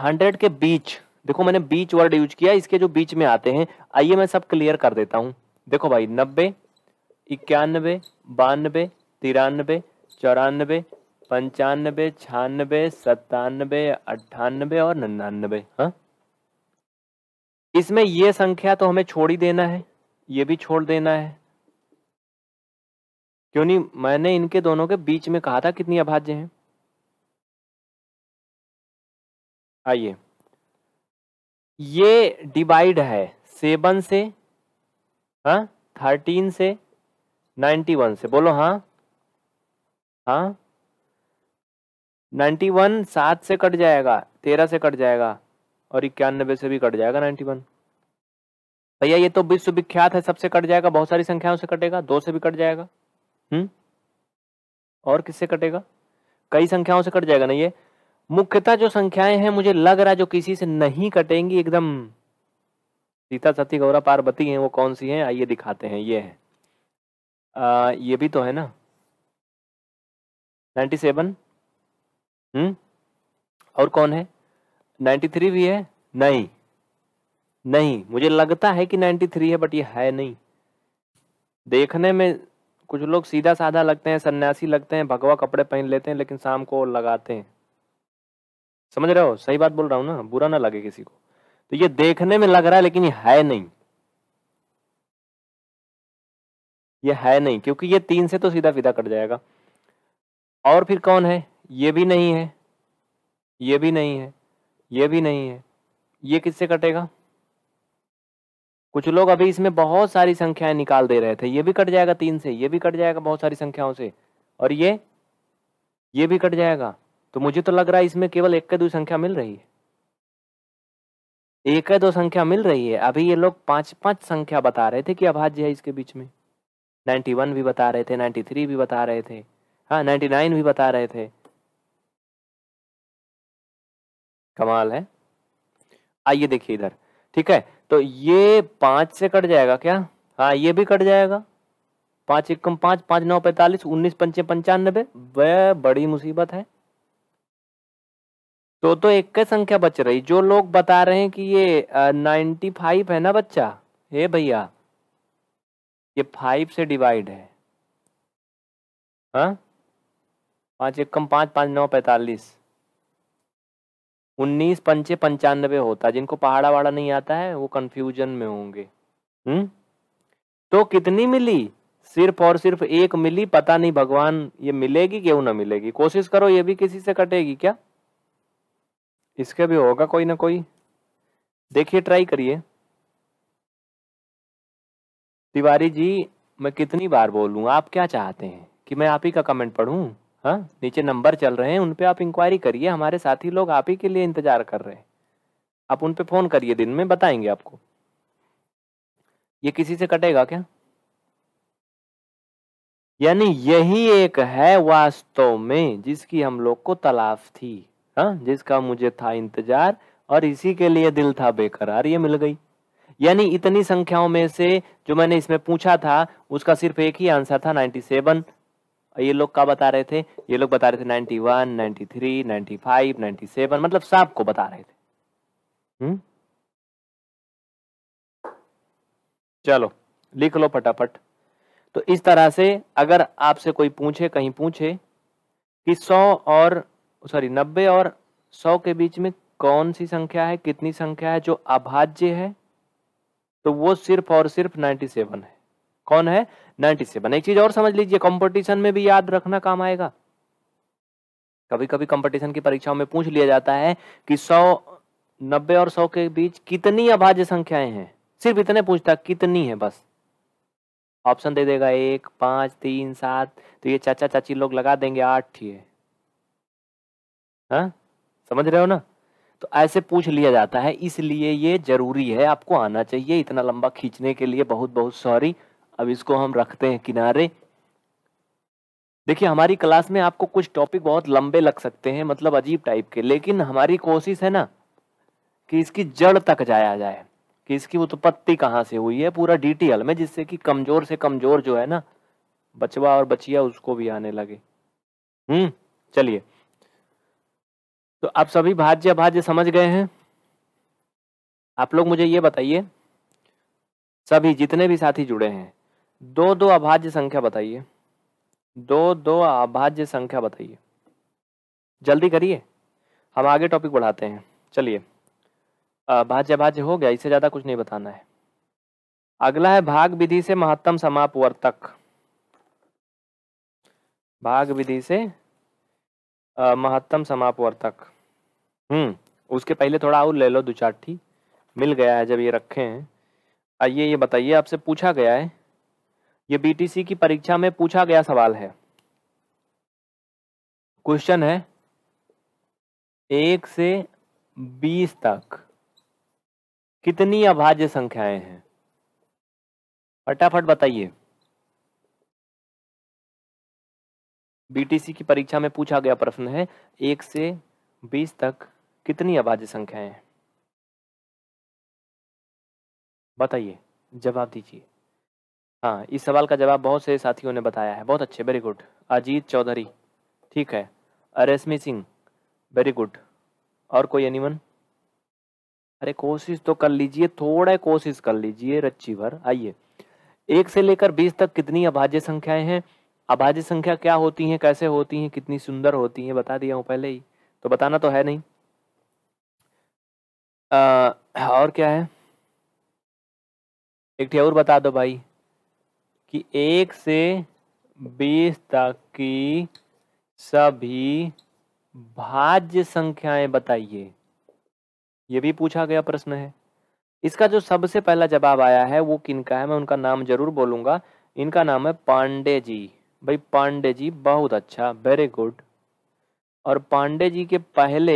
हंड्रेड के बीच देखो मैंने बीच वर्ड यूज किया इसके जो बीच में आते हैं आइए मैं सब क्लियर कर देता हूँ देखो भाई नब्बे इक्यानबे बानबे तिरानबे चौरानबे पंचानबे छानबे सत्तानबे अट्ठानबे और निन्यानबे हाँ इसमें ये संख्या तो हमें छोड़ ही देना है ये भी छोड़ देना है क्यों नहीं मैंने इनके दोनों के बीच में कहा था कितनी अभाज्य हैं आइए ये डिवाइड है सेवन से हा? थर्टीन से नाइन्टी वन से बोलो हाँ हाँ नाइन्टी वन सात से कट जाएगा तेरह से कट जाएगा और इक्यानबे से भी कट जाएगा नाइन्टी वन भैया ये तो विश्वविख्यात है सबसे कट जाएगा बहुत सारी संख्याओं से कटेगा दो से भी कट जाएगा हम्म और किससे कटेगा कई संख्याओं से कट जाएगा ना ये मुख्यतः जो संख्याएं हैं मुझे लग रहा है जो किसी से नहीं कटेंगी एकदम सीता सती गौरा पार्वती हैं वो कौन सी हैं आइए दिखाते हैं ये है आ, ये भी तो है ना नाइन्टी सेवन हम्म और कौन है नाइन्टी थ्री भी है नहीं नहीं मुझे लगता है कि नाइन्टी थ्री है बट ये है नहीं देखने में कुछ लोग सीधा साधा लगते हैं सन्यासी लगते हैं भगवा कपड़े पहन लेते हैं लेकिन शाम को लगाते हैं समझ रहे हो सही बात बोल रहा हूं ना बुरा ना लगे किसी को तो ये देखने में लग रहा है लेकिन ये है नहीं ये है नहीं क्योंकि ये तीन से तो सीधा सीधा कट जाएगा और फिर कौन है ये भी नहीं है ये भी नहीं है ये भी नहीं है ये किससे कटेगा कुछ लोग अभी इसमें बहुत सारी संख्याएं निकाल दे रहे थे ये भी कट जाएगा तीन से ये भी कट जाएगा बहुत सारी संख्याओं से और ये ये भी कट जाएगा तो मुझे तो लग रहा है इसमें केवल एक दो संख्या मिल रही है एक दो संख्या मिल रही है अभी ये लोग पांच पांच संख्या बता रहे थे कि अभाज्य है इसके बीच में नाइन्टी वन भी बता रहे थे नाइन्टी थ्री भी बता रहे थे हाँ नाइन्टी नाइन भी बता रहे थे कमाल है आइए देखिए इधर ठीक है तो ये पांच से कट जाएगा क्या हाँ ये भी कट जाएगा पांच एक कम पांच पांच नौ पैंतालीस उन्नीस पंचे पंचानबे वह बड़ी मुसीबत है तो तो एक के संख्या बच रही जो लोग बता रहे हैं कि ये नाइन्टी फाइव है ना बच्चा हे भैया ये फाइव से डिवाइड है हाँ पाँच एक कम पाँच पाँच नौ पैंतालीस उन्नीस पंचे पंचानबे होता है जिनको पहाड़ा वाड़ा नहीं आता है वो कंफ्यूजन में होंगे हम्म तो कितनी मिली सिर्फ और सिर्फ एक मिली पता नहीं भगवान ये मिलेगी क्यों ना मिलेगी कोशिश करो ये भी किसी से कटेगी क्या इसका भी होगा कोई ना कोई देखिए ट्राई करिए तिवारी जी मैं कितनी बार बोलूं आप क्या चाहते हैं कि मैं आप ही का कमेंट पढ़ू हाँ नीचे नंबर चल रहे हैं उन पर आप इंक्वायरी करिए हमारे साथी लोग आप ही के लिए इंतजार कर रहे हैं आप उन पर फ़ोन करिए दिन में बताएंगे आपको ये किसी से कटेगा क्या यानी यही एक है वास्तव में जिसकी हम लोग को तलाश थी हाँ जिसका मुझे था इंतजार और इसी के लिए दिल था बेकरार ये मिल गई यानी इतनी संख्याओं में से जो मैंने इसमें पूछा था उसका सिर्फ एक ही आंसर था 97 ये लोग का बता रहे थे ये लोग बता रहे थे 91 93 95 97 मतलब सांप को बता रहे थे हुँ? हम्म? चलो लिख लो फटाफट तो इस तरह से अगर आपसे कोई पूछे कहीं पूछे कि 100 और सॉरी नब्बे और सौ के बीच में कौन सी संख्या है कितनी संख्या है जो अभाज्य है तो वो सिर्फ और सिर्फ नाइन्टी सेवन है कौन है नाइन्टी सेवन एक चीज और समझ लीजिए कंपटीशन में भी याद रखना काम आएगा कभी कभी कंपटीशन की परीक्षाओं में पूछ लिया जाता है कि सौ नब्बे और सौ के बीच कितनी अभाज्य संख्याएं हैं सिर्फ इतने पूछता कितनी है बस ऑप्शन दे देगा एक पांच तीन सात तो ये चाचा चाची लोग लगा देंगे आठ ये हाँ समझ रहे हो ना तो ऐसे पूछ लिया जाता है इसलिए ये जरूरी है आपको आना चाहिए इतना लंबा खींचने के लिए बहुत बहुत सॉरी अब इसको हम रखते हैं किनारे देखिए हमारी क्लास में आपको कुछ टॉपिक बहुत लंबे लग सकते हैं मतलब अजीब टाइप के लेकिन हमारी कोशिश है ना कि इसकी जड़ तक जाया जाए कि इसकी उत्पत्ति तो कहाँ से हुई है पूरा डिटेल में जिससे कि कमजोर से कमजोर जो है ना बचवा और बचिया उसको भी आने लगे हम्म चलिए तो आप सभी भाज्य अभाज्य समझ गए हैं आप लोग मुझे ये बताइए सभी जितने भी साथी जुड़े हैं दो दो अभाज्य संख्या बताइए दो दो अभाज्य संख्या बताइए जल्दी करिए हम आगे टॉपिक बढ़ाते हैं चलिए भाज्य भाज्य हो गया इससे ज़्यादा कुछ नहीं बताना है अगला है भाग विधि से महत्तम समाप वर्तक भाग विधि से महत्तम समाप वर्तक हम्म उसके पहले थोड़ा और ले लो दो चार ठी मिल गया है जब ये रखे हैं आइए ये बताइए आपसे पूछा गया है ये बीटीसी की परीक्षा में पूछा गया सवाल है क्वेश्चन है एक से बीस तक कितनी अभाज्य संख्याएं हैं फटाफट बताइए बीटीसी की परीक्षा में पूछा गया प्रश्न है एक से बीस तक कितनी अभाज्य संख्याएं हैं बताइए जवाब दीजिए हाँ इस सवाल का जवाब बहुत से साथियों ने बताया है बहुत अच्छे वेरी गुड अजीत चौधरी ठीक है अरेसमी सिंह वेरी गुड और कोई एनीवन अरे कोशिश तो कर लीजिए थोड़ा कोशिश कर लीजिए रच्ची भर आइए एक से लेकर बीस तक कितनी अभाज्य संख्याएं हैं अभाज्य संख्या क्या होती हैं कैसे होती हैं कितनी सुंदर होती हैं बता दिया हूँ पहले ही तो बताना तो है नहीं आ, और क्या है एक और बता दो भाई कि एक से बीस तक की सभी भाज्य संख्याएं बताइए ये भी पूछा गया प्रश्न है इसका जो सबसे पहला जवाब आया है वो किनका है मैं उनका नाम जरूर बोलूंगा इनका नाम है पांडे जी भाई पांडे जी बहुत अच्छा वेरी गुड और पांडे जी के पहले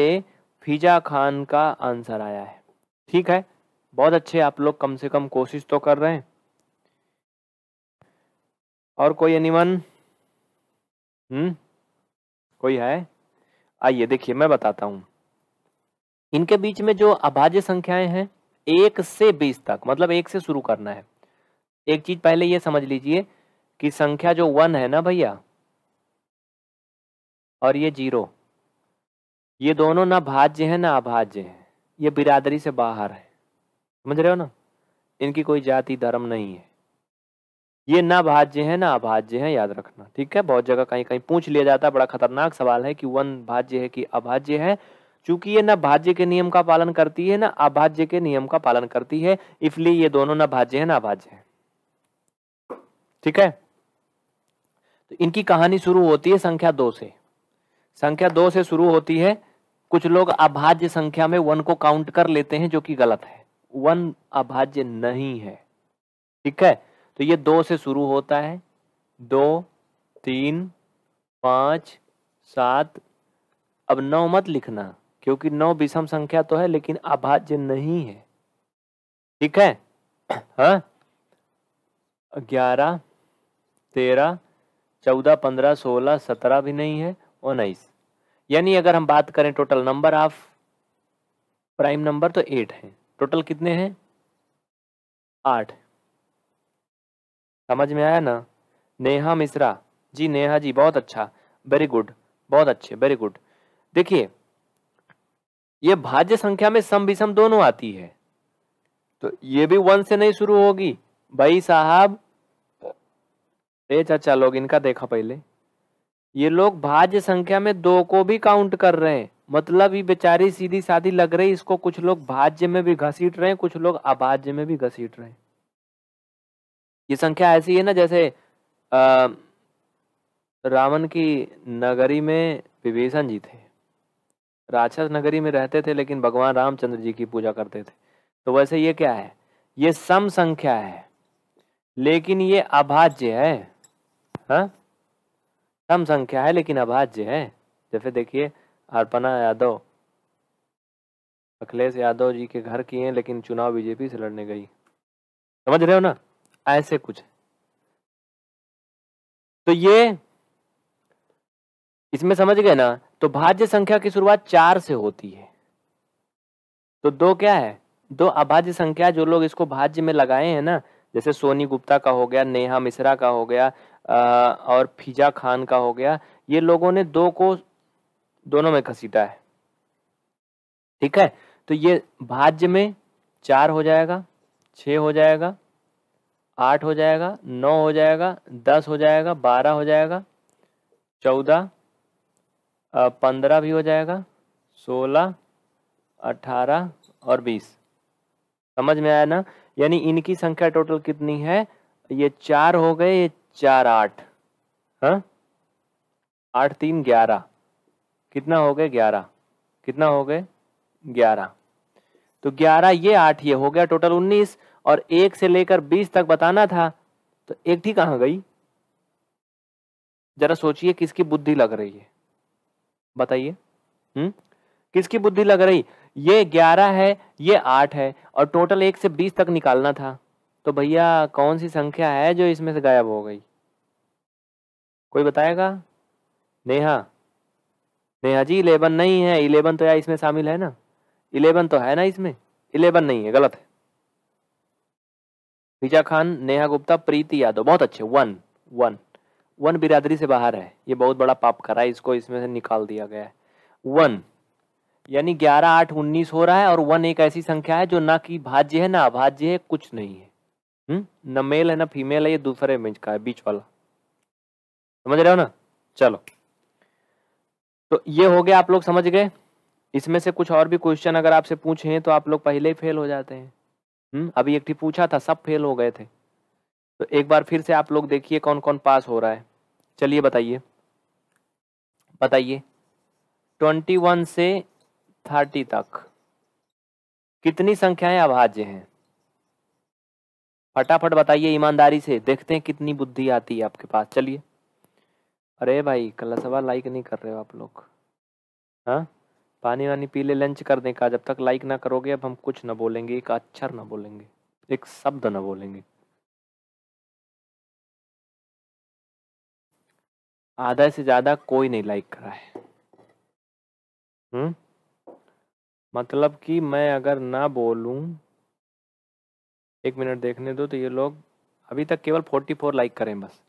फिजा खान का आंसर आया है ठीक है बहुत अच्छे आप लोग कम से कम कोशिश तो कर रहे हैं और कोई एनीवन हम्म कोई है आइए देखिए मैं बताता हूं इनके बीच में जो अभाज्य संख्याएं हैं एक से बीस तक मतलब एक से शुरू करना है एक चीज पहले ये समझ लीजिए कि संख्या जो वन है ना भैया और ये जीरो ये दोनों ना भाज्य हैं ना अभाज्य हैं ये बिरादरी से बाहर है समझ रहे हो ना इनकी कोई जाति धर्म नहीं है ये ना भाज्य है ना अभाज्य है याद रखना ठीक है बहुत जगह कहीं कहीं पूछ लिया जाता है बड़ा खतरनाक सवाल है कि वन भाज्य है कि अभाज्य है चूंकि ये ना भाज्य के नियम का पालन करती है ना अभाज्य के नियम का पालन करती है इसलिए ये दोनों ना भाज्य है ना अभाज्य है ठीक है तो इनकी कहानी शुरू होती है संख्या दो से संख्या दो से शुरू होती है कुछ लोग अभाज्य संख्या में वन को काउंट कर लेते हैं जो कि गलत है वन अभाज्य नहीं है ठीक है तो ये दो से शुरू होता है दो तीन पाँच सात अब नौ मत लिखना क्योंकि नौ विषम संख्या तो है लेकिन अभाज्य नहीं है ठीक है हाँ? ग्यारह तेरह चौदह पंद्रह सोलह सत्रह भी नहीं है उन्नीस यानी अगर हम बात करें total number of prime number तो एट है टोटल कितने हैं आठ समझ में आया ना नेहा मिश्रा जी नेहा जी बहुत अच्छा वेरी गुड बहुत अच्छे वेरी गुड देखिए ये भाज्य संख्या में सम विषम दोनों आती है तो ये भी वन से नहीं शुरू होगी भाई साहब ए चाचा लोग इनका देखा पहले ये लोग भाज्य संख्या में दो को भी काउंट कर रहे हैं मतलब ये बेचारी सीधी साधी लग रही इसको कुछ लोग भाज्य में भी घसीट रहे हैं कुछ लोग अभाज्य में भी घसीट रहे हैं ये संख्या ऐसी है ना जैसे आ, रावण की नगरी में विभीषण जी थे राक्षस नगरी में रहते थे लेकिन भगवान रामचंद्र जी की पूजा करते थे तो वैसे ये क्या है ये सम संख्या है लेकिन ये अभाज्य है हा? कम संख्या है लेकिन अभाज्य है जैसे देखिए अर्पणा यादव अखिलेश यादव जी के घर की हैं लेकिन चुनाव बीजेपी से लड़ने गई समझ रहे हो ना ऐसे कुछ तो ये इसमें समझ गए ना तो भाज्य संख्या की शुरुआत चार से होती है तो दो क्या है दो अभाज्य संख्या जो लोग इसको भाज्य में लगाए हैं ना जैसे सोनी गुप्ता का हो गया नेहा मिश्रा का हो गया और फिजा खान का हो गया ये लोगों ने दो को दोनों में घसीटा है ठीक है तो ये भाज्य में चार हो जाएगा छ हो जाएगा आठ हो जाएगा नौ हो जाएगा दस हो जाएगा बारह हो जाएगा चौदह पंद्रह भी हो जाएगा सोलह अठारह और बीस समझ में आया ना यानी इनकी संख्या टोटल कितनी है ये चार हो गए ये चार आठ हाँ आठ तीन ग्यारह कितना हो गए ग्यारह कितना हो गए ग्यारह तो ग्यारह ये आठ ये हो गया टोटल उन्नीस और एक से लेकर बीस तक बताना था तो एक ठीक कहाँ गई जरा सोचिए किसकी बुद्धि लग रही है बताइए हम्म किसकी बुद्धि लग रही ये ग्यारह है ये आठ है और टोटल एक से बीस तक निकालना था तो भैया कौन सी संख्या है जो इसमें से गायब हो गई कोई बताएगा नेहा नेहा जी इलेवन नहीं है इलेवन तो यार इसमें शामिल है ना इलेवन तो है ना इसमें इलेवन नहीं है गलत है फिजा खान नेहा गुप्ता प्रीति यादव बहुत अच्छे वन वन वन बिरादरी से बाहर है ये बहुत बड़ा पाप करा है इसको इसमें से निकाल दिया गया है वन यानी ग्यारह आठ उन्नीस हो रहा है और वन एक ऐसी संख्या है जो ना कि भाज्य है ना अभाज्य है कुछ नहीं है हम्म? न मेल है ना फीमेल है ये दूसरे इमेज का है बीच वाला समझ रहे हो ना चलो तो ये हो गया आप लोग समझ गए इसमें से कुछ और भी क्वेश्चन अगर आपसे पूछे तो आप लोग पहले ही फेल हो जाते हैं हम्म अभी एक पूछा था सब फेल हो गए थे तो एक बार फिर से आप लोग देखिए कौन कौन पास हो रहा है चलिए बताइए बताइए ट्वेंटी वन से थर्टी तक कितनी संख्याएं अभाज्य हैं फटाफट बताइए ईमानदारी से देखते हैं कितनी बुद्धि आती है आपके पास चलिए अरे भाई कल सवा लाइक नहीं कर रहे हो आप लोग हाँ पानी वानी पी ले लंच कर दें का जब तक लाइक ना करोगे अब हम कुछ ना बोलेंगे एक अक्षर ना बोलेंगे एक शब्द ना बोलेंगे आधा से ज्यादा कोई नहीं लाइक करा है हम्म मतलब कि मैं अगर ना बोलूं एक मिनट देखने दो तो ये लोग अभी तक केवल 44 लाइक करें बस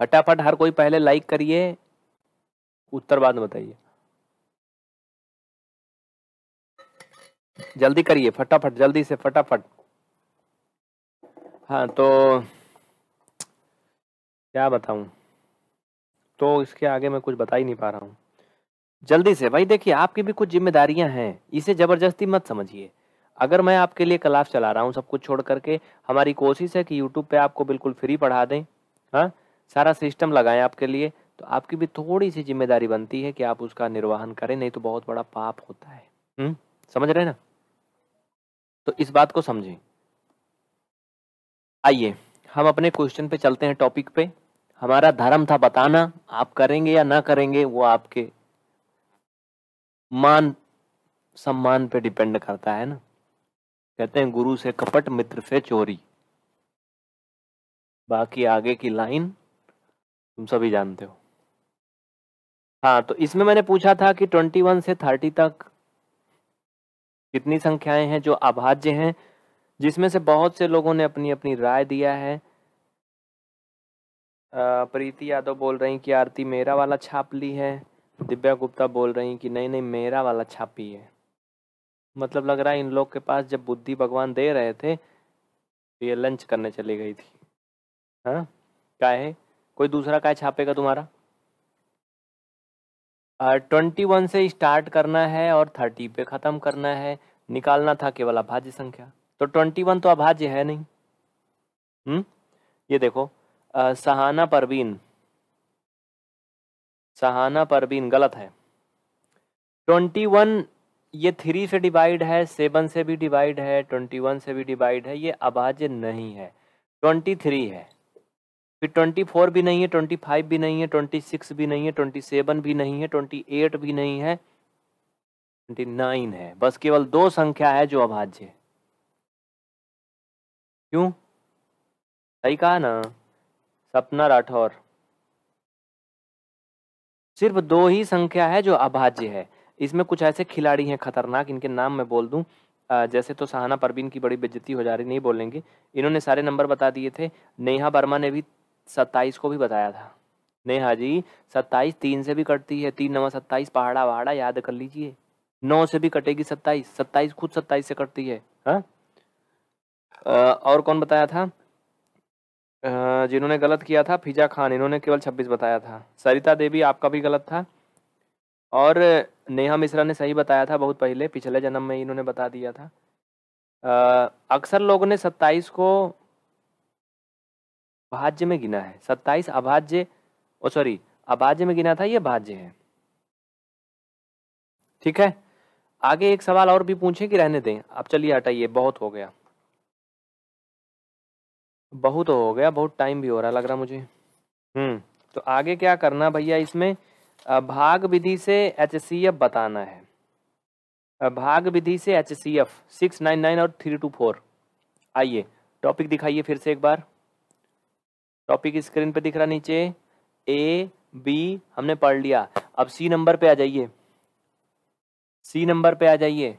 फटाफट हर कोई पहले लाइक करिए उत्तर बाद बताइए जल्दी करिए फटाफट जल्दी से फटाफट हाँ तो क्या बताऊं तो इसके आगे मैं कुछ बता ही नहीं पा रहा हूँ जल्दी से भाई देखिए आपकी भी कुछ जिम्मेदारियां हैं इसे जबरदस्ती मत समझिए अगर मैं आपके लिए क्लास चला रहा हूँ सब कुछ छोड़ करके हमारी कोशिश है कि यूट्यूब पे आपको बिल्कुल फ्री पढ़ा दें हाँ सारा सिस्टम लगाएं आपके लिए तो आपकी भी थोड़ी सी जिम्मेदारी बनती है कि आप उसका निर्वाहन करें नहीं तो बहुत बड़ा पाप होता है हुँ? हम्म? समझ रहे ना तो इस बात को समझें आइए हम अपने क्वेश्चन पे चलते हैं टॉपिक पे हमारा धर्म था बताना आप करेंगे या ना करेंगे वो आपके मान सम्मान पे डिपेंड करता है ना कहते हैं गुरु से कपट मित्र से चोरी बाकी आगे की लाइन तुम सभी जानते हो हाँ तो इसमें मैंने पूछा था कि 21 से 30 तक कितनी संख्याएं हैं जो अभाज्य हैं जिसमें से बहुत से लोगों ने अपनी अपनी राय दिया है प्रीति यादव बोल रही कि आरती मेरा वाला छाप ली है दिव्या गुप्ता बोल रही कि नहीं नहीं मेरा वाला छापी है मतलब लग रहा है इन लोग के पास जब बुद्धि भगवान दे रहे थे तो ये लंच करने चली गई थी हाँ क्या है कोई दूसरा का छापेगा तुम्हारा ट्वेंटी वन से स्टार्ट करना है और थर्टी पे ख़त्म करना है निकालना था केवल अभाज्य संख्या तो ट्वेंटी वन तो अभाज्य है नहीं हम्म ये देखो आ, सहाना परवीन सहाना परवीन गलत है ट्वेंटी वन ये थ्री से डिवाइड है सेवन से भी डिवाइड है ट्वेंटी वन से भी डिवाइड है ये अभाज्य नहीं है ट्वेंटी थ्री है फिर ट्वेंटी फोर भी नहीं है ट्वेंटी फाइव भी नहीं है ट्वेंटी सिक्स भी नहीं है ट्वेंटी सेवन भी नहीं है ट्वेंटी एट भी नहीं है ट्वेंटी नाइन है बस केवल दो संख्या है जो अभाज्य है क्यों सही कहा ना सपना राठौर सिर्फ दो ही संख्या है जो अभाज्य है इसमें कुछ ऐसे खिलाड़ी हैं खतरनाक इनके नाम मैं बोल दूँ जैसे तो सहाना परवीन की बड़ी बेज्जती हो जा रही नहीं बोलेंगे इन्होंने सारे नंबर बता दिए थे नेहा वर्मा ने भी सत्ताईस को भी बताया था नेहा जी सत्ताईस तीन से भी कटती है तीन नवा सत्ताईस पहाड़ा वहाड़ा याद कर लीजिए नौ से भी कटेगी सत्ताईस सत्ताईस खुद सत्ताईस से कटती है हा? और कौन बताया था जिन्होंने गलत किया था फिजा खान इन्होंने केवल छब्बीस बताया था सरिता देवी आपका भी गलत था और नेहा मिश्रा ने सही बताया था बहुत पहले पिछले जन्म में इन्होंने बता दिया था अक्सर लोगों ने 27 को भाज्य में गिना है 27 अभाज्य ओ सॉरी अभाज्य में गिना था ये भाज्य है ठीक है आगे एक सवाल और भी पूछे कि रहने दें अब चलिए हटाइए बहुत हो गया बहुत हो गया बहुत टाइम भी हो रहा लग रहा मुझे हम्म तो आगे क्या करना भैया इसमें भाग विधि से एच बताना है भाग विधि से H C F six nine nine और थ्री टू फोर आइए टॉपिक दिखाइए फिर से एक बार टॉपिक स्क्रीन पर दिख रहा नीचे ए बी हमने पढ़ लिया अब सी नंबर पे आ जाइए सी नंबर पे आ जाइए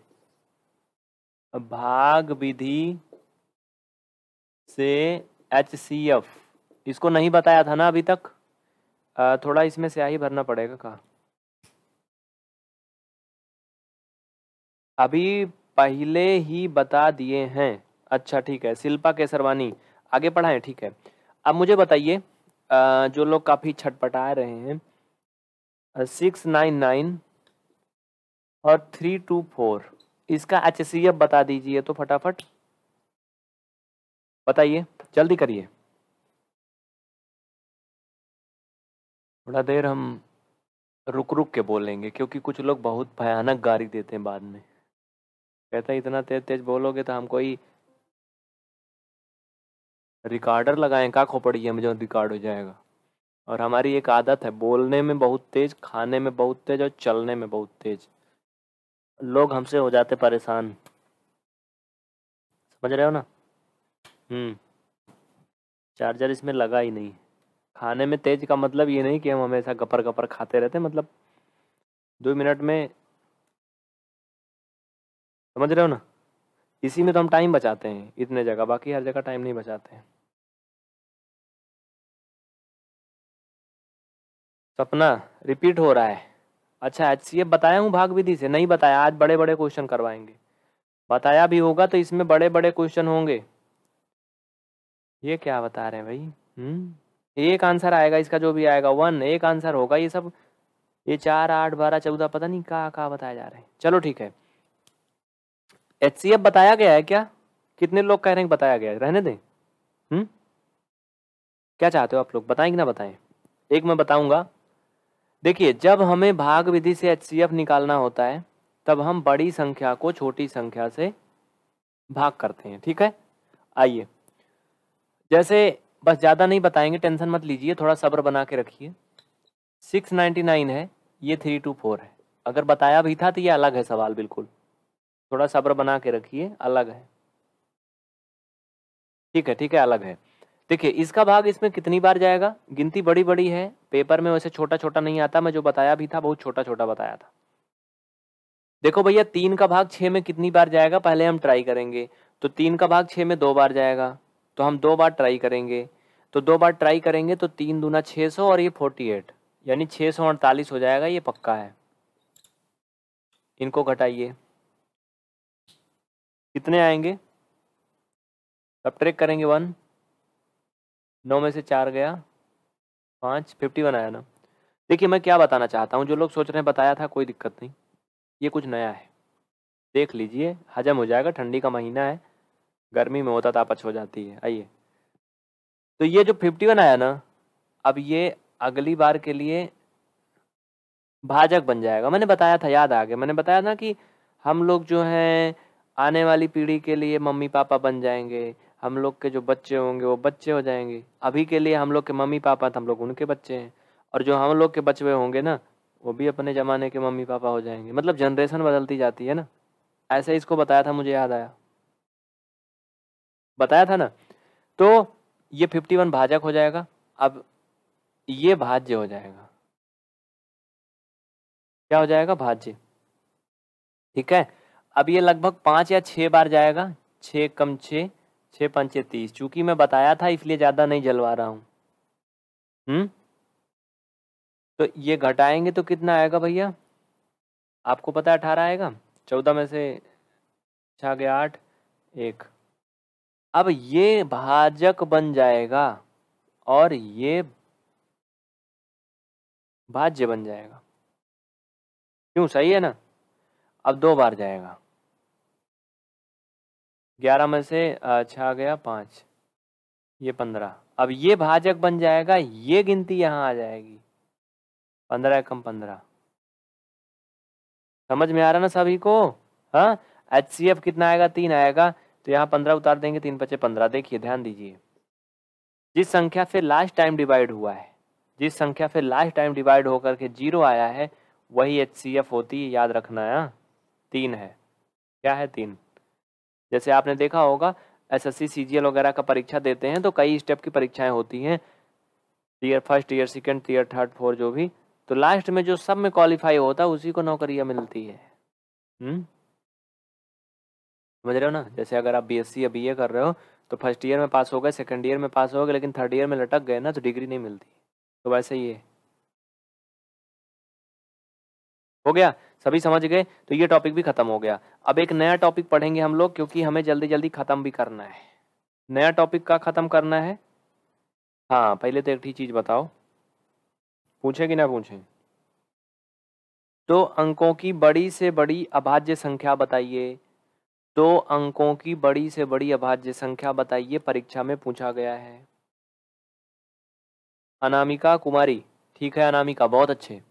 भाग विधि से एच सी एफ इसको नहीं बताया था ना अभी तक थोड़ा इसमें स्याही भरना पड़ेगा कहा अभी पहले ही बता दिए हैं अच्छा ठीक है शिल्पा केसरवानी आगे पढ़ाएं ठीक है अब मुझे बताइए जो लोग काफ़ी छटपटा रहे हैं सिक्स नाइन नाइन और थ्री टू फोर इसका एच बता दीजिए तो फटाफट बताइए जल्दी करिए थोड़ा देर हम रुक रुक के बोलेंगे क्योंकि कुछ लोग बहुत भयानक गाली देते हैं बाद में कहते हैं इतना तेज तेज बोलोगे तो हम कोई रिकॉर्डर लगाएं का खोपड़ी है जो रिकॉर्ड हो जाएगा और हमारी एक आदत है बोलने में बहुत तेज खाने में बहुत तेज और चलने में बहुत तेज लोग हमसे हो जाते परेशान समझ रहे हो ना हम्म चार्जर इसमें लगा ही नहीं खाने में तेज का मतलब ये नहीं कि हम हमेशा गपर गपर खाते रहते मतलब दो मिनट में समझ रहे हो ना इसी में तो हम टाइम बचाते हैं इतने जगह बाकी हर जगह टाइम नहीं बचाते हैं सपना रिपीट हो रहा है अच्छा एच सी बताया हूँ भाग विधि से नहीं बताया आज बड़े बड़े क्वेश्चन करवाएंगे बताया भी होगा तो इसमें बड़े बड़े क्वेश्चन होंगे ये क्या बता रहे हैं भाई हम्म एक आंसर आएगा इसका जो भी आएगा वन एक आंसर होगा ये सब ये चार आठ बारह चौदह पता नहीं कहा कहा बताया जा रहा है चलो ठीक है एच बताया गया है क्या कितने लोग कह रहे हैं बताया गया है रहने दें हम्म क्या चाहते हो आप लोग बताएं कि ना बताएं एक मैं बताऊंगा देखिए जब हमें भाग विधि से एच निकालना होता है तब हम बड़ी संख्या को छोटी संख्या से भाग करते हैं ठीक है आइए जैसे बस ज़्यादा नहीं बताएंगे टेंशन मत लीजिए थोड़ा सब्र बना के रखिए सिक्स नाइन्टी नाइन है ये थ्री टू फोर है अगर बताया भी था तो ये अलग है सवाल बिल्कुल थोड़ा सब्र बना के रखिए अलग है ठीक है ठीक है अलग है देखिए इसका भाग इसमें कितनी बार जाएगा गिनती बड़ी बड़ी है पेपर में वैसे छोटा छोटा नहीं आता मैं जो बताया भी था बहुत छोटा छोटा बताया था देखो भैया तीन का भाग छः में कितनी बार जाएगा पहले हम ट्राई करेंगे तो तीन का भाग छः में दो बार जाएगा तो हम दो बार ट्राई करेंगे तो दो बार ट्राई करेंगे तो तीन दूना छः सौ और ये फोर्टी एट यानी छः सौ अड़तालीस हो जाएगा ये पक्का है इनको घटाइए कितने आएंगे अब ट्रेक करेंगे वन नौ में से चार गया पाँच फिफ्टी वन आया ना देखिए मैं क्या बताना चाहता हूँ जो लोग सोच रहे हैं बताया था कोई दिक्कत नहीं ये कुछ नया है देख लीजिए हजम हो जाएगा ठंडी का महीना है गर्मी में होता तापच हो जाती है आइए तो ये जो फिफ्टी वन आया ना अब ये अगली बार के लिए भाजक बन जाएगा मैंने बताया था याद आ गया मैंने बताया था कि हम लोग जो हैं आने वाली पीढ़ी के लिए मम्मी पापा बन जाएंगे हम लोग के जो बच्चे होंगे वो बच्चे हो जाएंगे अभी के लिए हम लोग के मम्मी पापा तो हम लोग उनके बच्चे हैं और जो हम लोग के बच्चे होंगे ना वो भी अपने ज़माने के मम्मी पापा हो जाएंगे मतलब जनरेशन बदलती जाती है ना ऐसे इसको बताया था मुझे याद आया बताया था ना तो ये फिफ्टी वन भाजक हो जाएगा अब ये भाज्य हो जाएगा क्या हो जाएगा भाज्य ठीक है अब ये लगभग पांच या छह बार जाएगा छ कम छः छ पंचे तीस चूंकि मैं बताया था इसलिए ज़्यादा नहीं जलवा रहा हम्म तो ये घटाएंगे तो कितना आएगा भैया आपको पता है अठारह आएगा चौदह में से छः गया आठ एक अब ये भाजक बन जाएगा और ये भाज्य बन जाएगा क्यों सही है ना अब दो बार जाएगा ग्यारह में से अच्छा गया पांच ये पंद्रह अब ये भाजक बन जाएगा ये गिनती यहां आ जाएगी पंद्रह कम पंद्रह समझ में आ रहा ना सभी को हाँ एच सी एफ कितना आएगा तीन आएगा तो यहाँ पंद्रह उतार देंगे तीन पचे पंद्रह देखिए ध्यान दीजिए जिस संख्या से लास्ट टाइम डिवाइड हुआ है जिस संख्या से लास्ट टाइम डिवाइड होकर के जीरो आया है वही एच सी एफ होती है याद रखना है हाँ? तीन है क्या है तीन जैसे आपने देखा होगा एस एस सी वगैरह का परीक्षा देते हैं तो कई स्टेप की परीक्षाएं होती हैं year first year second year third fourth जो भी तो लास्ट में जो सब में क्वालिफाई होता है उसी को नौकरियाँ मिलती है हुँ? हम्म? समझ रहे हो ना जैसे अगर आप बीएससी या बीए कर रहे हो तो फर्स्ट ईयर में पास हो गए सेकंड ईयर में पास हो गए लेकिन थर्ड ईयर में लटक गए ना तो डिग्री नहीं मिलती तो वैसे ही है हो गया सभी समझ गए तो ये टॉपिक भी खत्म हो गया अब एक नया टॉपिक पढ़ेंगे हम लोग क्योंकि हमें जल्दी जल्दी खत्म भी करना है नया टॉपिक का खत्म करना है हाँ पहले तो एक ही चीज बताओ पूछे कि ना पूछे तो अंकों की बड़ी से बड़ी अभाज्य संख्या बताइए दो अंकों की बड़ी से बड़ी अभाज्य संख्या बताइए परीक्षा में पूछा गया है अनामिका कुमारी ठीक है अनामिका बहुत अच्छे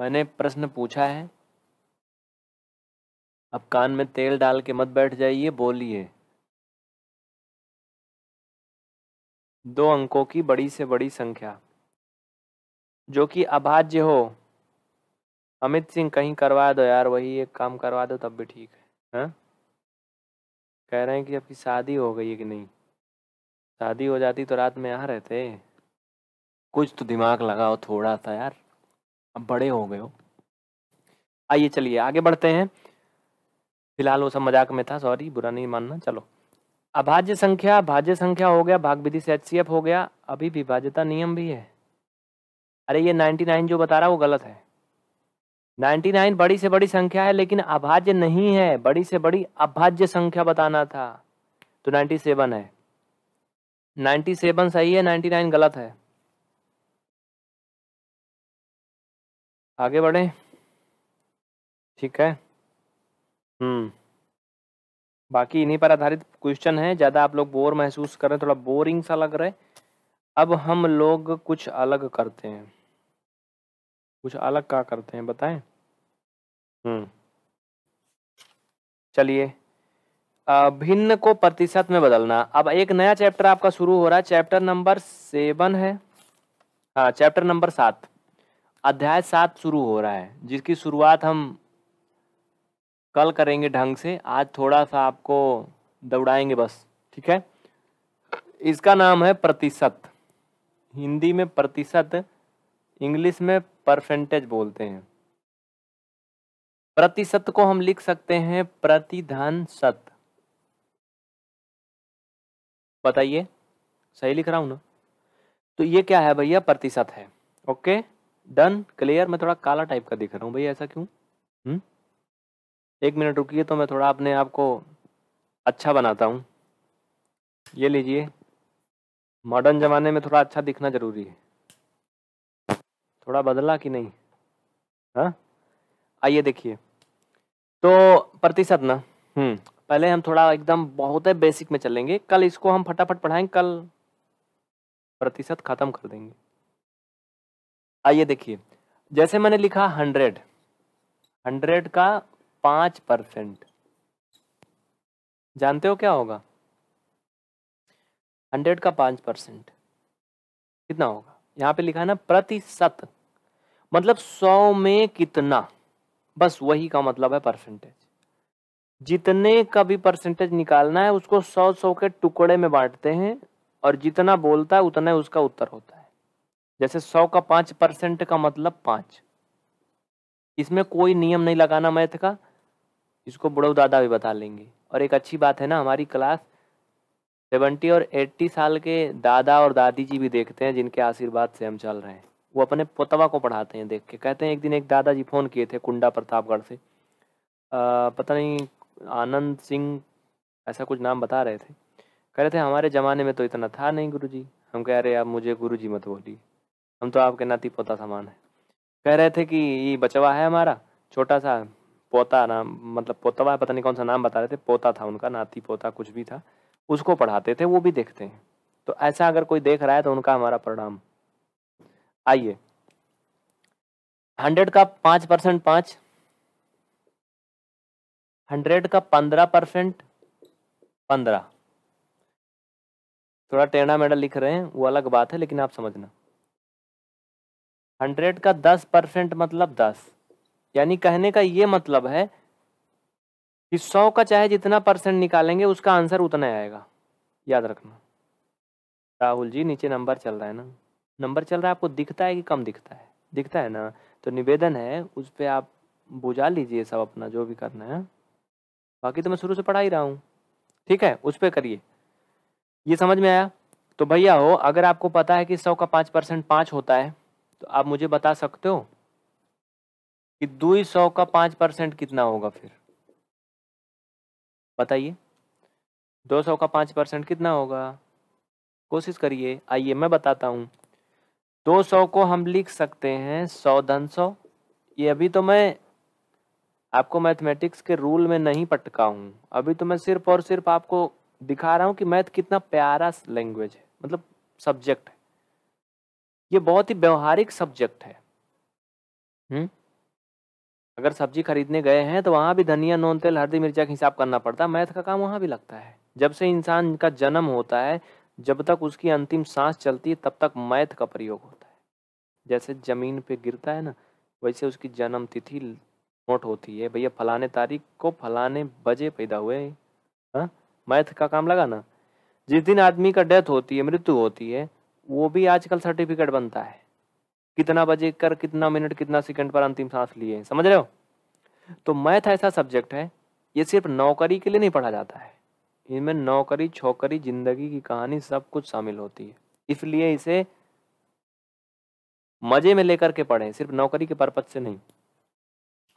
मैंने प्रश्न पूछा है अब कान में तेल डाल के मत बैठ जाइए बोलिए दो अंकों की बड़ी से बड़ी संख्या जो कि अभाज्य हो अमित सिंह कहीं करवा दो यार वही एक काम करवा दो तब भी ठीक है हा? कह रहे हैं कि आपकी शादी हो गई है कि नहीं शादी हो जाती तो रात में यहाँ रहते कुछ तो दिमाग लगाओ थोड़ा सा यार अब बड़े हो गए हो आइए चलिए आगे बढ़ते हैं फिलहाल वो सब मजाक में था सॉरी बुरा नहीं मानना चलो अभाज्य संख्या भाज्य संख्या हो गया भाग विधि से एच हो गया अभी विभाज्यता नियम भी है अरे ये नाइन जो बता रहा वो गलत है 99 बड़ी से बड़ी संख्या है लेकिन अभाज्य नहीं है बड़ी से बड़ी अभाज्य संख्या बताना था तो 97 है 97 सही है 99 गलत है आगे बढ़े ठीक है हम्म बाकी इन्हीं पर आधारित क्वेश्चन है ज़्यादा आप लोग बोर महसूस कर रहे हैं थोड़ा बोरिंग सा लग रहा है अब हम लोग कुछ अलग करते हैं कुछ अलग का करते हैं बताएं हम्म चलिए भिन्न को प्रतिशत में बदलना अब एक नया चैप्टर आपका शुरू हो रहा है चैप्टर नंबर सेवन है हाँ चैप्टर नंबर सात अध्याय सात शुरू हो रहा है जिसकी शुरुआत हम कल करेंगे ढंग से आज थोड़ा सा आपको दौड़ाएंगे बस ठीक है इसका नाम है प्रतिशत हिंदी में प्रतिशत इंग्लिश में परसेंटेज बोलते हैं प्रतिशत को हम लिख सकते हैं प्रतिधन सत बताइए सही लिख रहा हूं ना तो ये क्या है भैया प्रतिशत है ओके डन क्लियर मैं थोड़ा काला टाइप का दिख रहा हूँ भैया ऐसा क्यों हम्म एक मिनट रुकिए तो मैं थोड़ा अपने आप को अच्छा बनाता हूँ ये लीजिए मॉडर्न ज़माने में थोड़ा अच्छा दिखना ज़रूरी है थोड़ा बदला कि नहीं हाँ आइए देखिए तो प्रतिशत ना हम्म पहले हम थोड़ा एकदम बहुत है बेसिक में चलेंगे कल इसको हम फटाफट पढ़ाएंगे कल प्रतिशत खत्म कर देंगे आइए देखिए जैसे मैंने लिखा हंड्रेड हंड्रेड का पांच परसेंट जानते हो क्या होगा हंड्रेड का पांच परसेंट कितना होगा यहाँ पे लिखा है ना प्रतिशत मतलब सौ में कितना बस वही का मतलब है परसेंटेज जितने का भी परसेंटेज निकालना है उसको सौ सौ के टुकड़े में बांटते हैं और जितना बोलता है उतना उसका उत्तर होता है जैसे सौ का पांच परसेंट का मतलब पांच इसमें कोई नियम नहीं लगाना मैथ का इसको बुढ़ऊ दादा भी बता लेंगे और एक अच्छी बात है ना हमारी क्लास सेवेंटी और एट्टी साल के दादा और दादी जी भी देखते हैं जिनके आशीर्वाद से हम चल रहे हैं वो अपने पोतवा को पढ़ाते हैं देख के कहते हैं एक दिन एक दादाजी फ़ोन किए थे कुंडा प्रतापगढ़ से आ, पता नहीं आनंद सिंह ऐसा कुछ नाम बता रहे थे कह रहे थे हमारे ज़माने में तो इतना था नहीं गुरु जी हम कह रहे आप मुझे गुरु जी मत बोलिए हम तो आपके नाती पोता समान है कह रहे थे कि ये बचवा है हमारा छोटा सा पोता नाम मतलब पोतवा पता नहीं कौन सा नाम बता रहे थे पोता था उनका नाती पोता कुछ भी था उसको पढ़ाते थे वो भी देखते हैं तो ऐसा अगर कोई देख रहा है तो उनका हमारा प्रणाम आइए हंड्रेड का पांच परसेंट पांच हंड्रेड का पंद्रह परसेंट पंद्रह थोड़ा टेढ़ा मेढ़ा लिख रहे हैं वो अलग बात है लेकिन आप समझना हंड्रेड का दस परसेंट मतलब दस यानी कहने का ये मतलब है कि सौ का चाहे जितना परसेंट निकालेंगे उसका आंसर उतना आएगा याद रखना राहुल जी नीचे नंबर चल रहा है ना नंबर चल रहा है आपको दिखता है कि कम दिखता है दिखता है ना तो निवेदन है उस पर आप बुझा लीजिए सब अपना जो भी करना है बाकी तो मैं शुरू से पढ़ा ही रहा हूँ ठीक है उस पर करिए ये समझ में आया तो भैया हो अगर आपको पता है कि सौ का पाँच परसेंट पाँच होता है तो आप मुझे बता सकते हो कि दो सौ का पाँच परसेंट कितना होगा फिर बताइए दो सौ का पाँच परसेंट कितना होगा कोशिश करिए आइए मैं बताता हूँ दो सौ को हम लिख सकते हैं सौ धन सौ ये अभी तो मैं आपको मैथमेटिक्स के रूल में नहीं पटका हूँ अभी तो मैं सिर्फ और सिर्फ आपको दिखा रहा हूँ कि मैथ कितना प्यारा लैंग्वेज है मतलब सब्जेक्ट है ये बहुत ही व्यवहारिक सब्जेक्ट है हुँ? हम्म? अगर सब्जी खरीदने गए हैं तो वहाँ भी धनिया नोन तेल हल्दी मिर्चा का हिसाब करना पड़ता है मैथ का काम वहाँ भी लगता है जब से इंसान का जन्म होता है जब तक उसकी अंतिम सांस चलती है तब तक मैथ का प्रयोग होता है जैसे जमीन पे गिरता है ना वैसे उसकी जन्म तिथि नोट होती है भैया फलाने तारीख को फलाने बजे पैदा हुए हाँ मैथ का काम लगा ना जिस दिन आदमी का डेथ होती है मृत्यु होती है वो भी आजकल सर्टिफिकेट बनता है कितना बजे कर कितना मिनट कितना सेकंड पर अंतिम सांस लिए समझ रहे हो तो मैथ ऐसा सब्जेक्ट है ये सिर्फ नौकरी के लिए नहीं पढ़ा जाता है इनमें नौकरी छोकरी जिंदगी की कहानी सब कुछ शामिल होती है इसलिए इसे मजे में लेकर के पढ़ें सिर्फ नौकरी के पर्पज से नहीं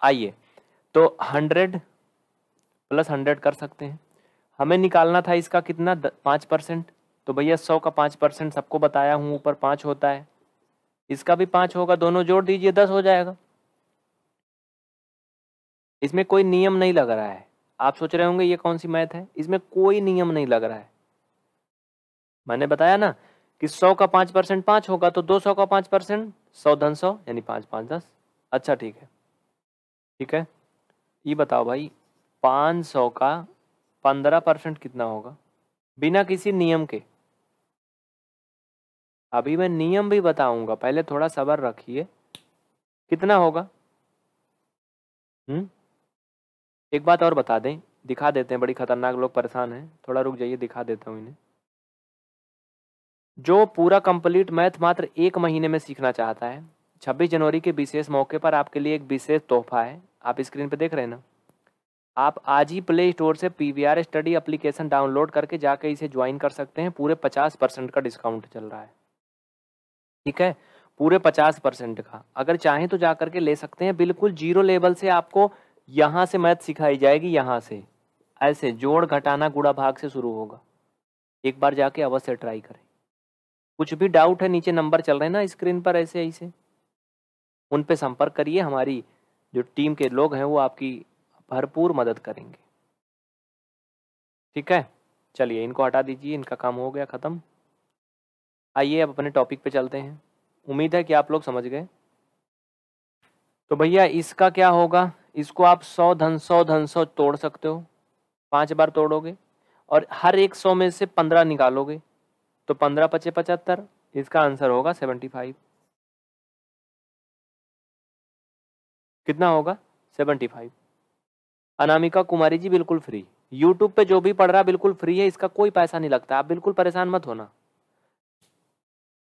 आइए तो हंड्रेड प्लस हंड्रेड कर सकते हैं हमें निकालना था इसका कितना पाँच परसेंट तो भैया सौ का पाँच परसेंट सबको बताया हूँ ऊपर पाँच होता है इसका भी पाँच होगा दोनों जोड़ दीजिए दस हो जाएगा इसमें कोई नियम नहीं लग रहा है आप सोच रहे होंगे ये कौन सी मैथ है इसमें कोई नियम नहीं लग रहा है मैंने बताया ना कि सौ का पांच परसेंट पांच होगा तो दो सौ का पांच परसेंट सौ धन सौ यानी पांच पांच दस अच्छा ठीक है ठीक है ये बताओ भाई पाँच सौ का पंद्रह परसेंट कितना होगा बिना किसी नियम के अभी मैं नियम भी बताऊंगा पहले थोड़ा सबर रखिए कितना होगा हम्म एक बात और बता दें दिखा देते हैं बड़ी खतरनाक लोग परेशान हैं थोड़ा रुक जाइए दिखा देता हूँ इन्हें जो पूरा कंप्लीट मैथ मात्र एक महीने में सीखना चाहता है 26 जनवरी के विशेष मौके पर आपके लिए एक विशेष तोहफा है आप स्क्रीन पर देख रहे हैं ना आप आज ही प्ले स्टोर से P V R study application download करके जाके इसे ज्वाइन कर सकते हैं पूरे पचास परसेंट का डिस्काउंट चल रहा है ठीक है पूरे पचास परसेंट का अगर चाहें तो जा करके ले सकते हैं बिल्कुल जीरो लेवल से आपको यहाँ से मैथ सिखाई जाएगी यहाँ से ऐसे जोड़ घटाना गुड़ा भाग से शुरू होगा एक बार जाके अवश्य ट्राई करें कुछ भी डाउट है नीचे नंबर चल रहे हैं ना स्क्रीन पर ऐसे ऐसे उन पे संपर्क करिए हमारी जो टीम के लोग हैं वो आपकी भरपूर मदद करेंगे ठीक है चलिए इनको हटा दीजिए इनका काम हो गया ख़त्म आइए अब अपने टॉपिक पे चलते हैं उम्मीद है कि आप लोग समझ गए तो भैया इसका क्या होगा इसको आप सौ धन सौ धन सौ तोड़ सकते हो पांच बार तोड़ोगे और हर एक सौ में से पंद्रह निकालोगे तो पंद्रह पचे पचहत्तर इसका आंसर होगा सेवेंटी फाइव कितना होगा सेवेंटी फाइव अनामिका कुमारी जी बिल्कुल फ्री यूट्यूब पे जो भी पढ़ रहा बिल्कुल फ्री है इसका कोई पैसा नहीं लगता आप बिल्कुल परेशान मत होना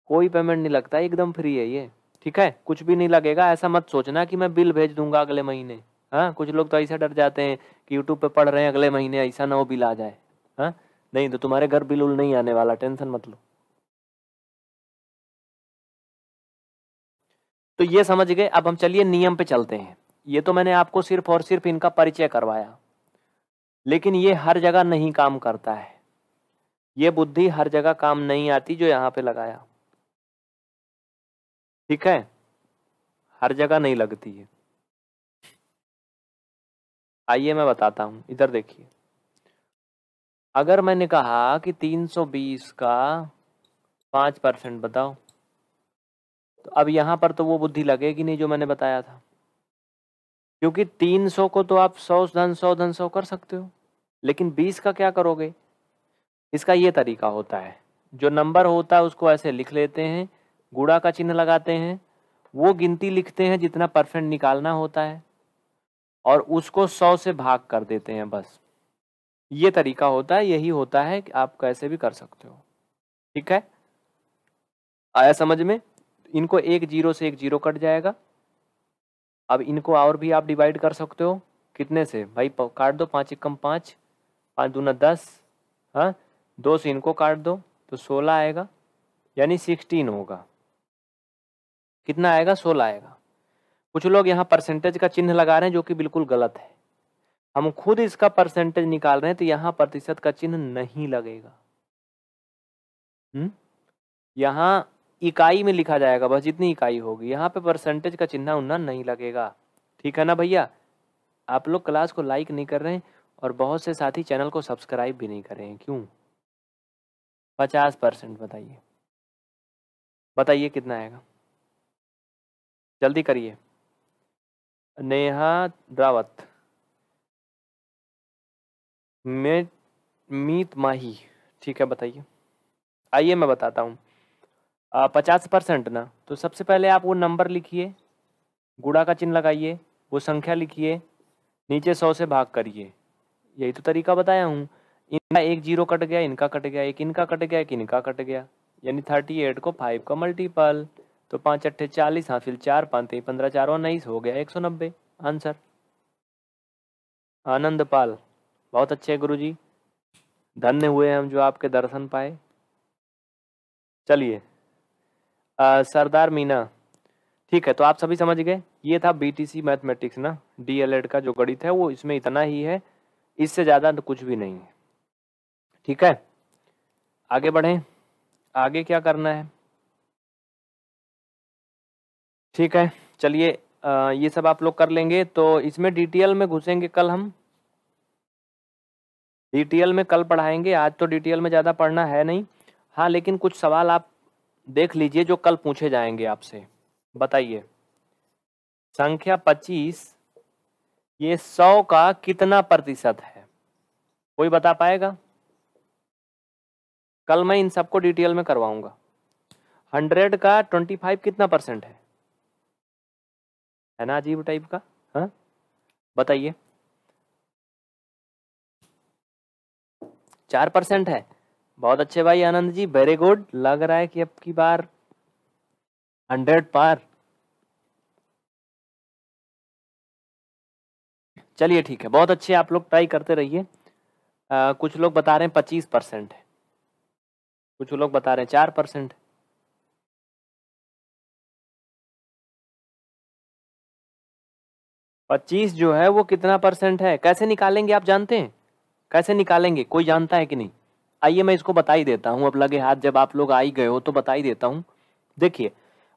कोई पेमेंट नहीं लगता एकदम फ्री है ये ठीक है कुछ भी नहीं लगेगा ऐसा मत सोचना कि मैं बिल भेज दूंगा अगले महीने हाँ कुछ लोग तो ऐसा डर जाते हैं कि यूट्यूब पे पढ़ रहे हैं अगले महीने ऐसा ना हो बिल आ जाए हाँ नहीं तो तुम्हारे घर बिल उल नहीं आने वाला टेंशन मत लो तो ये समझ गए अब हम चलिए नियम पे चलते हैं ये तो मैंने आपको सिर्फ और सिर्फ इनका परिचय करवाया लेकिन ये हर जगह नहीं काम करता है ये बुद्धि हर जगह काम नहीं आती जो यहाँ पे लगाया ठीक है हर जगह नहीं लगती है आइए मैं बताता हूँ इधर देखिए अगर मैंने कहा कि 320 का 5 परसेंट बताओ तो अब यहाँ पर तो वो बुद्धि लगेगी नहीं जो मैंने बताया था क्योंकि 300 को तो आप 100 धन 100 धन 100 कर सकते हो लेकिन 20 का क्या करोगे इसका ये तरीका होता है जो नंबर होता है उसको ऐसे लिख लेते हैं गुड़ा का चिन्ह लगाते हैं वो गिनती लिखते हैं जितना परसेंट निकालना होता है और उसको सौ से भाग कर देते हैं बस ये तरीका होता है यही होता है कि आप कैसे भी कर सकते हो ठीक है आया समझ में इनको एक जीरो से एक जीरो कट जाएगा अब इनको और भी आप डिवाइड कर सकते हो कितने से भाई काट दो पाँच एकम पाँच पाँच दूना दस हाँ दो से इनको काट दो तो सोलह आएगा यानी सिक्सटीन होगा कितना आएगा सोलह आएगा कुछ लोग यहाँ परसेंटेज का चिन्ह लगा रहे हैं जो कि बिल्कुल गलत है हम खुद इसका परसेंटेज निकाल रहे हैं तो यहाँ प्रतिशत का चिन्ह नहीं लगेगा हम्म यहाँ इकाई में लिखा जाएगा बस जितनी इकाई होगी यहाँ पे परसेंटेज का चिन्ह उन्ना नहीं लगेगा ठीक है ना भैया आप लोग क्लास को लाइक नहीं कर रहे हैं और बहुत से साथी चैनल को सब्सक्राइब भी नहीं कर रहे हैं क्यों पचास परसेंट बताइए बताइए कितना आएगा जल्दी करिए नेहा रावत मीत माही ठीक है बताइए आइए मैं बताता हूँ पचास परसेंट ना तो सबसे पहले आप वो नंबर लिखिए गुड़ा का चिन्ह लगाइए वो संख्या लिखिए नीचे सौ से भाग करिए यही तो तरीका बताया हूँ इनका एक जीरो कट गया इनका कट गया एक इनका कट गया एक इनका कट गया यानी थर्टी एट को फाइव का मल्टीपल तो पाँच अट्ठे चालीस हासिल चार पाँच पंद्रह चार उन्नीस हो गया एक सौ नब्बे आंसर आनंद पाल बहुत अच्छे गुरु जी धन्य हुए हम जो आपके दर्शन पाए चलिए सरदार मीना ठीक है तो आप सभी समझ गए ये था बीटीसी मैथमेटिक्स ना डीएलएड का जो गणित है वो इसमें इतना ही है इससे ज़्यादा तो कुछ भी नहीं है ठीक है आगे बढ़ें आगे क्या करना है ठीक है चलिए ये सब आप लोग कर लेंगे तो इसमें डिटेल में घुसेंगे कल हम डिटेल में कल पढ़ाएंगे आज तो डिटेल में ज़्यादा पढ़ना है नहीं हाँ लेकिन कुछ सवाल आप देख लीजिए जो कल पूछे जाएंगे आपसे बताइए संख्या पच्चीस ये सौ का कितना प्रतिशत है कोई बता पाएगा कल मैं इन सबको डिटेल में करवाऊंगा हंड्रेड का ट्वेंटी फाइव कितना परसेंट है है ना अजीब टाइप का हाँ बताइए चार परसेंट है बहुत अच्छे भाई आनंद जी वेरी गुड लग रहा है कि अब की बार हंड्रेड पार चलिए ठीक है बहुत अच्छे आप लोग ट्राई करते रहिए कुछ लोग बता रहे हैं पच्चीस परसेंट है कुछ लोग बता रहे हैं चार परसेंट पच्चीस जो है वो कितना परसेंट है कैसे निकालेंगे आप जानते हैं कैसे निकालेंगे कोई जानता है कि नहीं आइए मैं इसको बता ही देता हूँ अब लगे हाथ जब आप लोग आई गए हो तो बता ही देता हूँ देखिए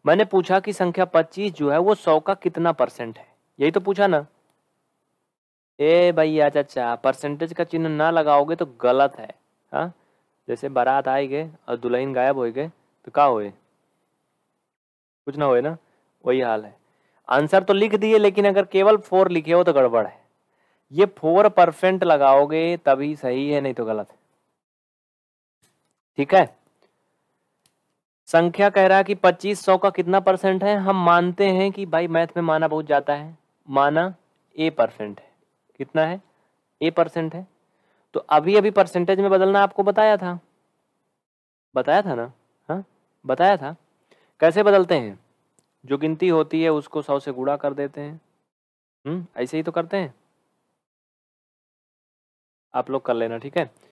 मैंने पूछा कि संख्या पच्चीस जो है वो सौ का कितना परसेंट है यही तो पूछा ना ए भाई अच्छा अच्छा परसेंटेज का चिन्ह ना लगाओगे तो गलत है हा? जैसे बारात आए गए और दुल्हन गायब हो गए तो क्या हुए कुछ ना हो ना वही हाल है आंसर तो लिख दिए लेकिन अगर केवल फोर लिखे हो तो गड़बड़ है ये फोर परसेंट लगाओगे तभी सही है नहीं तो गलत है ठीक है संख्या कह रहा है कि पच्चीस सौ का कितना परसेंट है हम मानते हैं कि भाई मैथ में माना बहुत जाता है माना ए परसेंट है कितना है ए परसेंट है तो अभी अभी परसेंटेज में बदलना आपको बताया था बताया था ना हाँ बताया था कैसे बदलते हैं जो गिनती होती है उसको सौ से गुड़ा कर देते हैं हम्म ऐसे ही तो करते हैं आप लोग कर लेना ठीक है